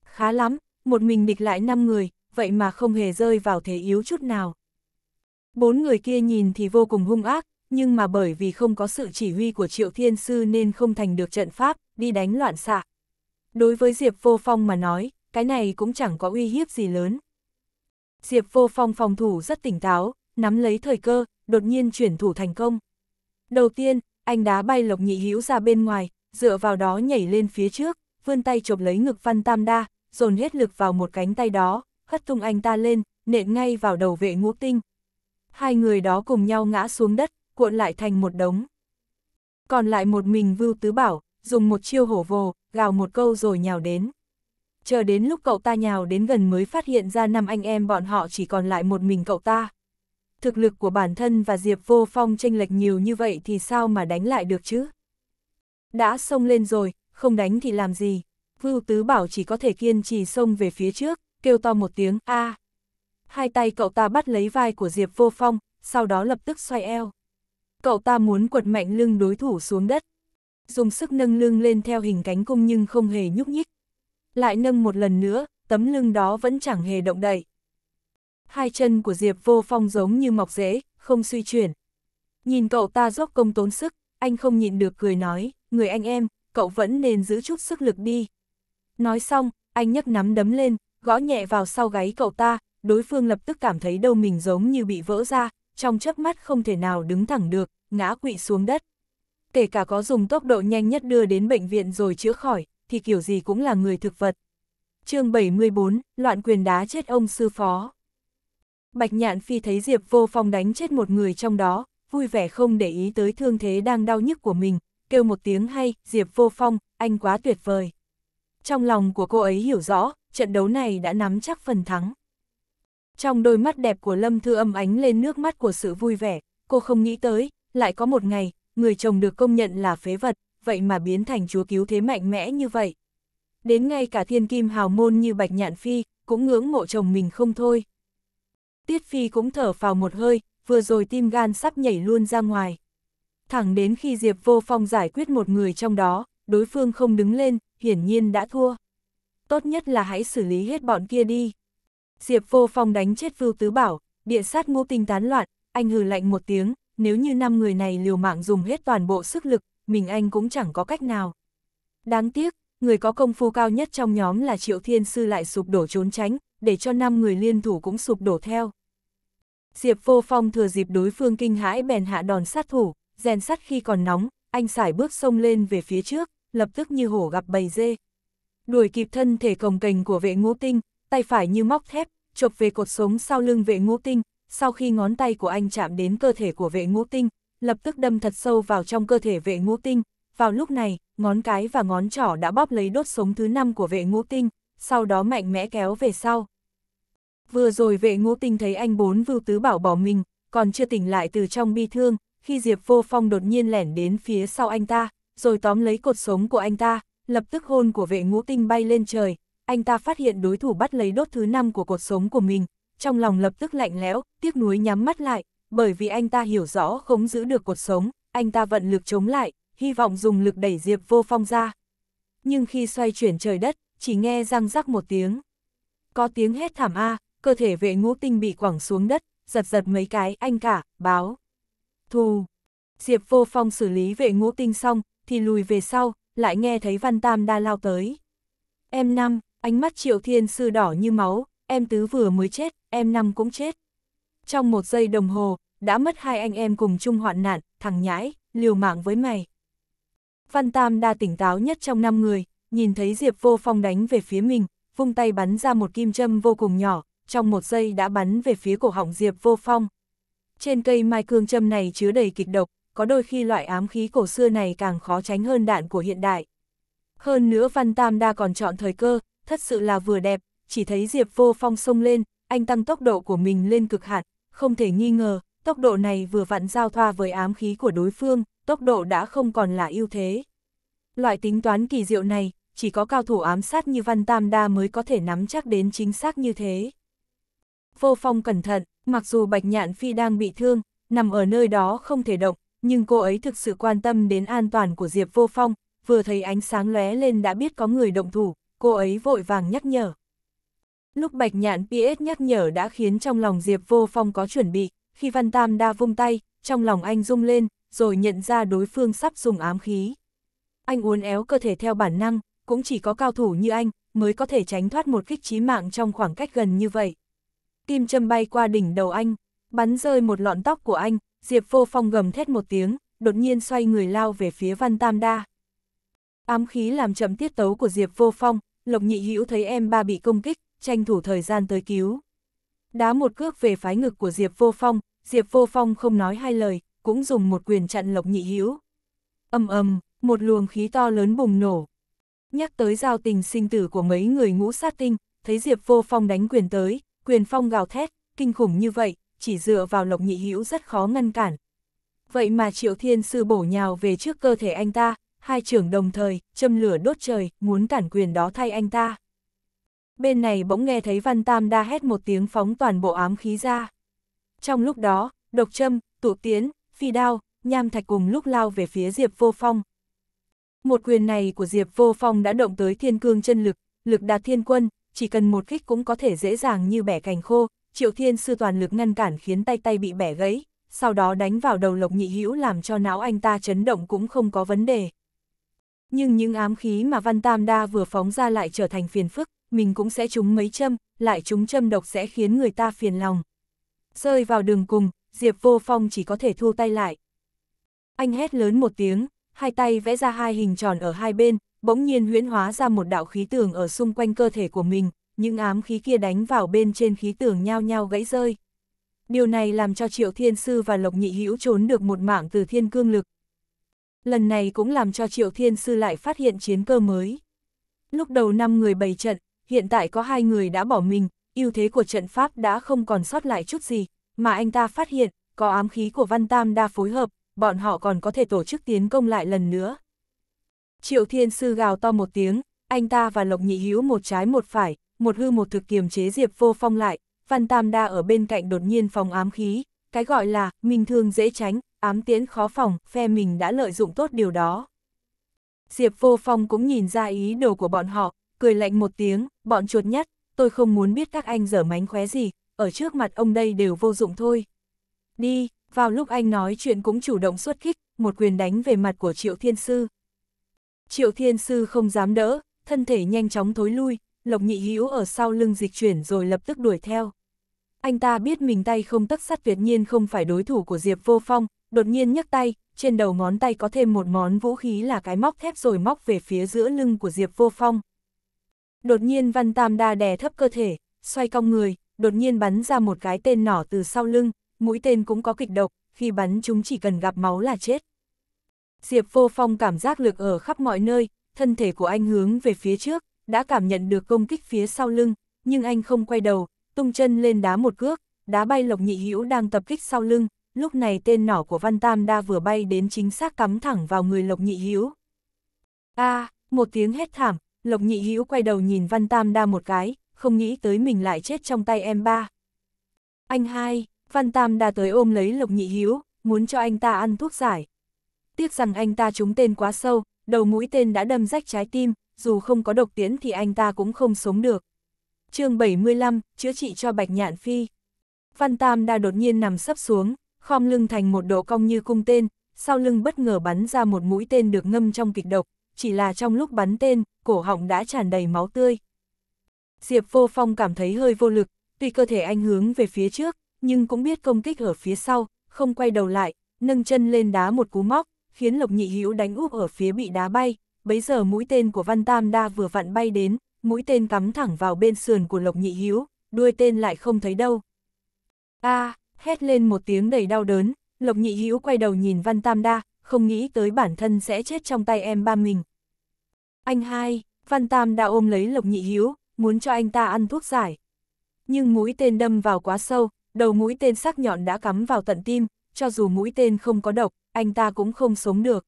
Khá lắm, một mình địch lại 5 người, vậy mà không hề rơi vào thế yếu chút nào. Bốn người kia nhìn thì vô cùng hung ác, nhưng mà bởi vì không có sự chỉ huy của Triệu Thiên Sư nên không thành được trận pháp, đi đánh loạn xạ. Đối với Diệp Vô Phong mà nói, cái này cũng chẳng có uy hiếp gì lớn. Diệp vô phong phòng thủ rất tỉnh táo, nắm lấy thời cơ, đột nhiên chuyển thủ thành công. Đầu tiên, anh đá bay lộc nhị hữu ra bên ngoài, dựa vào đó nhảy lên phía trước, vươn tay chộp lấy ngực văn tam đa, dồn hết lực vào một cánh tay đó, hất tung anh ta lên, nện ngay vào đầu vệ ngũ tinh. Hai người đó cùng nhau ngã xuống đất, cuộn lại thành một đống. Còn lại một mình Vưu Tứ Bảo, dùng một chiêu hổ vồ, gào một câu rồi nhào đến chờ đến lúc cậu ta nhào đến gần mới phát hiện ra năm anh em bọn họ chỉ còn lại một mình cậu ta. Thực lực của bản thân và Diệp Vô Phong tranh lệch nhiều như vậy thì sao mà đánh lại được chứ? Đã xông lên rồi, không đánh thì làm gì? Vưu Tứ Bảo chỉ có thể kiên trì xông về phía trước, kêu to một tiếng a. Hai tay cậu ta bắt lấy vai của Diệp Vô Phong, sau đó lập tức xoay eo. Cậu ta muốn quật mạnh lưng đối thủ xuống đất. Dùng sức nâng lưng lên theo hình cánh cung nhưng không hề nhúc nhích, lại nâng một lần nữa, tấm lưng đó vẫn chẳng hề động đậy. Hai chân của Diệp vô phong giống như mọc rễ, không suy chuyển. Nhìn cậu ta dốc công tốn sức, anh không nhịn được cười nói, người anh em, cậu vẫn nên giữ chút sức lực đi. Nói xong, anh nhấc nắm đấm lên, gõ nhẹ vào sau gáy cậu ta, đối phương lập tức cảm thấy đầu mình giống như bị vỡ ra, trong chớp mắt không thể nào đứng thẳng được, ngã quỵ xuống đất. Kể cả có dùng tốc độ nhanh nhất đưa đến bệnh viện rồi chữa khỏi, thì kiểu gì cũng là người thực vật. chương 74, loạn quyền đá chết ông sư phó. Bạch Nhạn Phi thấy Diệp Vô Phong đánh chết một người trong đó, vui vẻ không để ý tới thương thế đang đau nhức của mình, kêu một tiếng hay, Diệp Vô Phong, anh quá tuyệt vời. Trong lòng của cô ấy hiểu rõ, trận đấu này đã nắm chắc phần thắng. Trong đôi mắt đẹp của Lâm Thư âm ánh lên nước mắt của sự vui vẻ, cô không nghĩ tới, lại có một ngày, người chồng được công nhận là phế vật, vậy mà biến thành chúa cứu thế mạnh mẽ như vậy. Đến ngay cả thiên kim hào môn như Bạch Nhạn Phi, cũng ngưỡng mộ chồng mình không thôi. Tiết Phi cũng thở vào một hơi, vừa rồi tim gan sắp nhảy luôn ra ngoài. Thẳng đến khi Diệp Vô Phong giải quyết một người trong đó, đối phương không đứng lên, hiển nhiên đã thua. Tốt nhất là hãy xử lý hết bọn kia đi. Diệp Vô Phong đánh chết Vưu Tứ Bảo, địa sát ngô tinh tán loạn, anh hừ lạnh một tiếng, nếu như năm người này liều mạng dùng hết toàn bộ sức lực, mình anh cũng chẳng có cách nào. Đáng tiếc, người có công phu cao nhất trong nhóm là Triệu Thiên Sư lại sụp đổ trốn tránh, để cho năm người liên thủ cũng sụp đổ theo. Diệp Vô Phong thừa dịp đối phương kinh hãi bèn hạ đòn sát thủ, rèn sắt khi còn nóng, anh sải bước sông lên về phía trước, lập tức như hổ gặp bầy dê. Đuổi kịp thân thể cồng cành của vệ ngũ tinh, tay phải như móc thép, chộp về cột sống sau lưng vệ ngũ tinh, sau khi ngón tay của anh chạm đến cơ thể của vệ ngũ tinh, lập tức đâm thật sâu vào trong cơ thể vệ ngũ tinh, vào lúc này, ngón cái và ngón trỏ đã bóp lấy đốt sống thứ năm của vệ ngũ tinh, sau đó mạnh mẽ kéo về sau. Vừa rồi vệ ngũ tinh thấy anh bốn vưu tứ bảo bỏ mình, còn chưa tỉnh lại từ trong bi thương, khi Diệp vô phong đột nhiên lẻn đến phía sau anh ta, rồi tóm lấy cột sống của anh ta, lập tức hôn của vệ ngũ tinh bay lên trời, anh ta phát hiện đối thủ bắt lấy đốt thứ năm của cột sống của mình, trong lòng lập tức lạnh lẽo, tiếc nuối nhắm mắt lại, bởi vì anh ta hiểu rõ không giữ được cuộc sống, anh ta vận lực chống lại, hy vọng dùng lực đẩy Diệp Vô Phong ra. Nhưng khi xoay chuyển trời đất, chỉ nghe răng rắc một tiếng. Có tiếng hét thảm a, cơ thể vệ ngũ tinh bị quẳng xuống đất, giật giật mấy cái, anh cả, báo. Thù. Diệp Vô Phong xử lý vệ ngũ tinh xong, thì lùi về sau, lại nghe thấy Văn Tam đa lao tới. Em năm, ánh mắt Triệu Thiên Sư đỏ như máu, em tứ vừa mới chết, em năm cũng chết. Trong một giây đồng hồ, đã mất hai anh em cùng chung hoạn nạn, thằng nhãi, liều mạng với mày. Văn Tam đa tỉnh táo nhất trong năm người, nhìn thấy Diệp Vô Phong đánh về phía mình, vung tay bắn ra một kim châm vô cùng nhỏ, trong một giây đã bắn về phía cổ họng Diệp Vô Phong. Trên cây mai cương châm này chứa đầy kịch độc, có đôi khi loại ám khí cổ xưa này càng khó tránh hơn đạn của hiện đại. Hơn nữa Văn Tam Đa còn chọn thời cơ, thật sự là vừa đẹp, chỉ thấy Diệp Vô Phong xông lên, anh tăng tốc độ của mình lên cực hạn, không thể nghi ngờ, tốc độ này vừa vặn giao thoa với ám khí của đối phương, tốc độ đã không còn là ưu thế. Loại tính toán kỳ diệu này, chỉ có cao thủ ám sát như Văn Tam Đa mới có thể nắm chắc đến chính xác như thế. Vô phong cẩn thận, mặc dù Bạch Nhạn Phi đang bị thương, nằm ở nơi đó không thể động, nhưng cô ấy thực sự quan tâm đến an toàn của Diệp Vô Phong, vừa thấy ánh sáng lóe lên đã biết có người động thủ, cô ấy vội vàng nhắc nhở. Lúc bạch nhạn PS nhắc nhở đã khiến trong lòng Diệp Vô Phong có chuẩn bị, khi Văn Tam đa vung tay, trong lòng anh rung lên, rồi nhận ra đối phương sắp dùng ám khí. Anh uốn éo cơ thể theo bản năng, cũng chỉ có cao thủ như anh mới có thể tránh thoát một kích chí mạng trong khoảng cách gần như vậy. Kim châm bay qua đỉnh đầu anh, bắn rơi một lọn tóc của anh, Diệp Vô Phong gầm thét một tiếng, đột nhiên xoay người lao về phía Văn Tam Đa. Ám khí làm chậm tiết tấu của Diệp Vô Phong, Lộc Nhị Hữu thấy em ba bị công kích, tranh thủ thời gian tới cứu. Đá một cước về phái ngực của Diệp Vô Phong, Diệp Vô Phong không nói hai lời, cũng dùng một quyền chặn Lộc Nhị Hữu. Âm âm, một luồng khí to lớn bùng nổ. Nhắc tới giao tình sinh tử của mấy người ngũ sát tinh, thấy Diệp Vô Phong đánh quyền tới, quyền phong gào thét, kinh khủng như vậy, chỉ dựa vào Lộc Nhị Hữu rất khó ngăn cản. Vậy mà Triệu Thiên Sư bổ nhào về trước cơ thể anh ta, hai trưởng đồng thời, châm lửa đốt trời, muốn cản quyền đó thay anh ta bên này bỗng nghe thấy Văn Tam Đa hét một tiếng phóng toàn bộ ám khí ra. Trong lúc đó, độc châm, tụ tiến, phi đao, nham thạch cùng lúc lao về phía Diệp Vô Phong. Một quyền này của Diệp Vô Phong đã động tới thiên cương chân lực, lực đạt thiên quân, chỉ cần một kích cũng có thể dễ dàng như bẻ cành khô, triệu thiên sư toàn lực ngăn cản khiến tay tay bị bẻ gãy, sau đó đánh vào đầu lộc nhị hữu làm cho não anh ta chấn động cũng không có vấn đề. Nhưng những ám khí mà Văn Tam Đa vừa phóng ra lại trở thành phiền phức, mình cũng sẽ trúng mấy châm, lại trúng châm độc sẽ khiến người ta phiền lòng. Rơi vào đường cùng, Diệp Vô Phong chỉ có thể thu tay lại. Anh hét lớn một tiếng, hai tay vẽ ra hai hình tròn ở hai bên, bỗng nhiên huyễn hóa ra một đạo khí tường ở xung quanh cơ thể của mình, những ám khí kia đánh vào bên trên khí tường nhao nhao gãy rơi. Điều này làm cho Triệu Thiên Sư và Lộc Nhị Hữu trốn được một mạng từ thiên cương lực. Lần này cũng làm cho Triệu Thiên Sư lại phát hiện chiến cơ mới. Lúc đầu năm người bày trận, hiện tại có hai người đã bỏ mình, ưu thế của trận pháp đã không còn sót lại chút gì, mà anh ta phát hiện, có ám khí của Văn Tam đa phối hợp, bọn họ còn có thể tổ chức tiến công lại lần nữa. Triệu Thiên Sư gào to một tiếng, anh ta và Lộc Nhị hiếu một trái một phải, một hư một thực kiềm chế Diệp Vô Phong lại, Văn Tam Đa ở bên cạnh đột nhiên phòng ám khí, cái gọi là minh thương dễ tránh, ám tiễn khó phòng, phe mình đã lợi dụng tốt điều đó. Diệp Vô Phong cũng nhìn ra ý đồ của bọn họ, cười lạnh một tiếng, bọn chuột nhắt, tôi không muốn biết các anh dở mánh khóe gì, ở trước mặt ông đây đều vô dụng thôi. Đi, vào lúc anh nói chuyện cũng chủ động xuất kích, một quyền đánh về mặt của Triệu Thiên Sư. Triệu Thiên Sư không dám đỡ, thân thể nhanh chóng thối lui, Lộc Nhị Hữu ở sau lưng dịch chuyển rồi lập tức đuổi theo. Anh ta biết mình tay không tất sắt tuyệt nhiên không phải đối thủ của Diệp Vô Phong, đột nhiên nhấc tay, trên đầu ngón tay có thêm một món vũ khí là cái móc thép rồi móc về phía giữa lưng của Diệp Vô Phong. Đột nhiên Văn Tam Đa đè thấp cơ thể, xoay cong người, đột nhiên bắn ra một cái tên nỏ từ sau lưng, mũi tên cũng có kịch độc, khi bắn chúng chỉ cần gặp máu là chết. Diệp Vô Phong cảm giác lực ở khắp mọi nơi, thân thể của anh hướng về phía trước, đã cảm nhận được công kích phía sau lưng, nhưng anh không quay đầu, tung chân lên đá một cước, đá bay Lộc Nhị Hữu đang tập kích sau lưng, lúc này tên nỏ của Văn Tam Đa vừa bay đến chính xác cắm thẳng vào người Lộc Nhị Hữu. A, một tiếng hét thảm, Lộc Nhị Hữu quay đầu nhìn Văn Tam Đa một cái, không nghĩ tới mình lại chết trong tay em ba. Anh hai, Văn Tam Đa tới ôm lấy Lộc Nhị Hữu muốn cho anh ta ăn thuốc giải. Tiếc rằng anh ta trúng tên quá sâu, đầu mũi tên đã đâm rách trái tim, dù không có độc tiến thì anh ta cũng không sống được. chương 75, chữa trị cho Bạch Nhạn Phi. Văn Tam Đa đột nhiên nằm sấp xuống, khom lưng thành một độ cong như cung tên, sau lưng bất ngờ bắn ra một mũi tên được ngâm trong kịch độc, chỉ là trong lúc bắn tên, cổ họng đã tràn đầy máu tươi. Diệp Vô Phong cảm thấy hơi vô lực, tuy cơ thể anh hướng về phía trước, nhưng cũng biết công kích ở phía sau, không quay đầu lại, nâng chân lên đá một cú móc, khiến Lộc Nhị Hữu đánh úp ở phía bị đá bay, bấy giờ mũi tên của Văn Tam Đa vừa vặn bay đến, mũi tên cắm thẳng vào bên sườn của Lộc Nhị Hữu, đuôi tên lại không thấy đâu. A, hét lên một tiếng đầy đau đớn, Lộc Nhị Hữu quay đầu nhìn Văn Tam Đa, không nghĩ tới bản thân sẽ chết trong tay em ba mình. Anh hai, Văn Tam đã ôm lấy Lộc Nhị Hiếu, muốn cho anh ta ăn thuốc giải. Nhưng mũi tên đâm vào quá sâu, đầu mũi tên sắc nhọn đã cắm vào tận tim, cho dù mũi tên không có độc, anh ta cũng không sống được.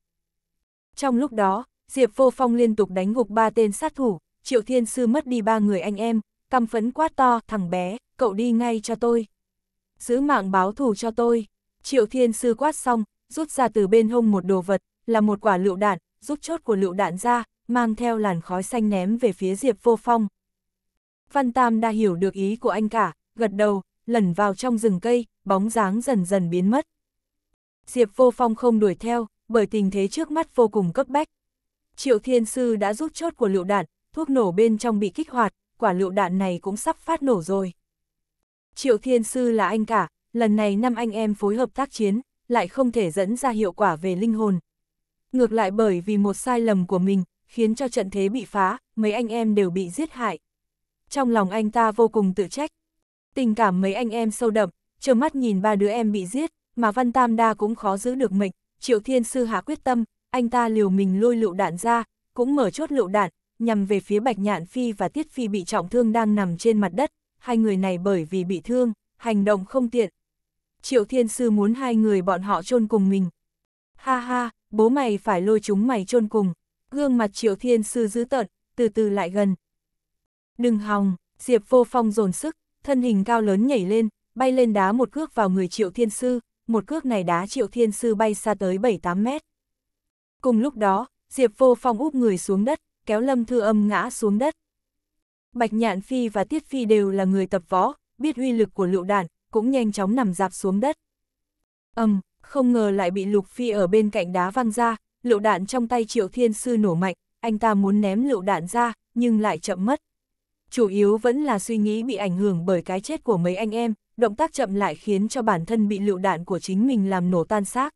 Trong lúc đó, Diệp Vô Phong liên tục đánh gục ba tên sát thủ, Triệu Thiên Sư mất đi ba người anh em, căm phấn quá to, thằng bé, cậu đi ngay cho tôi. Giữ mạng báo thù cho tôi. Triệu Thiên Sư quát xong, rút ra từ bên hông một đồ vật, là một quả lựu đạn, rút chốt của lựu đạn ra, mang theo làn khói xanh ném về phía Diệp Vô Phong. Văn Tam đã hiểu được ý của anh cả, gật đầu, lẩn vào trong rừng cây, bóng dáng dần dần biến mất. Diệp Vô Phong không đuổi theo, bởi tình thế trước mắt vô cùng cấp bách. Triệu Thiên Sư đã rút chốt của lựu đạn, thuốc nổ bên trong bị kích hoạt, quả lựu đạn này cũng sắp phát nổ rồi. Triệu Thiên Sư là anh cả, lần này năm anh em phối hợp tác chiến, lại không thể dẫn ra hiệu quả về linh hồn. Ngược lại bởi vì một sai lầm của mình, khiến cho trận thế bị phá, mấy anh em đều bị giết hại. Trong lòng anh ta vô cùng tự trách. Tình cảm mấy anh em sâu đậm, trơ mắt nhìn ba đứa em bị giết, mà Văn Tam Đa cũng khó giữ được mình Triệu Thiên Sư hạ quyết tâm, anh ta liều mình lôi lựu đạn ra, cũng mở chốt lựu đạn, nhằm về phía Bạch Nhạn Phi và Tiết Phi bị trọng thương đang nằm trên mặt đất. Hai người này bởi vì bị thương, hành động không tiện, Triệu Thiên Sư muốn hai người bọn họ chôn cùng mình. Ha ha, bố mày phải lôi chúng mày chôn cùng. Gương mặt Triệu Thiên Sư giữ tợn, từ từ lại gần. Đừng hòng, Diệp Vô Phong dồn sức, thân hình cao lớn nhảy lên, bay lên đá một cước vào người Triệu Thiên Sư, một cước này đá Triệu Thiên Sư bay xa tới 7-8 mét. Cùng lúc đó, Diệp Vô Phong úp người xuống đất, kéo Lâm Thư Âm ngã xuống đất. Bạch Nhạn Phi và Tiết Phi đều là người tập võ, biết uy lực của lựu đạn, cũng nhanh chóng nằm dạp xuống đất. ầm, um, không ngờ lại bị Lục Phi ở bên cạnh đá văng ra, lựu đạn trong tay Triệu Thiên Sư nổ mạnh, anh ta muốn ném lựu đạn ra, nhưng lại chậm mất. Chủ yếu vẫn là suy nghĩ bị ảnh hưởng bởi cái chết của mấy anh em, động tác chậm lại khiến cho bản thân bị lựu đạn của chính mình làm nổ tan xác.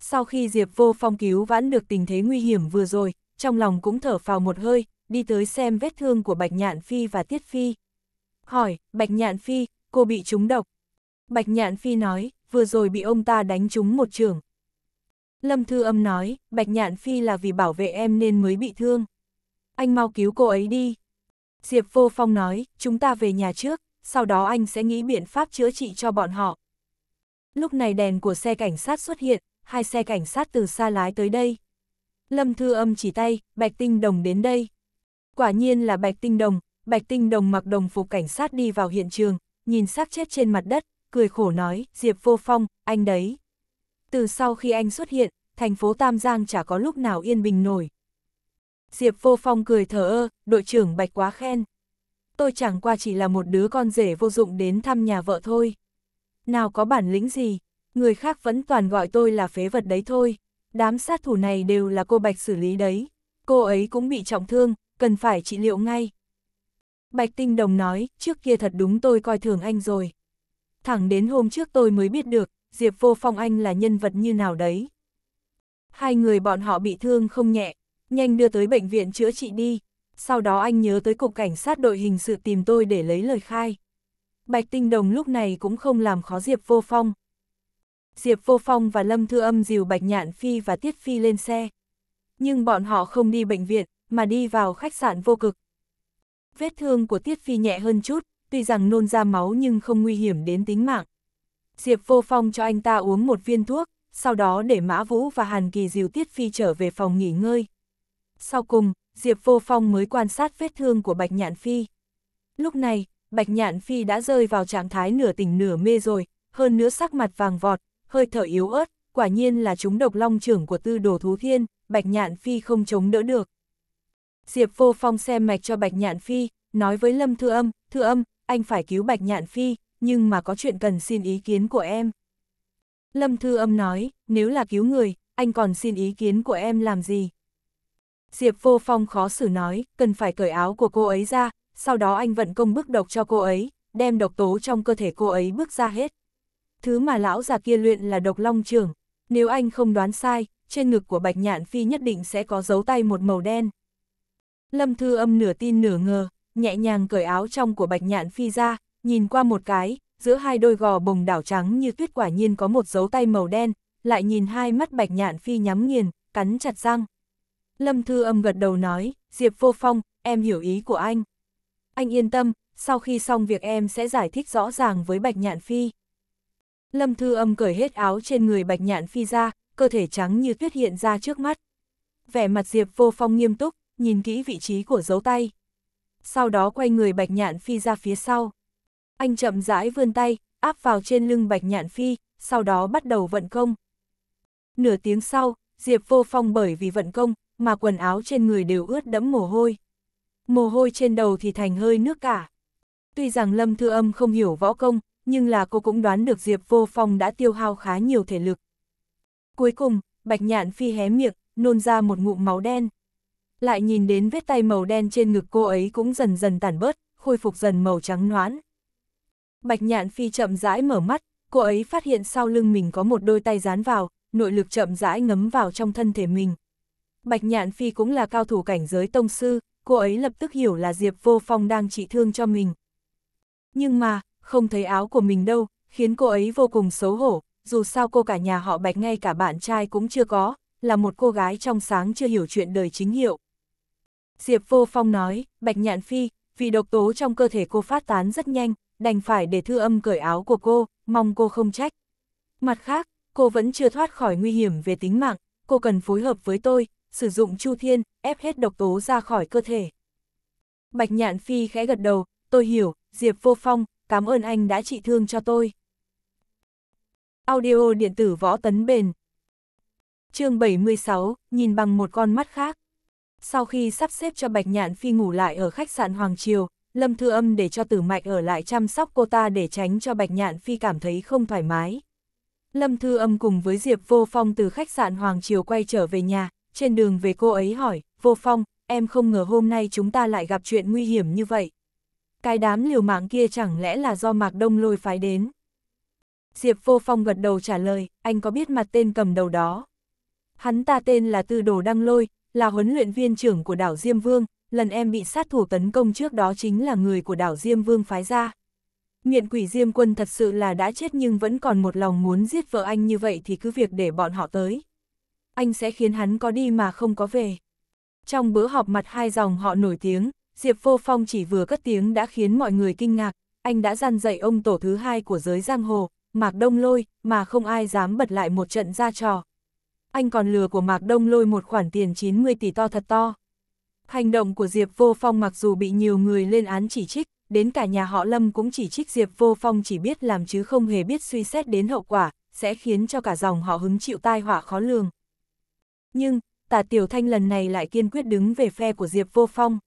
Sau khi Diệp Vô Phong cứu vãn được tình thế nguy hiểm vừa rồi, trong lòng cũng thở phào một hơi, đi tới xem vết thương của Bạch Nhạn Phi và Tiết Phi. Hỏi, Bạch Nhạn Phi, cô bị trúng độc. Bạch Nhạn Phi nói, vừa rồi bị ông ta đánh trúng một trường. Lâm Thư Âm nói, Bạch Nhạn Phi là vì bảo vệ em nên mới bị thương. Anh mau cứu cô ấy đi. Diệp Vô Phong nói, chúng ta về nhà trước, sau đó anh sẽ nghĩ biện pháp chữa trị cho bọn họ. Lúc này đèn của xe cảnh sát xuất hiện, hai xe cảnh sát từ xa lái tới đây. Lâm Thư Âm chỉ tay, Bạch Tinh Đồng đến đây. Quả nhiên là Bạch Tinh Đồng, Bạch Tinh Đồng mặc đồng phục cảnh sát đi vào hiện trường, nhìn xác chết trên mặt đất, cười khổ nói, Diệp Vô Phong, anh đấy. Từ sau khi anh xuất hiện, thành phố Tam Giang chả có lúc nào yên bình nổi. Diệp Vô Phong cười thở ơ, đội trưởng Bạch quá khen. Tôi chẳng qua chỉ là một đứa con rể vô dụng đến thăm nhà vợ thôi. Nào có bản lĩnh gì, người khác vẫn toàn gọi tôi là phế vật đấy thôi. Đám sát thủ này đều là cô Bạch xử lý đấy. Cô ấy cũng bị trọng thương, cần phải trị liệu ngay. Bạch Tinh Đồng nói, trước kia thật đúng tôi coi thường anh rồi. Thẳng đến hôm trước tôi mới biết được, Diệp Vô Phong anh là nhân vật như nào đấy. Hai người bọn họ bị thương không nhẹ, nhanh đưa tới bệnh viện chữa trị đi. Sau đó anh nhớ tới cục cảnh sát đội hình sự tìm tôi để lấy lời khai. Bạch Tinh Đồng lúc này cũng không làm khó Diệp Vô Phong. Diệp Vô Phong và Lâm Thư Âm dìu Bạch Nhạn Phi và Tiết Phi lên xe. Nhưng bọn họ không đi bệnh viện, mà đi vào khách sạn vô cực, Vết thương của Tiết Phi nhẹ hơn chút, tuy rằng nôn ra máu nhưng không nguy hiểm đến tính mạng. Diệp Vô Phong cho anh ta uống một viên thuốc, sau đó để Mã Vũ và Hàn Kỳ dìu Tiết Phi trở về phòng nghỉ ngơi. Sau cùng, Diệp Vô Phong mới quan sát vết thương của Bạch Nhạn Phi. Lúc này, Bạch Nhạn Phi đã rơi vào trạng thái nửa tỉnh nửa mê rồi, hơn nữa sắc mặt vàng vọt, hơi thở yếu ớt, quả nhiên là chúng độc long trưởng của tư đồ thú thiên, Bạch Nhạn Phi không chống đỡ được. Diệp Vô Phong xem mạch cho Bạch Nhạn Phi, nói với Lâm Thư Âm, Thư Âm, anh phải cứu Bạch Nhạn Phi, nhưng mà có chuyện cần xin ý kiến của em. Lâm Thư Âm nói, nếu là cứu người, anh còn xin ý kiến của em làm gì? Diệp Vô Phong khó xử nói, cần phải cởi áo của cô ấy ra, sau đó anh vận công bức độc cho cô ấy, đem độc tố trong cơ thể cô ấy bước ra hết. Thứ mà lão già kia luyện là độc long trường, nếu anh không đoán sai, trên ngực của Bạch Nhạn Phi nhất định sẽ có dấu tay một màu đen. Lâm Thư Âm nửa tin nửa ngờ, nhẹ nhàng cởi áo trong của Bạch Nhạn Phi ra, nhìn qua một cái, giữa hai đôi gò bồng đảo trắng như tuyết quả nhiên có một dấu tay màu đen, lại nhìn hai mắt Bạch Nhạn Phi nhắm nghiền, cắn chặt răng. Lâm Thư Âm gật đầu nói, Diệp Vô Phong, em hiểu ý của anh. Anh yên tâm, sau khi xong việc em sẽ giải thích rõ ràng với Bạch Nhạn Phi. Lâm Thư Âm cởi hết áo trên người Bạch Nhạn Phi ra, cơ thể trắng như tuyết hiện ra trước mắt. Vẻ mặt Diệp Vô Phong nghiêm túc, nhìn kỹ vị trí của dấu tay. Sau đó quay người Bạch Nhạn Phi ra phía sau. Anh chậm rãi vươn tay, áp vào trên lưng Bạch Nhạn Phi, sau đó bắt đầu vận công. Nửa tiếng sau, Diệp Vô Phong bởi vì vận công, mà quần áo trên người đều ướt đẫm mồ hôi. Mồ hôi trên đầu thì thành hơi nước cả. Tuy rằng Lâm Thư Âm không hiểu võ công, nhưng là cô cũng đoán được Diệp Vô Phong đã tiêu hao khá nhiều thể lực. Cuối cùng, Bạch Nhạn Phi hé miệng, nôn ra một ngụm máu đen lại nhìn đến vết tay màu đen trên ngực cô ấy cũng dần dần tản bớt, khôi phục dần màu trắng noãn. Bạch nhạn phi chậm rãi mở mắt, cô ấy phát hiện sau lưng mình có một đôi tay dán vào, nội lực chậm rãi ngấm vào trong thân thể mình. Bạch nhạn phi cũng là cao thủ cảnh giới tông sư, cô ấy lập tức hiểu là Diệp Vô Phong đang trị thương cho mình. Nhưng mà, không thấy áo của mình đâu, khiến cô ấy vô cùng xấu hổ, dù sao cô cả nhà họ Bạch ngay cả bạn trai cũng chưa có, là một cô gái trong sáng chưa hiểu chuyện đời chính hiệu. Diệp Vô Phong nói, Bạch Nhạn Phi, vì độc tố trong cơ thể cô phát tán rất nhanh, đành phải để thư âm cởi áo của cô, mong cô không trách. Mặt khác, cô vẫn chưa thoát khỏi nguy hiểm về tính mạng, cô cần phối hợp với tôi, sử dụng chu thiên, ép hết độc tố ra khỏi cơ thể. Bạch Nhạn Phi khẽ gật đầu, tôi hiểu, Diệp Vô Phong, cảm ơn anh đã trị thương cho tôi. Audio điện tử võ tấn bền Chương 76, nhìn bằng một con mắt khác sau khi sắp xếp cho Bạch Nhạn Phi ngủ lại ở khách sạn Hoàng Triều, Lâm Thư Âm để cho Tử Mạch ở lại chăm sóc cô ta để tránh cho Bạch Nhạn Phi cảm thấy không thoải mái. Lâm Thư Âm cùng với Diệp Vô Phong từ khách sạn Hoàng Triều quay trở về nhà, trên đường về cô ấy hỏi, Vô Phong, em không ngờ hôm nay chúng ta lại gặp chuyện nguy hiểm như vậy. Cái đám liều mạng kia chẳng lẽ là do Mạc Đông lôi phái đến. Diệp Vô Phong gật đầu trả lời, anh có biết mặt tên cầm đầu đó. Hắn ta tên là Tư Đồ Đăng Lôi, là huấn luyện viên trưởng của đảo Diêm Vương, lần em bị sát thủ tấn công trước đó chính là người của đảo Diêm Vương phái ra. Nghiện quỷ Diêm quân thật sự là đã chết nhưng vẫn còn một lòng muốn giết vợ anh như vậy thì cứ việc để bọn họ tới. Anh sẽ khiến hắn có đi mà không có về. Trong bữa họp mặt hai dòng họ nổi tiếng, Diệp Vô Phong chỉ vừa cất tiếng đã khiến mọi người kinh ngạc, anh đã dăn dạy ông tổ thứ hai của giới giang hồ, Mạc Đông Lôi, mà không ai dám bật lại một trận ra trò, anh còn lừa của Mạc Đông lôi một khoản tiền 90 tỷ to thật to. Hành động của Diệp Vô Phong mặc dù bị nhiều người lên án chỉ trích, đến cả nhà họ Lâm cũng chỉ trích Diệp Vô Phong chỉ biết làm chứ không hề biết suy xét đến hậu quả, sẽ khiến cho cả dòng họ hứng chịu tai họa khó lường. Nhưng, Tả Tiểu Thanh lần này lại kiên quyết đứng về phe của Diệp Vô Phong.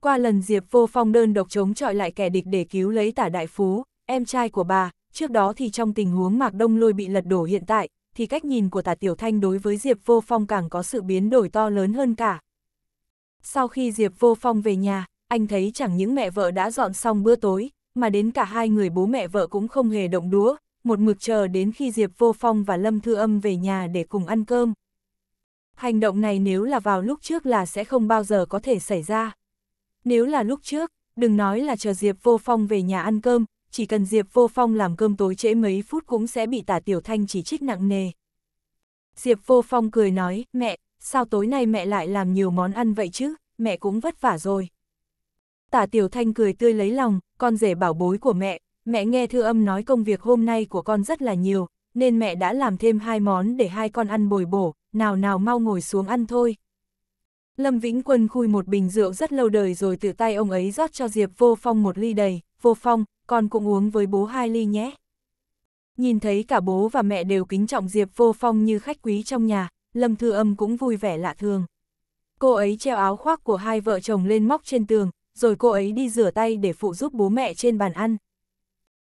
Qua lần Diệp Vô Phong đơn độc chống chọi lại kẻ địch để cứu lấy Tả Đại Phú, em trai của bà, trước đó thì trong tình huống Mạc Đông Lôi bị lật đổ hiện tại, thì cách nhìn của Tả Tiểu Thanh đối với Diệp Vô Phong càng có sự biến đổi to lớn hơn cả. Sau khi Diệp Vô Phong về nhà, anh thấy chẳng những mẹ vợ đã dọn xong bữa tối, mà đến cả hai người bố mẹ vợ cũng không hề động đũa, một mực chờ đến khi Diệp Vô Phong và Lâm Thư Âm về nhà để cùng ăn cơm. Hành động này nếu là vào lúc trước là sẽ không bao giờ có thể xảy ra. Nếu là lúc trước, đừng nói là chờ Diệp Vô Phong về nhà ăn cơm, chỉ cần Diệp Vô Phong làm cơm tối trễ mấy phút cũng sẽ bị tả Tiểu Thanh chỉ trích nặng nề. Diệp Vô Phong cười nói, mẹ, sao tối nay mẹ lại làm nhiều món ăn vậy chứ, mẹ cũng vất vả rồi. Tả Tiểu Thanh cười tươi lấy lòng, con rể bảo bối của mẹ, mẹ nghe thư âm nói công việc hôm nay của con rất là nhiều, nên mẹ đã làm thêm hai món để hai con ăn bồi bổ, nào nào mau ngồi xuống ăn thôi. Lâm Vĩnh Quân khui một bình rượu rất lâu đời rồi tự tay ông ấy rót cho Diệp Vô Phong một ly đầy, Vô Phong, con cũng uống với bố hai ly nhé. Nhìn thấy cả bố và mẹ đều kính trọng Diệp Vô Phong như khách quý trong nhà, Lâm Thư Âm cũng vui vẻ lạ thường. Cô ấy treo áo khoác của hai vợ chồng lên móc trên tường, rồi cô ấy đi rửa tay để phụ giúp bố mẹ trên bàn ăn.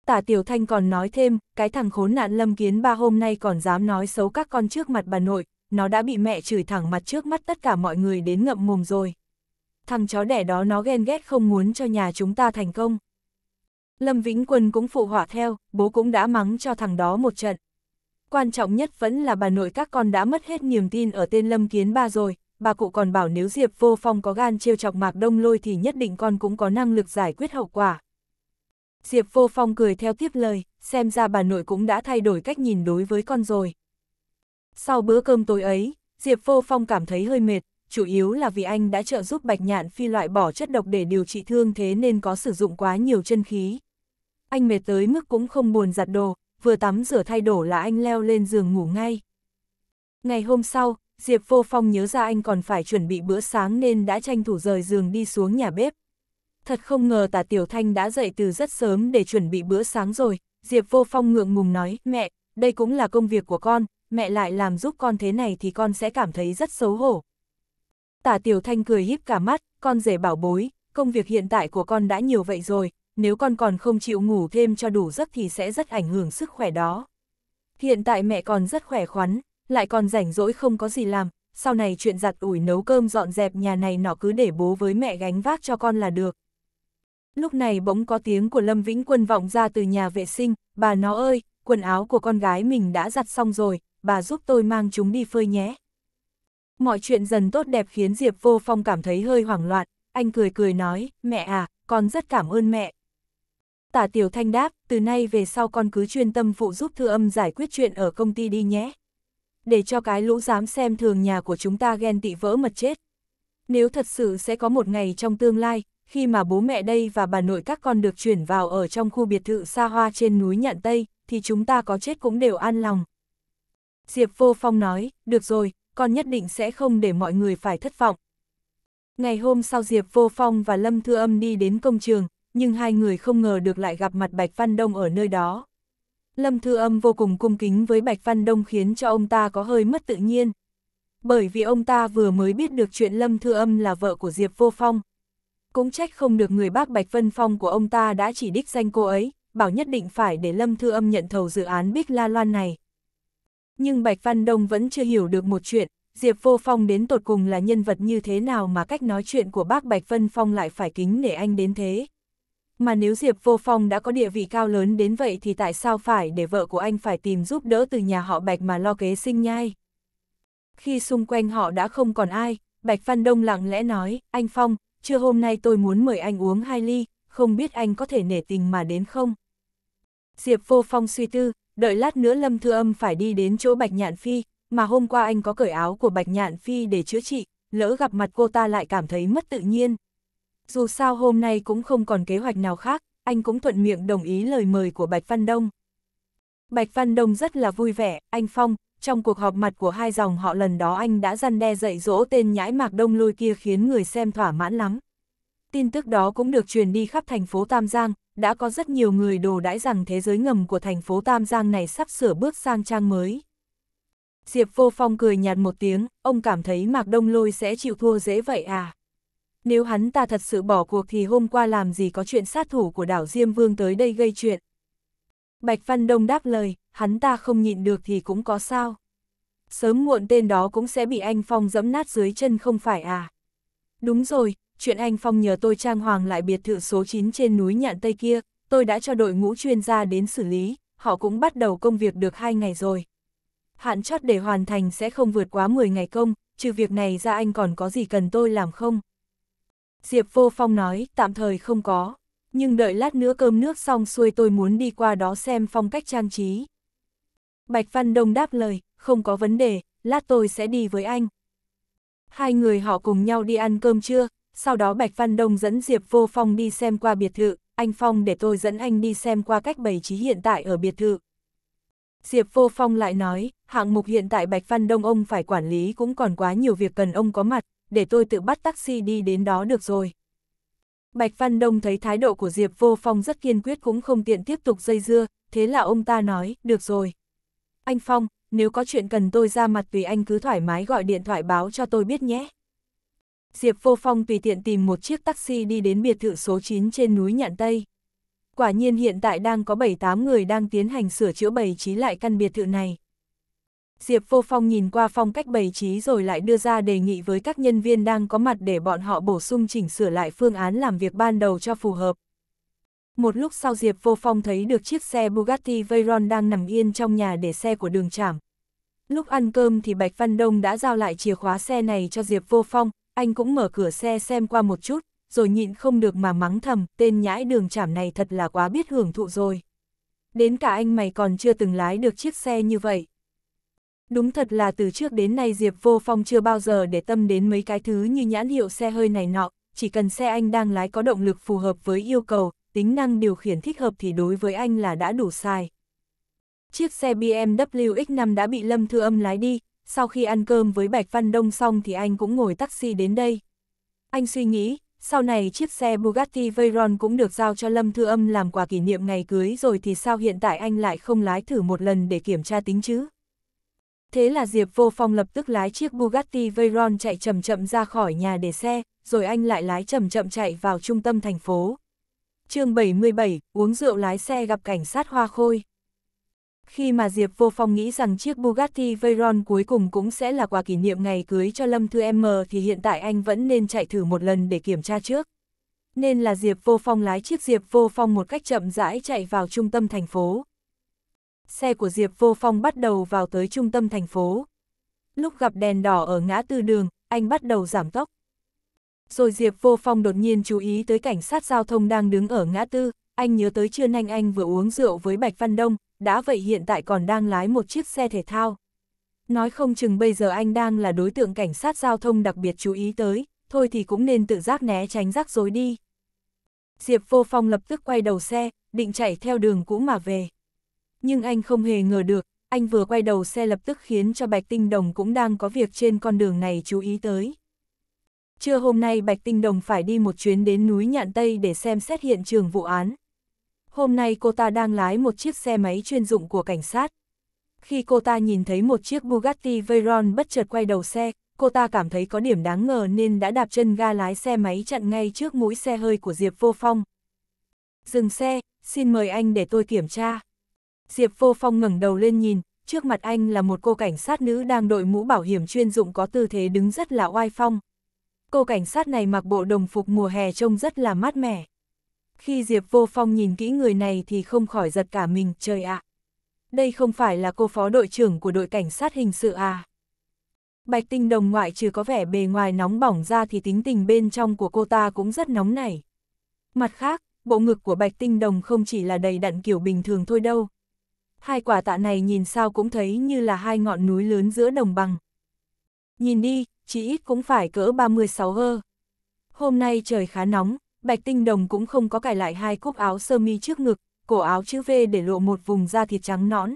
Tả Tiểu Thanh còn nói thêm, cái thằng khốn nạn Lâm Kiến ba hôm nay còn dám nói xấu các con trước mặt bà nội, nó đã bị mẹ chửi thẳng mặt trước mắt tất cả mọi người đến ngậm mồm rồi. Thằng chó đẻ đó nó ghen ghét không muốn cho nhà chúng ta thành công. Lâm Vĩnh Quân cũng phụ họa theo, bố cũng đã mắng cho thằng đó một trận. Quan trọng nhất vẫn là bà nội các con đã mất hết niềm tin ở tên Lâm Kiến Ba rồi, bà cụ còn bảo nếu Diệp Vô Phong có gan trêu chọc Mạc Đông Lôi thì nhất định con cũng có năng lực giải quyết hậu quả. Diệp Vô Phong cười theo tiếp lời, xem ra bà nội cũng đã thay đổi cách nhìn đối với con rồi. Sau bữa cơm tối ấy, Diệp Vô Phong cảm thấy hơi mệt, chủ yếu là vì anh đã trợ giúp Bạch Nhạn Phi loại bỏ chất độc để điều trị thương thế nên có sử dụng quá nhiều chân khí anh mệt tới mức cũng không buồn giặt đồ, vừa tắm rửa thay đổ là anh leo lên giường ngủ ngay. Ngày hôm sau, Diệp Vô Phong nhớ ra anh còn phải chuẩn bị bữa sáng nên đã tranh thủ rời giường đi xuống nhà bếp. Thật không ngờ tả Tiểu Thanh đã dậy từ rất sớm để chuẩn bị bữa sáng rồi, Diệp Vô Phong ngượng ngùng nói, mẹ, đây cũng là công việc của con, mẹ lại làm giúp con thế này thì con sẽ cảm thấy rất xấu hổ. Tả Tiểu Thanh cười híp cả mắt, con rể bảo bối, công việc hiện tại của con đã nhiều vậy rồi, nếu con còn không chịu ngủ thêm cho đủ giấc thì sẽ rất ảnh hưởng sức khỏe đó. Hiện tại mẹ còn rất khỏe khoắn, lại còn rảnh rỗi không có gì làm, sau này chuyện giặt ủi nấu cơm dọn dẹp nhà này nó cứ để bố với mẹ gánh vác cho con là được. Lúc này bỗng có tiếng của Lâm Vĩnh Quân vọng ra từ nhà vệ sinh, bà nó ơi, quần áo của con gái mình đã giặt xong rồi, bà giúp tôi mang chúng đi phơi nhé. Mọi chuyện dần tốt đẹp khiến Diệp Vô Phong cảm thấy hơi hoảng loạn, anh cười cười nói, mẹ à, con rất cảm ơn mẹ, Tả Tiểu Thanh đáp, từ nay về sau con cứ chuyên tâm phụ giúp thư âm giải quyết chuyện ở công ty đi nhé. Để cho cái lũ dám xem thường nhà của chúng ta ghen tị vỡ mật chết. Nếu thật sự sẽ có một ngày trong tương lai, khi mà bố mẹ đây và bà nội các con được chuyển vào ở trong khu biệt thự xa hoa trên núi Nhạn Tây, thì chúng ta có chết cũng đều an lòng. Diệp Vô Phong nói, được rồi, con nhất định sẽ không để mọi người phải thất vọng. Ngày hôm sau Diệp Vô Phong và Lâm Thư Âm đi đến công trường, nhưng hai người không ngờ được lại gặp mặt Bạch Văn Đông ở nơi đó. Lâm Thư Âm vô cùng cung kính với Bạch Văn Đông khiến cho ông ta có hơi mất tự nhiên. Bởi vì ông ta vừa mới biết được chuyện Lâm Thư Âm là vợ của Diệp Vô Phong. Cũng trách không được người bác Bạch Vân Phong của ông ta đã chỉ đích danh cô ấy, bảo nhất định phải để Lâm Thư Âm nhận thầu dự án Bích La Loan này. Nhưng Bạch Văn Đông vẫn chưa hiểu được một chuyện, Diệp Vô Phong đến tột cùng là nhân vật như thế nào mà cách nói chuyện của bác Bạch Vân Phong lại phải kính nể anh đến thế mà nếu Diệp Vô Phong đã có địa vị cao lớn đến vậy thì tại sao phải để vợ của anh phải tìm giúp đỡ từ nhà họ Bạch mà lo kế sinh nhai? Khi xung quanh họ đã không còn ai, Bạch Văn Đông lặng lẽ nói, anh Phong, chưa hôm nay tôi muốn mời anh uống hai ly, không biết anh có thể nể tình mà đến không? Diệp Vô Phong suy tư, đợi lát nữa Lâm Thư Âm phải đi đến chỗ Bạch Nhạn Phi, mà hôm qua anh có cởi áo của Bạch Nhạn Phi để chữa trị, lỡ gặp mặt cô ta lại cảm thấy mất tự nhiên. Dù sao hôm nay cũng không còn kế hoạch nào khác, anh cũng thuận miệng đồng ý lời mời của Bạch Văn Đông. Bạch Văn Đông rất là vui vẻ, anh Phong, trong cuộc họp mặt của hai dòng họ lần đó anh đã răn đe dạy dỗ tên nhãi mạc đông lôi kia khiến người xem thỏa mãn lắm. Tin tức đó cũng được truyền đi khắp thành phố Tam Giang, đã có rất nhiều người đồ đãi rằng thế giới ngầm của thành phố Tam Giang này sắp sửa bước sang trang mới. Diệp Vô Phong cười nhạt một tiếng, ông cảm thấy Mạc Đông Lôi sẽ chịu thua dễ vậy à? Nếu hắn ta thật sự bỏ cuộc thì hôm qua làm gì có chuyện sát thủ của đảo Diêm Vương tới đây gây chuyện. Bạch Văn Đông đáp lời, hắn ta không nhịn được thì cũng có sao. Sớm muộn tên đó cũng sẽ bị anh Phong dẫm nát dưới chân không phải à. Đúng rồi, chuyện anh Phong nhờ tôi trang hoàng lại biệt thự số 9 trên núi Nhạn Tây kia, tôi đã cho đội ngũ chuyên gia đến xử lý, họ cũng bắt đầu công việc được 2 ngày rồi. Hạn chót để hoàn thành sẽ không vượt quá 10 ngày công, trừ việc này ra anh còn có gì cần tôi làm không? Diệp Vô Phong nói, tạm thời không có, nhưng đợi lát nữa cơm nước xong xuôi tôi muốn đi qua đó xem phong cách trang trí. Bạch Văn Đông đáp lời, không có vấn đề, lát tôi sẽ đi với anh. Hai người họ cùng nhau đi ăn cơm trưa, sau đó Bạch Văn Đông dẫn Diệp Vô Phong đi xem qua biệt thự, anh Phong để tôi dẫn anh đi xem qua cách bày trí hiện tại ở biệt thự. Diệp Vô Phong lại nói, hạng mục hiện tại Bạch Văn Đông ông phải quản lý cũng còn quá nhiều việc cần ông có mặt, để tôi tự bắt taxi đi đến đó được rồi. Bạch Văn Đông thấy thái độ của Diệp Vô Phong rất kiên quyết cũng không tiện tiếp tục dây dưa, thế là ông ta nói, được rồi. Anh Phong, nếu có chuyện cần tôi ra mặt tùy anh cứ thoải mái gọi điện thoại báo cho tôi biết nhé. Diệp Vô Phong tùy tiện tìm một chiếc taxi đi đến biệt thự số 9 trên núi Nhạn Tây. Quả nhiên hiện tại đang có 7-8 người đang tiến hành sửa chữa bày trí lại căn biệt thự này. Diệp Vô Phong nhìn qua phong cách bày trí rồi lại đưa ra đề nghị với các nhân viên đang có mặt để bọn họ bổ sung chỉnh sửa lại phương án làm việc ban đầu cho phù hợp. Một lúc sau Diệp Vô Phong thấy được chiếc xe Bugatti Veyron đang nằm yên trong nhà để xe của đường trảm. Lúc ăn cơm thì Bạch Văn Đông đã giao lại chìa khóa xe này cho Diệp Vô Phong, anh cũng mở cửa xe xem qua một chút, rồi nhịn không được mà mắng thầm, tên nhãi đường trảm này thật là quá biết hưởng thụ rồi. Đến cả anh mày còn chưa từng lái được chiếc xe như vậy. Đúng thật là từ trước đến nay Diệp Vô Phong chưa bao giờ để tâm đến mấy cái thứ như nhãn hiệu xe hơi này nọ, chỉ cần xe anh đang lái có động lực phù hợp với yêu cầu, tính năng điều khiển thích hợp thì đối với anh là đã đủ sai. Chiếc xe BMW X5 đã bị Lâm Thư Âm lái đi, sau khi ăn cơm với Bạch Văn Đông xong thì anh cũng ngồi taxi đến đây. Anh suy nghĩ, sau này chiếc xe Bugatti Veyron cũng được giao cho Lâm Thư Âm làm quà kỷ niệm ngày cưới rồi thì sao hiện tại anh lại không lái thử một lần để kiểm tra tính chứ? Thế là Diệp Vô Phong lập tức lái chiếc Bugatti Veyron chạy chậm chậm ra khỏi nhà để xe, rồi anh lại lái chậm chậm chạy vào trung tâm thành phố. chương 77, uống rượu lái xe gặp cảnh sát hoa khôi. Khi mà Diệp Vô Phong nghĩ rằng chiếc Bugatti Veyron cuối cùng cũng sẽ là quà kỷ niệm ngày cưới cho Lâm Thư M thì hiện tại anh vẫn nên chạy thử một lần để kiểm tra trước. Nên là Diệp Vô Phong lái chiếc Diệp Vô Phong một cách chậm rãi chạy vào trung tâm thành phố xe của Diệp Vô Phong bắt đầu vào tới trung tâm thành phố. Lúc gặp đèn đỏ ở ngã tư đường, anh bắt đầu giảm tốc. Rồi Diệp Vô Phong đột nhiên chú ý tới cảnh sát giao thông đang đứng ở ngã tư, anh nhớ tới trưa nhanh anh vừa uống rượu với Bạch Văn Đông, đã vậy hiện tại còn đang lái một chiếc xe thể thao. Nói không chừng bây giờ anh đang là đối tượng cảnh sát giao thông đặc biệt chú ý tới, thôi thì cũng nên tự giác né tránh rắc rối đi. Diệp Vô Phong lập tức quay đầu xe, định chạy theo đường cũ mà về. Nhưng anh không hề ngờ được, anh vừa quay đầu xe lập tức khiến cho Bạch Tinh Đồng cũng đang có việc trên con đường này chú ý tới. Trưa hôm nay Bạch Tinh Đồng phải đi một chuyến đến núi Nhạn Tây để xem xét hiện trường vụ án. Hôm nay cô ta đang lái một chiếc xe máy chuyên dụng của cảnh sát. Khi cô ta nhìn thấy một chiếc Bugatti Veyron bất chợt quay đầu xe, cô ta cảm thấy có điểm đáng ngờ nên đã đạp chân ga lái xe máy chặn ngay trước mũi xe hơi của Diệp Vô Phong. Dừng xe, xin mời anh để tôi kiểm tra. Diệp Vô Phong ngẩng đầu lên nhìn, trước mặt anh là một cô cảnh sát nữ đang đội mũ bảo hiểm chuyên dụng có tư thế đứng rất là oai phong. Cô cảnh sát này mặc bộ đồng phục mùa hè trông rất là mát mẻ. Khi Diệp Vô Phong nhìn kỹ người này thì không khỏi giật cả mình, trời ạ. đây không phải là cô phó đội trưởng của đội cảnh sát hình sự à. Bạch tinh đồng ngoại trừ có vẻ bề ngoài nóng bỏng ra thì tính tình bên trong của cô ta cũng rất nóng nảy. Mặt khác, bộ ngực của bạch tinh đồng không chỉ là đầy đặn kiểu bình thường thôi đâu, hai quả tạ này nhìn sao cũng thấy như là hai ngọn núi lớn giữa đồng bằng. Nhìn đi, chỉ ít cũng phải cỡ 36 ơ. Hôm nay trời khá nóng, Bạch Tinh Đồng cũng không có cải lại hai cúp áo sơ mi trước ngực, cổ áo chữ V để lộ một vùng da thịt trắng nõn.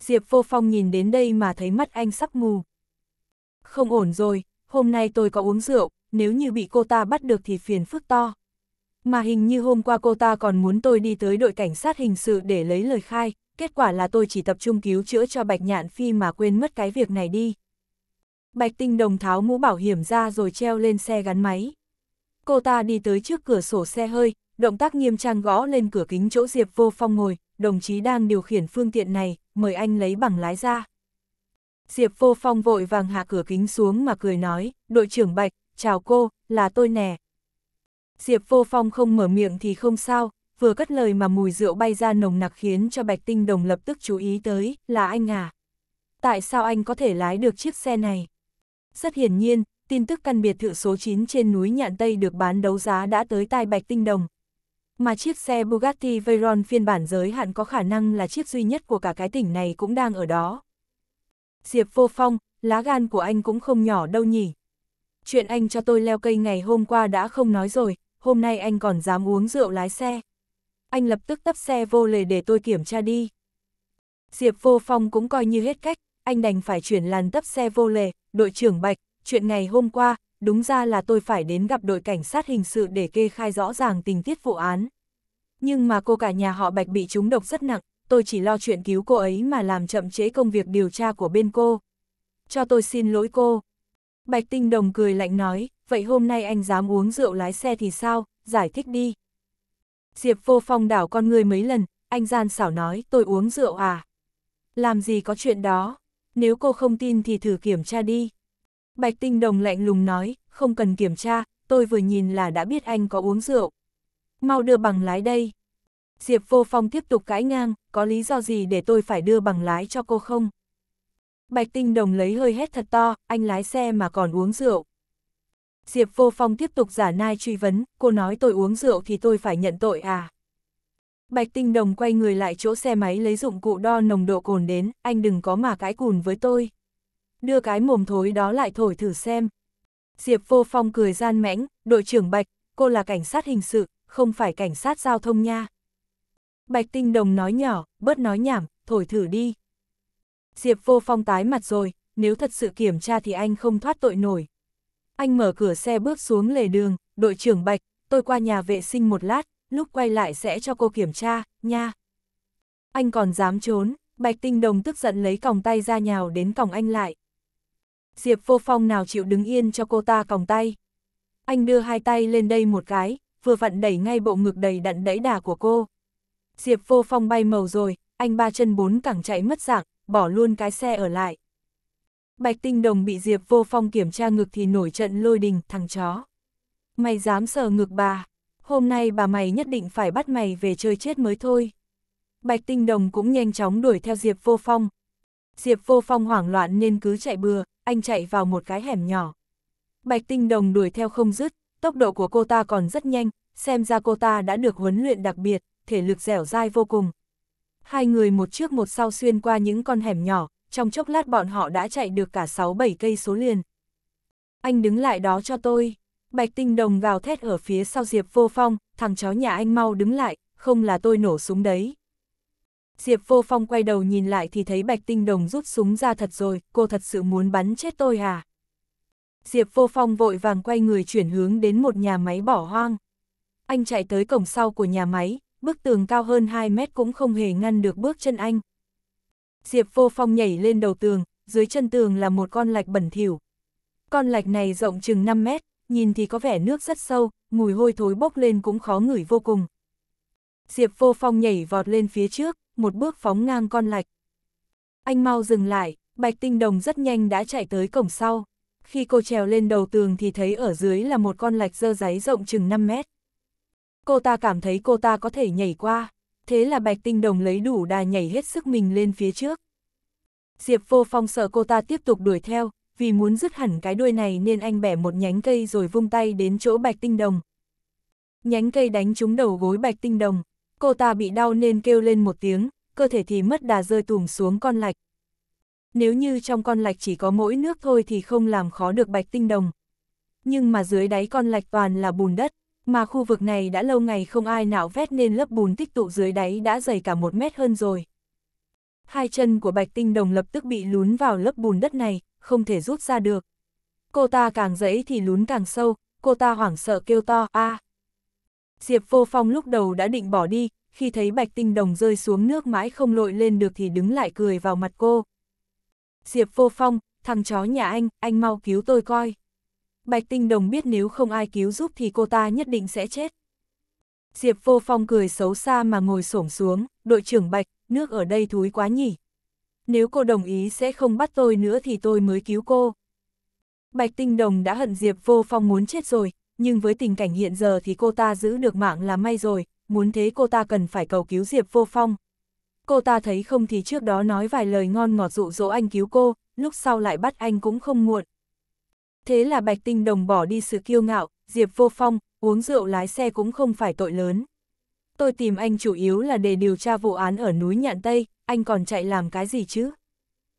Diệp Vô Phong nhìn đến đây mà thấy mắt anh sắp mù. Không ổn rồi, hôm nay tôi có uống rượu, nếu như bị cô ta bắt được thì phiền phức to. Mà hình như hôm qua cô ta còn muốn tôi đi tới đội cảnh sát hình sự để lấy lời khai, kết quả là tôi chỉ tập trung cứu chữa cho Bạch Nhạn Phi mà quên mất cái việc này đi. Bạch Tinh Đồng tháo mũ bảo hiểm ra rồi treo lên xe gắn máy. Cô ta đi tới trước cửa sổ xe hơi, động tác nghiêm trang gõ lên cửa kính chỗ Diệp Vô Phong ngồi, đồng chí đang điều khiển phương tiện này, mời anh lấy bằng lái ra. Diệp Vô Phong vội vàng hạ cửa kính xuống mà cười nói, đội trưởng Bạch, chào cô, là tôi nè. Diệp Vô Phong không mở miệng thì không sao, vừa cất lời mà mùi rượu bay ra nồng nặc khiến cho Bạch Tinh Đồng lập tức chú ý tới, là anh à? Tại sao anh có thể lái được chiếc xe này? Rất hiển nhiên, tin tức căn biệt thự số 9 trên núi Nhạn Tây được bán đấu giá đã tới tai Bạch Tinh Đồng. Mà chiếc xe Bugatti Veyron phiên bản giới hạn có khả năng là chiếc duy nhất của cả cái tỉnh này cũng đang ở đó. Diệp Vô Phong, lá gan của anh cũng không nhỏ đâu nhỉ. Chuyện anh cho tôi leo cây ngày hôm qua đã không nói rồi, hôm nay anh còn dám uống rượu lái xe anh lập tức tấp xe vô lề để tôi kiểm tra đi. Diệp Vô Phong cũng coi như hết cách, anh đành phải chuyển làn tấp xe vô lề, đội trưởng Bạch, chuyện ngày hôm qua, đúng ra là tôi phải đến gặp đội cảnh sát hình sự để kê khai rõ ràng tình tiết vụ án. Nhưng mà cô cả nhà họ Bạch bị trúng độc rất nặng, tôi chỉ lo chuyện cứu cô ấy mà làm chậm chế công việc điều tra của bên cô. Cho tôi xin lỗi cô. Bạch Tinh Đồng cười lạnh nói, vậy hôm nay anh dám uống rượu lái xe thì sao, giải thích đi. Diệp vô phong đảo con người mấy lần, anh gian xảo nói tôi uống rượu à. Làm gì có chuyện đó, nếu cô không tin thì thử kiểm tra đi. Bạch tinh đồng lạnh lùng nói, không cần kiểm tra, tôi vừa nhìn là đã biết anh có uống rượu. Mau đưa bằng lái đây. Diệp vô phong tiếp tục cãi ngang, có lý do gì để tôi phải đưa bằng lái cho cô không? Bạch tinh đồng lấy hơi hét thật to, anh lái xe mà còn uống rượu. Diệp Vô Phong tiếp tục giả nai truy vấn, cô nói tôi uống rượu thì tôi phải nhận tội à. Bạch Tinh Đồng quay người lại chỗ xe máy lấy dụng cụ đo nồng độ cồn đến, anh đừng có mà cái cùn với tôi. Đưa cái mồm thối đó lại thổi thử xem. Diệp Vô Phong cười gian mẽnh, đội trưởng Bạch, cô là cảnh sát hình sự, không phải cảnh sát giao thông nha. Bạch Tinh Đồng nói nhỏ, bớt nói nhảm, thổi thử đi. Diệp Vô Phong tái mặt rồi, nếu thật sự kiểm tra thì anh không thoát tội nổi, anh mở cửa xe bước xuống lề đường, đội trưởng Bạch, tôi qua nhà vệ sinh một lát, lúc quay lại sẽ cho cô kiểm tra, nha. Anh còn dám trốn, Bạch Tinh Đồng tức giận lấy còng tay ra nhào đến còng anh lại. Diệp vô phong nào chịu đứng yên cho cô ta còng tay. Anh đưa hai tay lên đây một cái, vừa vặn đẩy ngay bộ ngực đầy đặn đẫy đà của cô. Diệp vô phong bay màu rồi, anh ba chân bốn cẳng chạy mất dạng, bỏ luôn cái xe ở lại. Bạch Tinh Đồng bị Diệp Vô Phong kiểm tra ngực thì nổi trận lôi đình, thằng chó. Mày dám sờ ngực bà, hôm nay bà mày nhất định phải bắt mày về chơi chết mới thôi. Bạch Tinh Đồng cũng nhanh chóng đuổi theo Diệp Vô Phong. Diệp Vô Phong hoảng loạn nên cứ chạy bừa, anh chạy vào một cái hẻm nhỏ. Bạch Tinh Đồng đuổi theo không dứt, tốc độ của cô ta còn rất nhanh, xem ra cô ta đã được huấn luyện đặc biệt, thể lực dẻo dai vô cùng. Hai người một trước một sau xuyên qua những con hẻm nhỏ, trong chốc lát bọn họ đã chạy được cả 6-7 cây số liền. Anh đứng lại đó cho tôi. Bạch tinh đồng gào thét ở phía sau Diệp vô phong, thằng chó nhà anh mau đứng lại, không là tôi nổ súng đấy. Diệp vô phong quay đầu nhìn lại thì thấy bạch tinh đồng rút súng ra thật rồi, cô thật sự muốn bắn chết tôi à? Diệp vô phong vội vàng quay người chuyển hướng đến một nhà máy bỏ hoang. Anh chạy tới cổng sau của nhà máy, bức tường cao hơn 2 mét cũng không hề ngăn được bước chân anh. Diệp Vô Phong nhảy lên đầu tường, dưới chân tường là một con lạch bẩn thỉu. Con lạch này rộng chừng 5 mét, nhìn thì có vẻ nước rất sâu, mùi hôi thối bốc lên cũng khó ngửi vô cùng. Diệp Vô Phong nhảy vọt lên phía trước, một bước phóng ngang con lạch. Anh mau dừng lại, Bạch Tinh Đồng rất nhanh đã chạy tới cổng sau. Khi cô trèo lên đầu tường thì thấy ở dưới là một con lạch dơ giấy rộng chừng 5 mét. Cô ta cảm thấy cô ta có thể nhảy qua thế là Bạch Tinh Đồng lấy đủ đà nhảy hết sức mình lên phía trước. Diệp Vô Phong sợ cô ta tiếp tục đuổi theo, vì muốn dứt hẳn cái đuôi này nên anh bẻ một nhánh cây rồi vung tay đến chỗ Bạch Tinh Đồng. Nhánh cây đánh trúng đầu gối Bạch Tinh Đồng, cô ta bị đau nên kêu lên một tiếng, cơ thể thì mất đà rơi tùm xuống con lạch. Nếu như trong con lạch chỉ có mỗi nước thôi thì không làm khó được Bạch Tinh Đồng. Nhưng mà dưới đáy con lạch toàn là bùn đất, mà khu vực này đã lâu ngày không ai nào vét nên lớp bùn tích tụ dưới đáy đã dày cả một mét hơn rồi. Hai chân của Bạch Tinh Đồng lập tức bị lún vào lớp bùn đất này, không thể rút ra được. Cô ta càng dẫy thì lún càng sâu, cô ta hoảng sợ kêu to, a à. Diệp Vô Phong lúc đầu đã định bỏ đi, khi thấy Bạch Tinh Đồng rơi xuống nước mãi không lội lên được thì đứng lại cười vào mặt cô. Diệp Vô Phong, thằng chó nhà anh, anh mau cứu tôi coi. Bạch Tinh Đồng biết nếu không ai cứu giúp thì cô ta nhất định sẽ chết. Diệp Vô Phong cười xấu xa mà ngồi xổm xuống, đội trưởng Bạch, nước ở đây thúi quá nhỉ. Nếu cô đồng ý sẽ không bắt tôi nữa thì tôi mới cứu cô. Bạch Tinh Đồng đã hận Diệp Vô Phong muốn chết rồi, nhưng với tình cảnh hiện giờ thì cô ta giữ được mạng là may rồi, muốn thế cô ta cần phải cầu cứu Diệp Vô Phong. Cô ta thấy không thì trước đó nói vài lời ngon ngọt dụ dỗ anh cứu cô, lúc sau lại bắt anh cũng không muộn. Thế là Bạch Tinh Đồng bỏ đi sự kiêu ngạo, Diệp Vô Phong, uống rượu lái xe cũng không phải tội lớn. Tôi tìm anh chủ yếu là để điều tra vụ án ở núi Nhạn Tây, anh còn chạy làm cái gì chứ?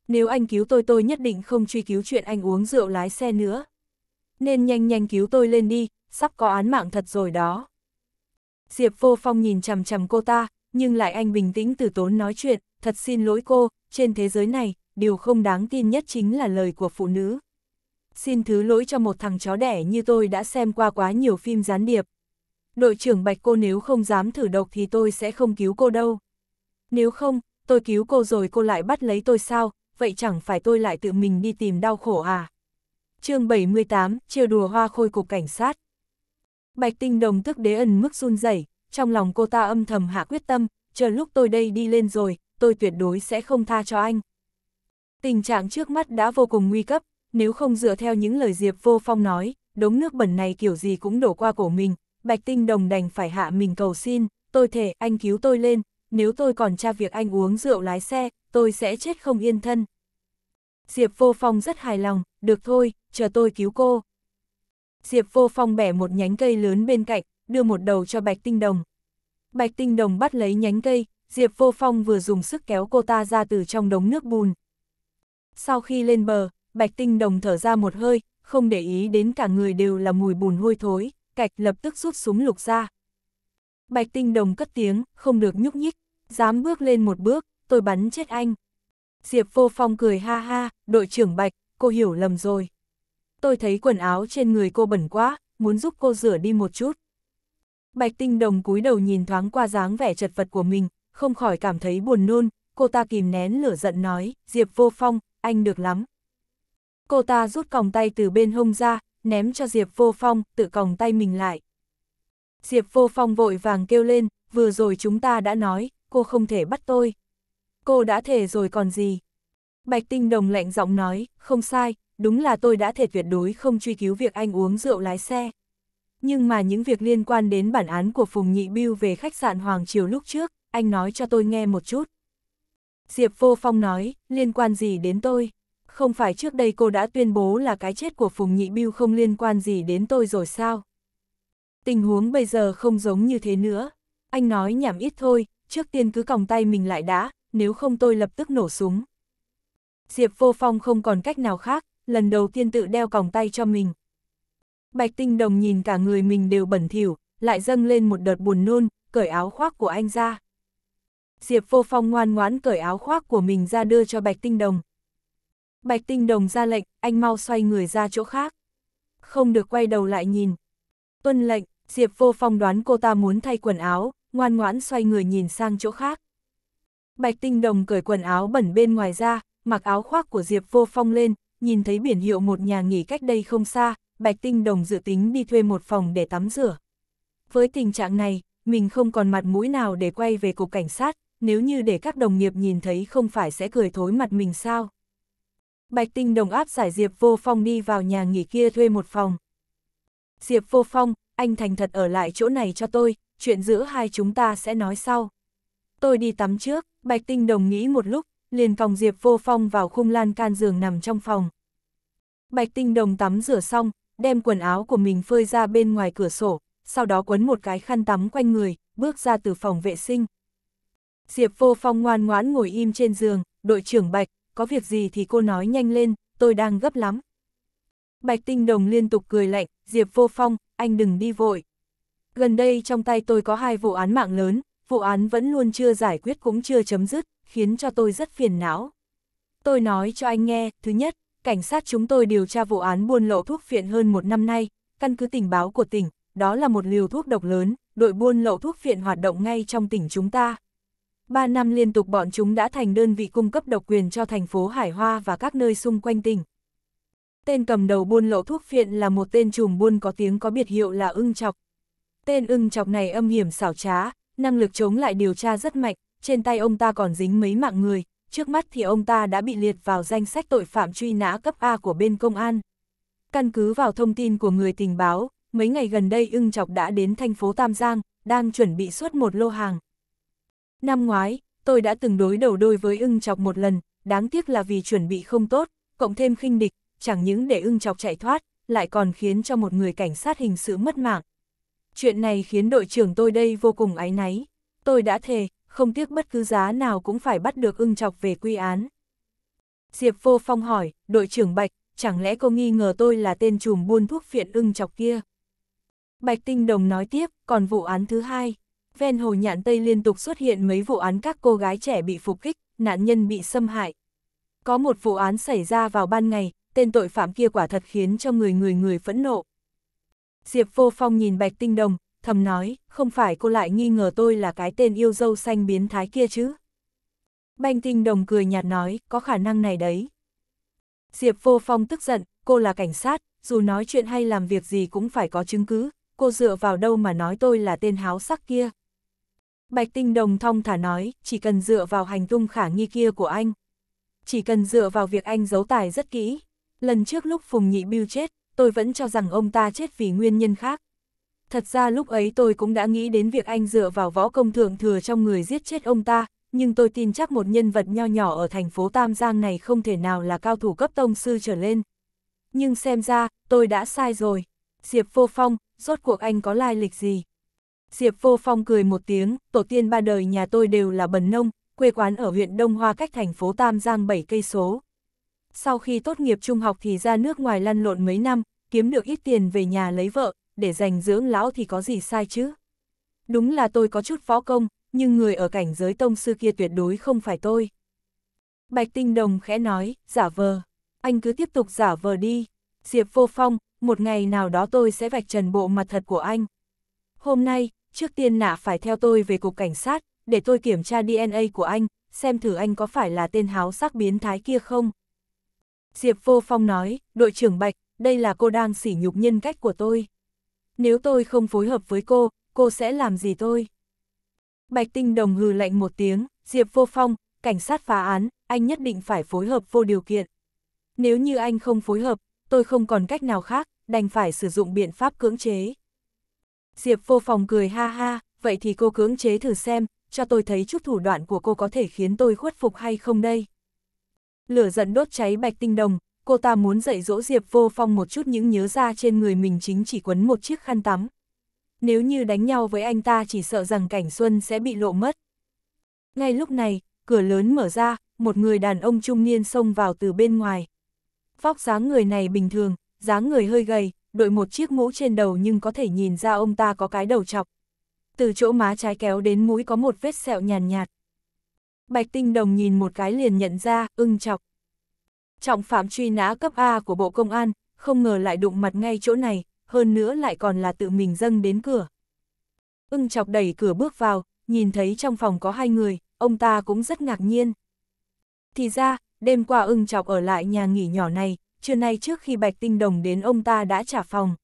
Nếu anh cứu tôi tôi nhất định không truy cứu chuyện anh uống rượu lái xe nữa. Nên nhanh nhanh cứu tôi lên đi, sắp có án mạng thật rồi đó. Diệp Vô Phong nhìn chằm chằm cô ta, nhưng lại anh bình tĩnh từ tốn nói chuyện, thật xin lỗi cô, trên thế giới này, điều không đáng tin nhất chính là lời của phụ nữ xin thứ lỗi cho một thằng chó đẻ như tôi đã xem qua quá nhiều phim gián điệp. Đội trưởng Bạch cô nếu không dám thử độc thì tôi sẽ không cứu cô đâu. Nếu không, tôi cứu cô rồi cô lại bắt lấy tôi sao, vậy chẳng phải tôi lại tự mình đi tìm đau khổ à? chương 78, chiều đùa hoa khôi cục cảnh sát. Bạch tinh đồng tức đế ẩn mức run rẩy trong lòng cô ta âm thầm hạ quyết tâm, chờ lúc tôi đây đi lên rồi, tôi tuyệt đối sẽ không tha cho anh. Tình trạng trước mắt đã vô cùng nguy cấp, nếu không dựa theo những lời Diệp Vô Phong nói, đống nước bẩn này kiểu gì cũng đổ qua cổ mình, Bạch Tinh Đồng đành phải hạ mình cầu xin, tôi thể anh cứu tôi lên, nếu tôi còn tra việc anh uống rượu lái xe, tôi sẽ chết không yên thân. Diệp Vô Phong rất hài lòng, được thôi, chờ tôi cứu cô. Diệp Vô Phong bẻ một nhánh cây lớn bên cạnh, đưa một đầu cho Bạch Tinh Đồng. Bạch Tinh Đồng bắt lấy nhánh cây, Diệp Vô Phong vừa dùng sức kéo cô ta ra từ trong đống nước bùn. Sau khi lên bờ, Bạch Tinh Đồng thở ra một hơi, không để ý đến cả người đều là mùi bùn hôi thối, cạch lập tức rút súng lục ra. Bạch Tinh Đồng cất tiếng, không được nhúc nhích, dám bước lên một bước, tôi bắn chết anh. Diệp Vô Phong cười ha ha, đội trưởng Bạch, cô hiểu lầm rồi. Tôi thấy quần áo trên người cô bẩn quá, muốn giúp cô rửa đi một chút. Bạch Tinh Đồng cúi đầu nhìn thoáng qua dáng vẻ chật vật của mình, không khỏi cảm thấy buồn nôn, cô ta kìm nén lửa giận nói, Diệp Vô Phong, anh được lắm, cô ta rút còng tay từ bên hông ra, ném cho Diệp Vô Phong, tự còng tay mình lại. Diệp Vô Phong vội vàng kêu lên, vừa rồi chúng ta đã nói, cô không thể bắt tôi. Cô đã thể rồi còn gì? Bạch Tinh Đồng lạnh giọng nói, không sai, đúng là tôi đã thể tuyệt đối không truy cứu việc anh uống rượu lái xe. Nhưng mà những việc liên quan đến bản án của Phùng Nhị Biêu về khách sạn Hoàng Triều lúc trước, anh nói cho tôi nghe một chút. Diệp Vô Phong nói, liên quan gì đến tôi? không phải trước đây cô đã tuyên bố là cái chết của Phùng Nhị Biêu không liên quan gì đến tôi rồi sao? Tình huống bây giờ không giống như thế nữa. Anh nói nhảm ít thôi, trước tiên cứ còng tay mình lại đã, nếu không tôi lập tức nổ súng. Diệp Vô Phong không còn cách nào khác, lần đầu tiên tự đeo còng tay cho mình. Bạch Tinh Đồng nhìn cả người mình đều bẩn thỉu, lại dâng lên một đợt buồn nôn, cởi áo khoác của anh ra. Diệp Vô Phong ngoan ngoãn cởi áo khoác của mình ra đưa cho Bạch Tinh Đồng. Bạch Tinh Đồng ra lệnh, anh mau xoay người ra chỗ khác. Không được quay đầu lại nhìn. Tuân lệnh, Diệp vô phong đoán cô ta muốn thay quần áo, ngoan ngoãn xoay người nhìn sang chỗ khác. Bạch Tinh Đồng cởi quần áo bẩn bên ngoài ra, mặc áo khoác của Diệp vô phong lên, nhìn thấy biển hiệu một nhà nghỉ cách đây không xa, Bạch Tinh Đồng dự tính đi thuê một phòng để tắm rửa. Với tình trạng này, mình không còn mặt mũi nào để quay về cục cảnh sát, nếu như để các đồng nghiệp nhìn thấy không phải sẽ cười thối mặt mình sao. Bạch Tinh Đồng áp giải Diệp Vô Phong đi vào nhà nghỉ kia thuê một phòng. Diệp Vô Phong, anh thành thật ở lại chỗ này cho tôi, chuyện giữa hai chúng ta sẽ nói sau. Tôi đi tắm trước, Bạch Tinh Đồng nghĩ một lúc, liền còng Diệp Vô Phong vào khung lan can giường nằm trong phòng. Bạch Tinh Đồng tắm rửa xong, đem quần áo của mình phơi ra bên ngoài cửa sổ, sau đó quấn một cái khăn tắm quanh người, bước ra từ phòng vệ sinh. Diệp Vô Phong ngoan ngoãn ngồi im trên giường, đội trưởng Bạch, có việc gì thì cô nói nhanh lên, tôi đang gấp lắm. Bạch Tinh Đồng liên tục cười lạnh, Diệp Vô Phong, anh đừng đi vội. Gần đây trong tay tôi có hai vụ án mạng lớn, vụ án vẫn luôn chưa giải quyết cũng chưa chấm dứt, khiến cho tôi rất phiền não. Tôi nói cho anh nghe, thứ nhất, cảnh sát chúng tôi điều tra vụ án buôn lậu thuốc phiện hơn một năm nay, căn cứ tình báo của tỉnh, đó là một liều thuốc độc lớn, đội buôn lậu thuốc phiện hoạt động ngay trong tỉnh chúng ta, 3 năm liên tục bọn chúng đã thành đơn vị cung cấp độc quyền cho thành phố Hải Hoa và các nơi xung quanh tỉnh. Tên cầm đầu buôn lậu thuốc phiện là một tên trùm buôn có tiếng có biệt hiệu là ưng chọc. Tên ưng chọc này âm hiểm xảo trá, năng lực chống lại điều tra rất mạnh, trên tay ông ta còn dính mấy mạng người, trước mắt thì ông ta đã bị liệt vào danh sách tội phạm truy nã cấp A của bên công an. Căn cứ vào thông tin của người tình báo, mấy ngày gần đây ưng chọc đã đến thành phố Tam Giang, đang chuẩn bị xuất một lô hàng. Năm ngoái, tôi đã từng đối đầu đôi với ưng chọc một lần, đáng tiếc là vì chuẩn bị không tốt, cộng thêm khinh địch, chẳng những để ưng chọc chạy thoát, lại còn khiến cho một người cảnh sát hình sự mất mạng. Chuyện này khiến đội trưởng tôi đây vô cùng áy náy. Tôi đã thề, không tiếc bất cứ giá nào cũng phải bắt được ưng chọc về quy án. Diệp Vô Phong hỏi, đội trưởng Bạch, chẳng lẽ cô nghi ngờ tôi là tên trùm buôn thuốc phiện ưng chọc kia? Bạch Tinh Đồng nói tiếp, còn vụ án thứ hai, ven hồ nhạn Tây liên tục xuất hiện mấy vụ án các cô gái trẻ bị phục kích, nạn nhân bị xâm hại. Có một vụ án xảy ra vào ban ngày, tên tội phạm kia quả thật khiến cho người người người phẫn nộ. Diệp Vô Phong nhìn Bạch Tinh Đồng, thầm nói, không phải cô lại nghi ngờ tôi là cái tên yêu dâu xanh biến thái kia chứ. bạch Tinh Đồng cười nhạt nói, có khả năng này đấy. Diệp Vô Phong tức giận, cô là cảnh sát, dù nói chuyện hay làm việc gì cũng phải có chứng cứ, cô dựa vào đâu mà nói tôi là tên háo sắc kia. Bạch Tinh Đồng thong thả nói, chỉ cần dựa vào hành tung khả nghi kia của anh. Chỉ cần dựa vào việc anh giấu tài rất kỹ. Lần trước lúc Phùng Nhị Biêu chết, tôi vẫn cho rằng ông ta chết vì nguyên nhân khác. Thật ra lúc ấy tôi cũng đã nghĩ đến việc anh dựa vào võ công thượng thừa trong người giết chết ông ta, nhưng tôi tin chắc một nhân vật nho nhỏ ở thành phố Tam Giang này không thể nào là cao thủ cấp tông sư trở lên. Nhưng xem ra, tôi đã sai rồi. Diệp Vô Phong, rốt cuộc anh có lai lịch gì? Diệp Vô Phong cười một tiếng, tổ tiên ba đời nhà tôi đều là bần nông, quê quán ở huyện Đông Hoa cách thành phố Tam Giang 7 cây số. Sau khi tốt nghiệp trung học thì ra nước ngoài lăn lộn mấy năm, kiếm được ít tiền về nhà lấy vợ, để dành dưỡng lão thì có gì sai chứ. Đúng là tôi có chút võ công, nhưng người ở cảnh giới tông sư kia tuyệt đối không phải tôi. Bạch Tinh Đồng khẽ nói, giả vờ, anh cứ tiếp tục giả vờ đi. Diệp Vô Phong, một ngày nào đó tôi sẽ vạch trần bộ mặt thật của anh. Hôm nay, trước tiên nạ phải theo tôi về cục cảnh sát, để tôi kiểm tra DNA của anh, xem thử anh có phải là tên háo sắc biến thái kia không. Diệp Vô Phong nói, đội trưởng Bạch, đây là cô đang sỉ nhục nhân cách của tôi. Nếu tôi không phối hợp với cô, cô sẽ làm gì tôi? Bạch Tinh Đồng hừ lạnh một tiếng, Diệp Vô Phong, cảnh sát phá án, anh nhất định phải phối hợp vô điều kiện. Nếu như anh không phối hợp, tôi không còn cách nào khác, đành phải sử dụng biện pháp cưỡng chế. Diệp vô phòng cười ha ha, vậy thì cô cưỡng chế thử xem, cho tôi thấy chút thủ đoạn của cô có thể khiến tôi khuất phục hay không đây. Lửa giận đốt cháy bạch tinh đồng, cô ta muốn dạy dỗ Diệp vô phong một chút những nhớ ra trên người mình chính chỉ quấn một chiếc khăn tắm. Nếu như đánh nhau với anh ta chỉ sợ rằng cảnh xuân sẽ bị lộ mất. Ngay lúc này, cửa lớn mở ra, một người đàn ông trung niên xông vào từ bên ngoài. Vóc dáng người này bình thường, dáng người hơi gầy, đội một chiếc mũ trên đầu nhưng có thể nhìn ra ông ta có cái đầu chọc. Từ chỗ má trái kéo đến mũi có một vết sẹo nhàn nhạt, nhạt. Bạch Tinh Đồng nhìn một cái liền nhận ra, ưng chọc. Trọng phạm truy nã cấp A của Bộ Công an, không ngờ lại đụng mặt ngay chỗ này, hơn nữa lại còn là tự mình dâng đến cửa. Ưng chọc đẩy cửa bước vào, nhìn thấy trong phòng có hai người, ông ta cũng rất ngạc nhiên. Thì ra, đêm qua ưng chọc ở lại nhà nghỉ nhỏ này, trưa nay trước khi Bạch Tinh Đồng đến ông ta đã trả phòng.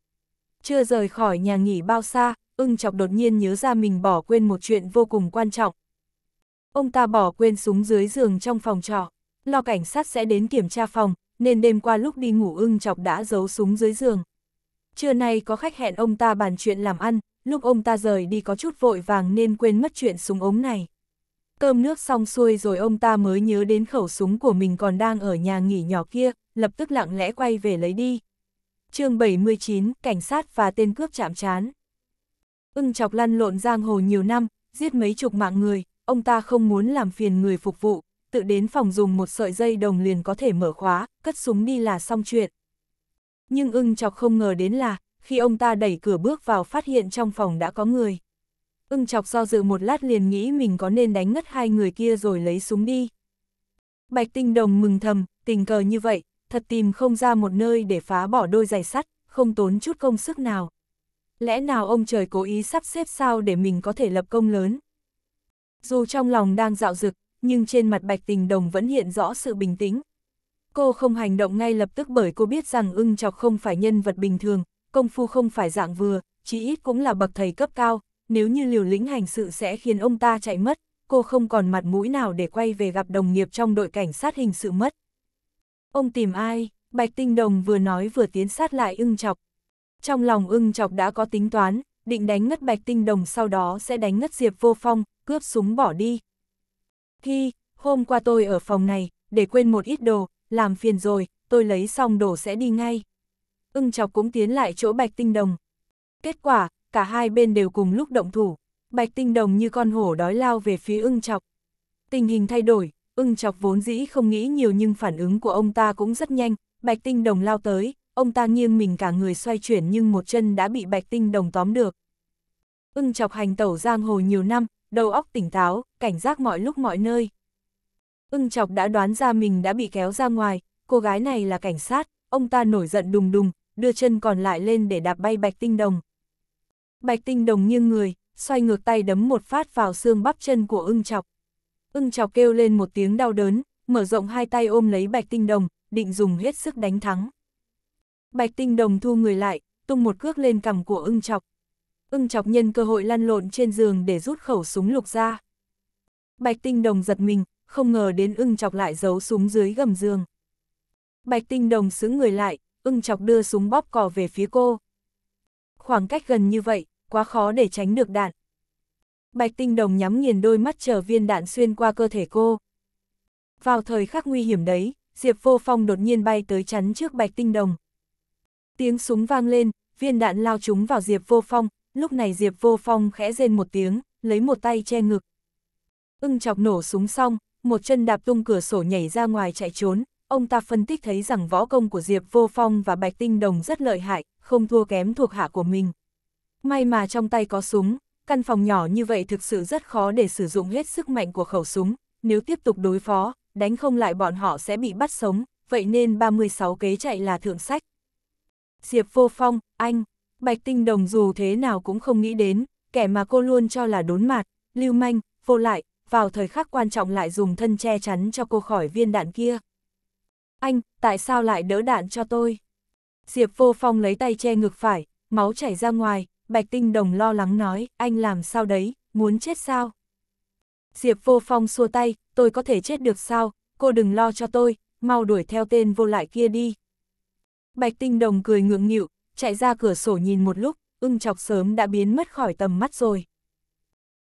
Chưa rời khỏi nhà nghỉ bao xa, ưng chọc đột nhiên nhớ ra mình bỏ quên một chuyện vô cùng quan trọng. Ông ta bỏ quên súng dưới giường trong phòng trọ, lo cảnh sát sẽ đến kiểm tra phòng, nên đêm qua lúc đi ngủ ưng chọc đã giấu súng dưới giường. Trưa nay có khách hẹn ông ta bàn chuyện làm ăn, lúc ông ta rời đi có chút vội vàng nên quên mất chuyện súng ống này. Cơm nước xong xuôi rồi ông ta mới nhớ đến khẩu súng của mình còn đang ở nhà nghỉ nhỏ kia, lập tức lặng lẽ quay về lấy đi. chương 79, cảnh sát và tên cướp chạm chán. Ưng chọc lăn lộn giang hồ nhiều năm, giết mấy chục mạng người, ông ta không muốn làm phiền người phục vụ, tự đến phòng dùng một sợi dây đồng liền có thể mở khóa, cất súng đi là xong chuyện. Nhưng ưng chọc không ngờ đến là, khi ông ta đẩy cửa bước vào phát hiện trong phòng đã có người. Ưng chọc do dự một lát liền nghĩ mình có nên đánh ngất hai người kia rồi lấy súng đi. Bạch tinh đồng mừng thầm, tình cờ như vậy, thật tìm không ra một nơi để phá bỏ đôi giày sắt, không tốn chút công sức nào. Lẽ nào ông trời cố ý sắp xếp sao để mình có thể lập công lớn? Dù trong lòng đang dạo dực, nhưng trên mặt bạch tình đồng vẫn hiện rõ sự bình tĩnh. Cô không hành động ngay lập tức bởi cô biết rằng ưng chọc không phải nhân vật bình thường, công phu không phải dạng vừa, chí ít cũng là bậc thầy cấp cao, nếu như liều lĩnh hành sự sẽ khiến ông ta chạy mất, cô không còn mặt mũi nào để quay về gặp đồng nghiệp trong đội cảnh sát hình sự mất. Ông tìm ai? Bạch Tinh Đồng vừa nói vừa tiến sát lại ưng chọc. Trong lòng ưng chọc đã có tính toán, định đánh ngất Bạch Tinh Đồng sau đó sẽ đánh ngất Diệp Vô Phong, cướp súng bỏ đi. Hi, hôm qua tôi ở phòng này, để quên một ít đồ, làm phiền rồi, tôi lấy xong đồ sẽ đi ngay. Ưng chọc cũng tiến lại chỗ Bạch Tinh Đồng. Kết quả, cả hai bên đều cùng lúc động thủ. Bạch Tinh Đồng như con hổ đói lao về phía ưng chọc. Tình hình thay đổi, ưng chọc vốn dĩ không nghĩ nhiều nhưng phản ứng của ông ta cũng rất nhanh, bạch tinh đồng lao tới, ông ta nghiêng mình cả người xoay chuyển nhưng một chân đã bị bạch tinh đồng tóm được. Ưng chọc hành tẩu giang hồ nhiều năm, đầu óc tỉnh táo, cảnh giác mọi lúc mọi nơi. Ưng chọc đã đoán ra mình đã bị kéo ra ngoài, cô gái này là cảnh sát, ông ta nổi giận đùng đùng, đưa chân còn lại lên để đạp bay bạch tinh đồng. Bạch tinh đồng nghiêng người, xoay ngược tay đấm một phát vào xương bắp chân của ưng chọc ưng chào kêu lên một tiếng đau đớn, mở rộng hai tay ôm lấy bạch tinh đồng, định dùng hết sức đánh thắng. Bạch tinh đồng thu người lại, tung một cước lên cằm của ưng chọc. Ưng chọc nhân cơ hội lăn lộn trên giường để rút khẩu súng lục ra. Bạch tinh đồng giật mình, không ngờ đến ưng chọc lại giấu súng dưới gầm giường. Bạch tinh đồng xứng người lại, ưng chọc đưa súng bóp cò về phía cô. Khoảng cách gần như vậy, quá khó để tránh được đạn. Bạch Tinh Đồng nhắm nghiền đôi mắt chờ viên đạn xuyên qua cơ thể cô. Vào thời khắc nguy hiểm đấy, Diệp Vô Phong đột nhiên bay tới chắn trước Bạch Tinh Đồng. Tiếng súng vang lên, viên đạn lao trúng vào Diệp Vô Phong, lúc này Diệp Vô Phong khẽ rên một tiếng, lấy một tay che ngực. Ưng chọc nổ súng xong, một chân đạp tung cửa sổ nhảy ra ngoài chạy trốn, ông ta phân tích thấy rằng võ công của Diệp Vô Phong và Bạch Tinh Đồng rất lợi hại, không thua kém thuộc hạ của mình. May mà trong tay có súng, Căn phòng nhỏ như vậy thực sự rất khó để sử dụng hết sức mạnh của khẩu súng, nếu tiếp tục đối phó, đánh không lại bọn họ sẽ bị bắt sống, vậy nên 36 kế chạy là thượng sách. Diệp Vô Phong, anh, Bạch Tinh Đồng dù thế nào cũng không nghĩ đến, kẻ mà cô luôn cho là đốn mạt, lưu manh, vô lại, vào thời khắc quan trọng lại dùng thân che chắn cho cô khỏi viên đạn kia. Anh, tại sao lại đỡ đạn cho tôi? Diệp Vô Phong lấy tay che ngực phải, máu chảy ra ngoài, Bạch Tinh Đồng lo lắng nói, anh làm sao đấy, muốn chết sao? Diệp Vô Phong xua tay, tôi có thể chết được sao, cô đừng lo cho tôi, mau đuổi theo tên vô lại kia đi. Bạch Tinh Đồng cười ngượng nghịu, chạy ra cửa sổ nhìn một lúc, ưng chọc sớm đã biến mất khỏi tầm mắt rồi.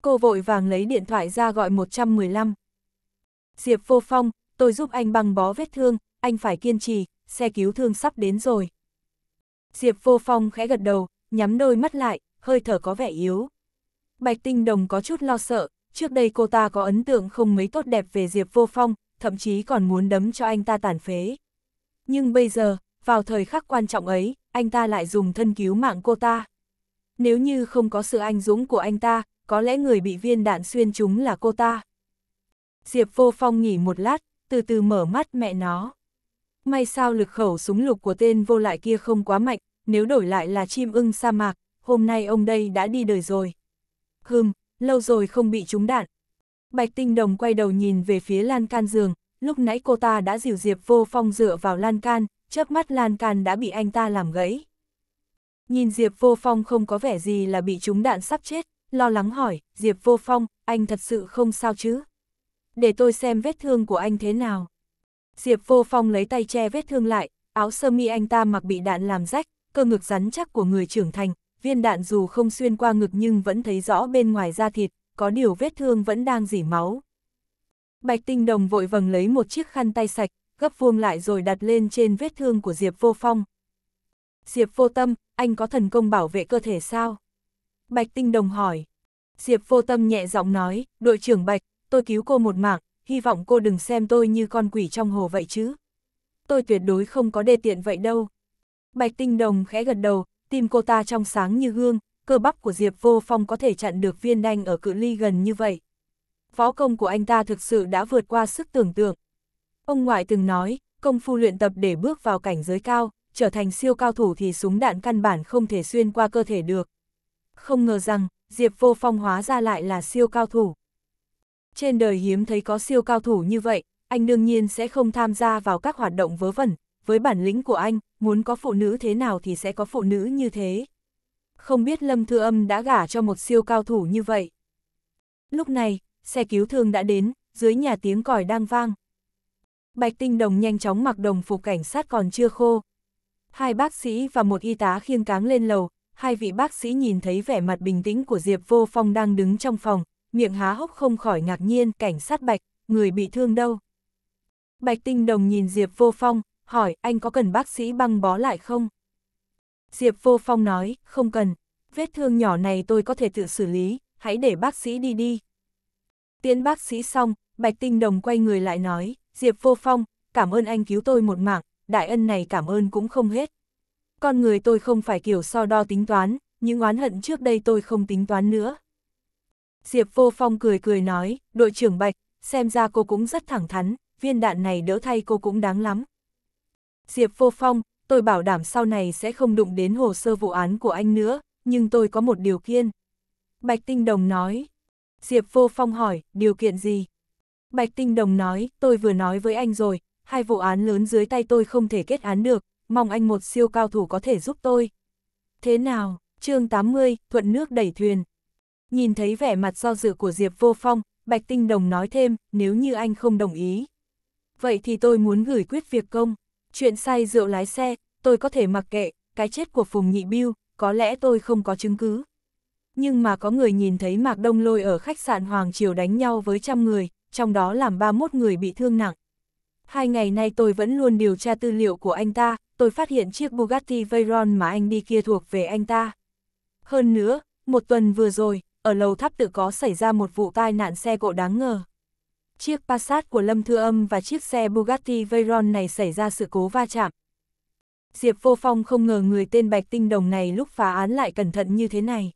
Cô vội vàng lấy điện thoại ra gọi 115. Diệp Vô Phong, tôi giúp anh băng bó vết thương, anh phải kiên trì, xe cứu thương sắp đến rồi. Diệp Vô Phong khẽ gật đầu, nhắm đôi mắt lại, hơi thở có vẻ yếu. Bạch Tinh Đồng có chút lo sợ, trước đây cô ta có ấn tượng không mấy tốt đẹp về Diệp Vô Phong, thậm chí còn muốn đấm cho anh ta tàn phế. Nhưng bây giờ, vào thời khắc quan trọng ấy, anh ta lại dùng thân cứu mạng cô ta. Nếu như không có sự anh dũng của anh ta, có lẽ người bị viên đạn xuyên trúng là cô ta. Diệp Vô Phong nghỉ một lát, từ từ mở mắt mẹ nó. May sao lực khẩu súng lục của tên vô lại kia không quá mạnh, nếu đổi lại là chim ưng sa mạc, hôm nay ông đây đã đi đời rồi. Hừm, lâu rồi không bị trúng đạn. Bạch Tinh Đồng quay đầu nhìn về phía lan can giường, lúc nãy cô ta đã dìu Diệp Vô Phong dựa vào lan can, chớp mắt lan can đã bị anh ta làm gãy. Nhìn Diệp Vô Phong không có vẻ gì là bị trúng đạn sắp chết, lo lắng hỏi, Diệp Vô Phong, anh thật sự không sao chứ? Để tôi xem vết thương của anh thế nào. Diệp Vô Phong lấy tay che vết thương lại, áo sơ mi anh ta mặc bị đạn làm rách, cơ ngực rắn chắc của người trưởng thành, viên đạn dù không xuyên qua ngực nhưng vẫn thấy rõ bên ngoài da thịt, có điều vết thương vẫn đang dỉ máu. Bạch Tinh Đồng vội vầng lấy một chiếc khăn tay sạch, gấp vuông lại rồi đặt lên trên vết thương của Diệp Vô Phong. Diệp Vô Tâm, anh có thần công bảo vệ cơ thể sao? Bạch Tinh Đồng hỏi. Diệp Vô Tâm nhẹ giọng nói, đội trưởng Bạch, tôi cứu cô một mạng, hy vọng cô đừng xem tôi như con quỷ trong hồ vậy chứ. Tôi tuyệt đối không có đề tiện vậy đâu. Bạch Tinh Đồng khẽ gật đầu, tim cô ta trong sáng như gương, cơ bắp của Diệp Vô Phong có thể chặn được viên đanh ở cự ly gần như vậy. Võ công của anh ta thực sự đã vượt qua sức tưởng tượng. Ông ngoại từng nói, công phu luyện tập để bước vào cảnh giới cao, trở thành siêu cao thủ thì súng đạn căn bản không thể xuyên qua cơ thể được. Không ngờ rằng, Diệp Vô Phong hóa ra lại là siêu cao thủ. Trên đời hiếm thấy có siêu cao thủ như vậy, anh đương nhiên sẽ không tham gia vào các hoạt động vớ vẩn, với bản lĩnh của anh, muốn có phụ nữ thế nào thì sẽ có phụ nữ như thế. Không biết Lâm Thư Âm đã gả cho một siêu cao thủ như vậy. Lúc này, xe cứu thương đã đến, dưới nhà tiếng còi đang vang. Bạch Tinh Đồng nhanh chóng mặc đồng phục cảnh sát còn chưa khô. Hai bác sĩ và một y tá khiêng cáng lên lầu, hai vị bác sĩ nhìn thấy vẻ mặt bình tĩnh của Diệp Vô Phong đang đứng trong phòng, miệng há hốc không khỏi ngạc nhiên, cảnh sát Bạch, người bị thương đâu. Bạch Tinh Đồng nhìn Diệp Vô Phong, hỏi anh có cần bác sĩ băng bó lại không? Diệp Vô Phong nói, không cần, vết thương nhỏ này tôi có thể tự xử lý, hãy để bác sĩ đi đi. Tiến bác sĩ xong, Bạch Tinh Đồng quay người lại nói, Diệp Vô Phong, cảm ơn anh cứu tôi một mạng, đại ân này cảm ơn cũng không hết. Con người tôi không phải kiểu so đo tính toán, những oán hận trước đây tôi không tính toán nữa. Diệp Vô Phong cười cười nói, đội trưởng Bạch, xem ra cô cũng rất thẳng thắn, viên đạn này đỡ thay cô cũng đáng lắm. Diệp Vô Phong, tôi bảo đảm sau này sẽ không đụng đến hồ sơ vụ án của anh nữa, nhưng tôi có một điều kiện. Bạch Tinh Đồng nói. Diệp Vô Phong hỏi, điều kiện gì? Bạch Tinh Đồng nói, tôi vừa nói với anh rồi, hai vụ án lớn dưới tay tôi không thể kết án được, mong anh một siêu cao thủ có thể giúp tôi. Thế nào, chương 80, thuận nước đẩy thuyền. Nhìn thấy vẻ mặt do dự của Diệp Vô Phong, Bạch Tinh Đồng nói thêm, nếu như anh không đồng ý. Vậy thì tôi muốn gửi quyết việc công. Chuyện say rượu lái xe, tôi có thể mặc kệ, cái chết của Phùng Nhị Biêu, có lẽ tôi không có chứng cứ. Nhưng mà có người nhìn thấy Mạc Đông Lôi ở khách sạn Hoàng Triều đánh nhau với trăm người, trong đó làm 31 người bị thương nặng. Hai ngày nay tôi vẫn luôn điều tra tư liệu của anh ta, tôi phát hiện chiếc Bugatti Veyron mà anh đi kia thuộc về anh ta. Hơn nữa, một tuần vừa rồi, ở lầu tháp tự có xảy ra một vụ tai nạn xe cộ đáng ngờ chiếc Passat của Lâm Thư Âm và chiếc xe Bugatti Veyron này xảy ra sự cố va chạm. Diệp Vô Phong không ngờ người tên Bạch Tinh Đồng này lúc phá án lại cẩn thận như thế này.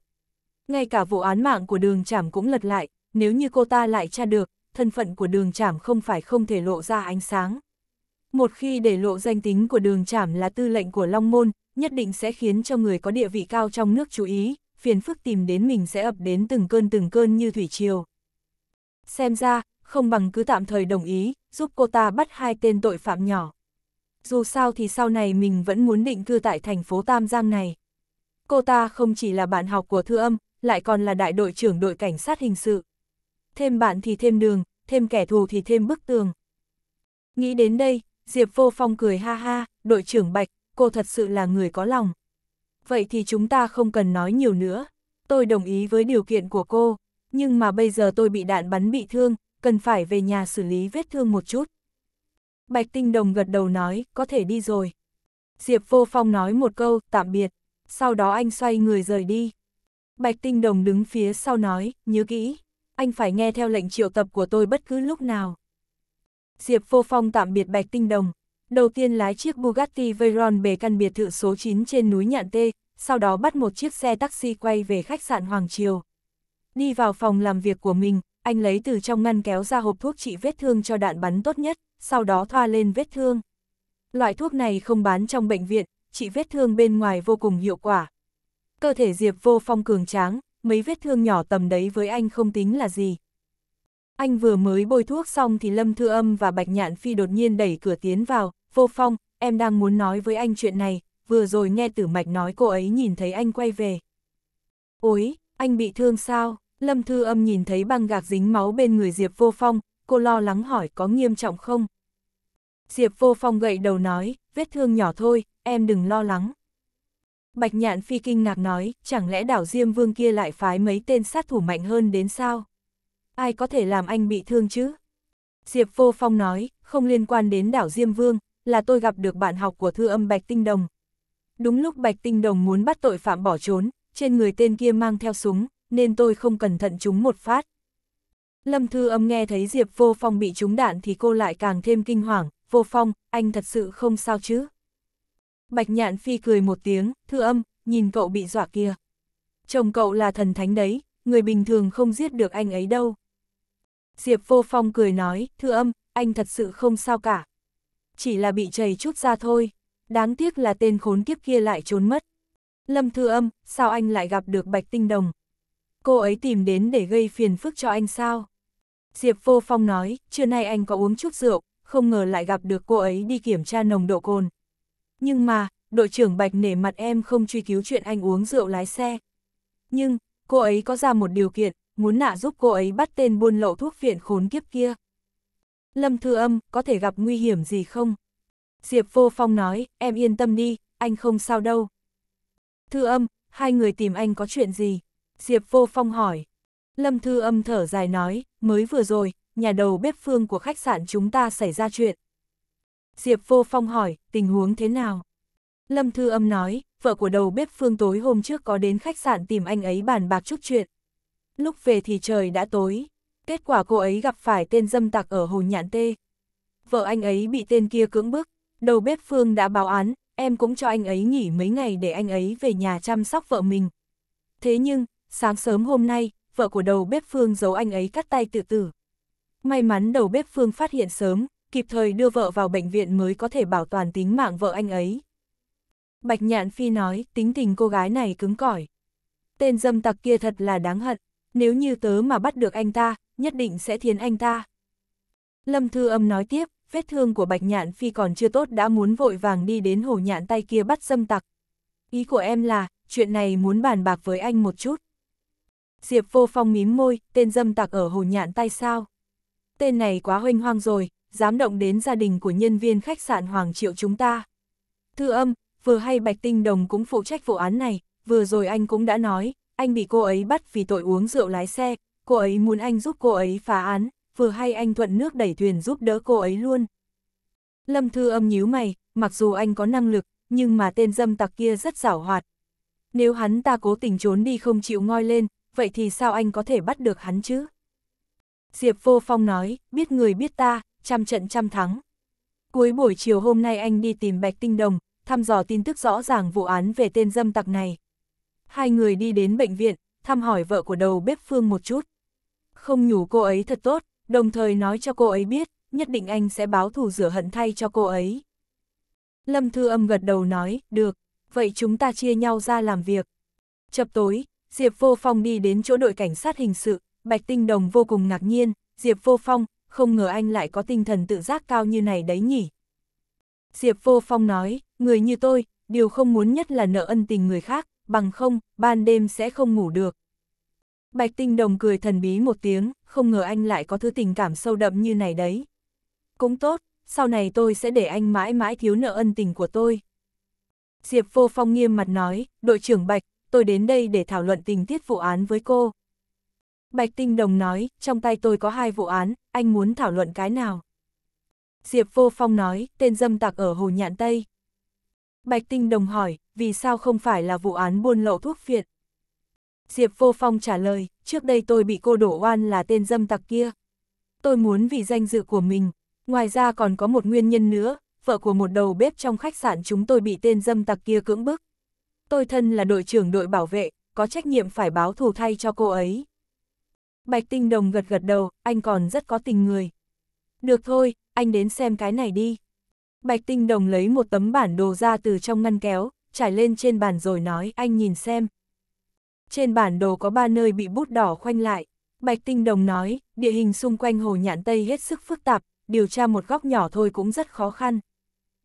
Ngay cả vụ án mạng của đường trảm cũng lật lại, nếu như cô ta lại tra được, thân phận của đường trảm không phải không thể lộ ra ánh sáng. Một khi để lộ danh tính của đường trảm là tư lệnh của Long Môn, nhất định sẽ khiến cho người có địa vị cao trong nước chú ý, phiền phức tìm đến mình sẽ ập đến từng cơn từng cơn như thủy triều. Xem ra, không bằng cứ tạm thời đồng ý, giúp cô ta bắt hai tên tội phạm nhỏ. Dù sao thì sau này mình vẫn muốn định cư tại thành phố Tam Giang này. Cô ta không chỉ là bạn học của Thư Âm, lại còn là đại đội trưởng đội cảnh sát hình sự. Thêm bạn thì thêm đường, thêm kẻ thù thì thêm bức tường. Nghĩ đến đây, Diệp Vô Phong cười ha ha, đội trưởng Bạch, cô thật sự là người có lòng. Vậy thì chúng ta không cần nói nhiều nữa. Tôi đồng ý với điều kiện của cô, nhưng mà bây giờ tôi bị đạn bắn bị thương, cần phải về nhà xử lý vết thương một chút. Bạch Tinh Đồng gật đầu nói, có thể đi rồi. Diệp Vô Phong nói một câu, tạm biệt, sau đó anh xoay người rời đi. Bạch Tinh Đồng đứng phía sau nói, nhớ kỹ, anh phải nghe theo lệnh triệu tập của tôi bất cứ lúc nào. Diệp Vô Phong tạm biệt Bạch Tinh Đồng, đầu tiên lái chiếc Bugatti Veyron về căn biệt thự số 9 trên núi Nhạn Tê, sau đó bắt một chiếc xe taxi quay về khách sạn Hoàng Triều. Đi vào phòng làm việc của mình, anh lấy từ trong ngăn kéo ra hộp thuốc trị vết thương cho đạn bắn tốt nhất, sau đó thoa lên vết thương. Loại thuốc này không bán trong bệnh viện, trị vết thương bên ngoài vô cùng hiệu quả. Cơ thể Diệp vô phong cường tráng, mấy vết thương nhỏ tầm đấy với anh không tính là gì. Anh vừa mới bôi thuốc xong thì Lâm Thư Âm và Bạch Nhạn Phi đột nhiên đẩy cửa tiến vào, vô phong, em đang muốn nói với anh chuyện này, vừa rồi nghe tử mạch nói cô ấy nhìn thấy anh quay về. Ôi, anh bị thương sao? Lâm Thư Âm nhìn thấy băng gạc dính máu bên người Diệp Vô Phong, cô lo lắng hỏi có nghiêm trọng không? Diệp Vô Phong gậy đầu nói, vết thương nhỏ thôi, em đừng lo lắng. Bạch Nhạn Phi kinh ngạc nói, chẳng lẽ đảo Diêm Vương kia lại phái mấy tên sát thủ mạnh hơn đến sao? Ai có thể làm anh bị thương chứ? Diệp Vô Phong nói, không liên quan đến đảo Diêm Vương, là tôi gặp được bạn học của thư âm Bạch Tinh Đồng. Đúng lúc Bạch Tinh Đồng muốn bắt tội phạm bỏ trốn, trên người tên kia mang theo súng, nên tôi không cẩn thận chúng một phát. Lâm Thư Âm nghe thấy Diệp Vô Phong bị trúng đạn thì cô lại càng thêm kinh hoàng, Vô Phong, anh thật sự không sao chứ? Bạch Nhạn Phi cười một tiếng, Thư Âm, nhìn cậu bị dọa kia. Chồng cậu là thần thánh đấy, người bình thường không giết được anh ấy đâu. Diệp Vô Phong cười nói, Thư Âm, anh thật sự không sao cả. Chỉ là bị chảy chút ra thôi, đáng tiếc là tên khốn kiếp kia lại trốn mất. Lâm Thư Âm, sao anh lại gặp được Bạch Tinh Đồng? cô ấy tìm đến để gây phiền phức cho anh sao? Diệp Vô Phong nói, trưa nay anh có uống chút rượu, không ngờ lại gặp được cô ấy đi kiểm tra nồng độ cồn. Nhưng mà, đội trưởng Bạch nể mặt em không truy cứu chuyện anh uống rượu lái xe. Nhưng, cô ấy có ra một điều kiện, muốn nạ giúp cô ấy bắt tên buôn lậu thuốc viện khốn kiếp kia. Lâm Thư Âm, có thể gặp nguy hiểm gì không? Diệp Vô Phong nói, em yên tâm đi, anh không sao đâu. Thư Âm, hai người tìm anh có chuyện gì? Diệp Vô Phong hỏi. Lâm Thư âm thở dài nói, mới vừa rồi, nhà đầu bếp phương của khách sạn chúng ta xảy ra chuyện. Diệp Vô Phong hỏi, tình huống thế nào? Lâm Thư âm nói, vợ của đầu bếp phương tối hôm trước có đến khách sạn tìm anh ấy bàn bạc chút chuyện. Lúc về thì trời đã tối, kết quả cô ấy gặp phải tên dâm tặc ở Hồ Nhạn Tê. Vợ anh ấy bị tên kia cưỡng bức, đầu bếp phương đã báo án, em cũng cho anh ấy nghỉ mấy ngày để anh ấy về nhà chăm sóc vợ mình. Thế nhưng, sáng sớm hôm nay, vợ của đầu bếp Phương giấu anh ấy cắt tay tự tử. May mắn đầu bếp Phương phát hiện sớm, kịp thời đưa vợ vào bệnh viện mới có thể bảo toàn tính mạng vợ anh ấy. Bạch Nhạn Phi nói, tính tình cô gái này cứng cỏi. Tên dâm tặc kia thật là đáng hận, nếu như tớ mà bắt được anh ta, nhất định sẽ thiến anh ta. Lâm Thư Âm nói tiếp, vết thương của Bạch Nhạn Phi còn chưa tốt đã muốn vội vàng đi đến hồ nhạn tay kia bắt dâm tặc. Ý của em là, chuyện này muốn bàn bạc với anh một chút. Diệp vô phong mím môi, tên dâm tặc ở hồ nhạn tay sao. Tên này quá hoanh hoang rồi, dám động đến gia đình của nhân viên khách sạn Hoàng Triệu chúng ta. Thư âm, vừa hay Bạch Tinh Đồng cũng phụ trách vụ án này, vừa rồi anh cũng đã nói, anh bị cô ấy bắt vì tội uống rượu lái xe, cô ấy muốn anh giúp cô ấy phá án, vừa hay anh thuận nước đẩy thuyền giúp đỡ cô ấy luôn. Lâm Thư âm nhíu mày, mặc dù anh có năng lực, nhưng mà tên dâm tặc kia rất giảo hoạt. Nếu hắn ta cố tình trốn đi không chịu ngoi lên, vậy thì sao anh có thể bắt được hắn chứ? Diệp Vô Phong nói, biết người biết ta, trăm trận trăm thắng. Cuối buổi chiều hôm nay anh đi tìm Bạch Tinh Đồng, thăm dò tin tức rõ ràng vụ án về tên dâm tặc này. Hai người đi đến bệnh viện, thăm hỏi vợ của đầu bếp Phương một chút. Không nhủ cô ấy thật tốt, đồng thời nói cho cô ấy biết, nhất định anh sẽ báo thù rửa hận thay cho cô ấy. Lâm Thư Âm gật đầu nói, được, vậy chúng ta chia nhau ra làm việc. Chập tối, Diệp Vô Phong đi đến chỗ đội cảnh sát hình sự, Bạch Tinh Đồng vô cùng ngạc nhiên, Diệp Vô Phong, không ngờ anh lại có tinh thần tự giác cao như này đấy nhỉ. Diệp Vô Phong nói, người như tôi, điều không muốn nhất là nợ ân tình người khác, bằng không, ban đêm sẽ không ngủ được. Bạch Tinh Đồng cười thần bí một tiếng, không ngờ anh lại có thứ tình cảm sâu đậm như này đấy. Cũng tốt, sau này tôi sẽ để anh mãi mãi thiếu nợ ân tình của tôi. Diệp Vô Phong nghiêm mặt nói, đội trưởng Bạch, tôi đến đây để thảo luận tình tiết vụ án với cô. Bạch Tinh Đồng nói, trong tay tôi có hai vụ án, anh muốn thảo luận cái nào? Diệp Vô Phong nói, tên dâm tặc ở Hồ Nhạn Tây. Bạch Tinh Đồng hỏi, vì sao không phải là vụ án buôn lậu thuốc phiện Diệp Vô Phong trả lời, trước đây tôi bị cô đổ oan là tên dâm tặc kia. Tôi muốn vì danh dự của mình. Ngoài ra còn có một nguyên nhân nữa, vợ của một đầu bếp trong khách sạn chúng tôi bị tên dâm tặc kia cưỡng bức tôi thân là đội trưởng đội bảo vệ, có trách nhiệm phải báo thù thay cho cô ấy. Bạch Tinh Đồng gật gật đầu, anh còn rất có tình người. Được thôi, anh đến xem cái này đi. Bạch Tinh Đồng lấy một tấm bản đồ ra từ trong ngăn kéo, trải lên trên bàn rồi nói anh nhìn xem. Trên bản đồ có ba nơi bị bút đỏ khoanh lại. Bạch Tinh Đồng nói, địa hình xung quanh hồ nhạn Tây hết sức phức tạp, điều tra một góc nhỏ thôi cũng rất khó khăn.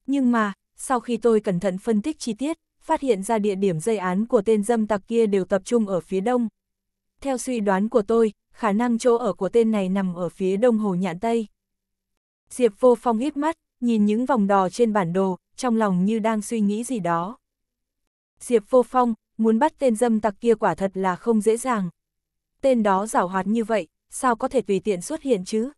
Nhưng mà, sau khi tôi cẩn thận phân tích chi tiết, phát hiện ra địa điểm dây án của tên dâm tặc kia đều tập trung ở phía đông. Theo suy đoán của tôi, khả năng chỗ ở của tên này nằm ở phía đông hồ nhạn Tây. Diệp vô phong hít mắt, nhìn những vòng đò trên bản đồ, trong lòng như đang suy nghĩ gì đó. Diệp vô phong, muốn bắt tên dâm tặc kia quả thật là không dễ dàng. Tên đó giảo hoạt như vậy, sao có thể tùy tiện xuất hiện chứ?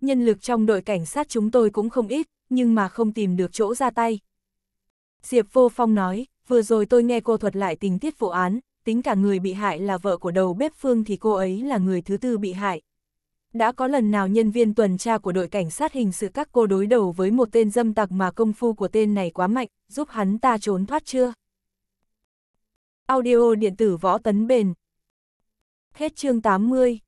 Nhân lực trong đội cảnh sát chúng tôi cũng không ít, nhưng mà không tìm được chỗ ra tay. Diệp vô phong nói, vừa rồi tôi nghe cô thuật lại tình tiết vụ án, tính cả người bị hại là vợ của đầu bếp Phương thì cô ấy là người thứ tư bị hại. Đã có lần nào nhân viên tuần tra của đội cảnh sát hình sự các cô đối đầu với một tên dâm tặc mà công phu của tên này quá mạnh, giúp hắn ta trốn thoát chưa? Audio điện tử võ tấn bền Hết chương 80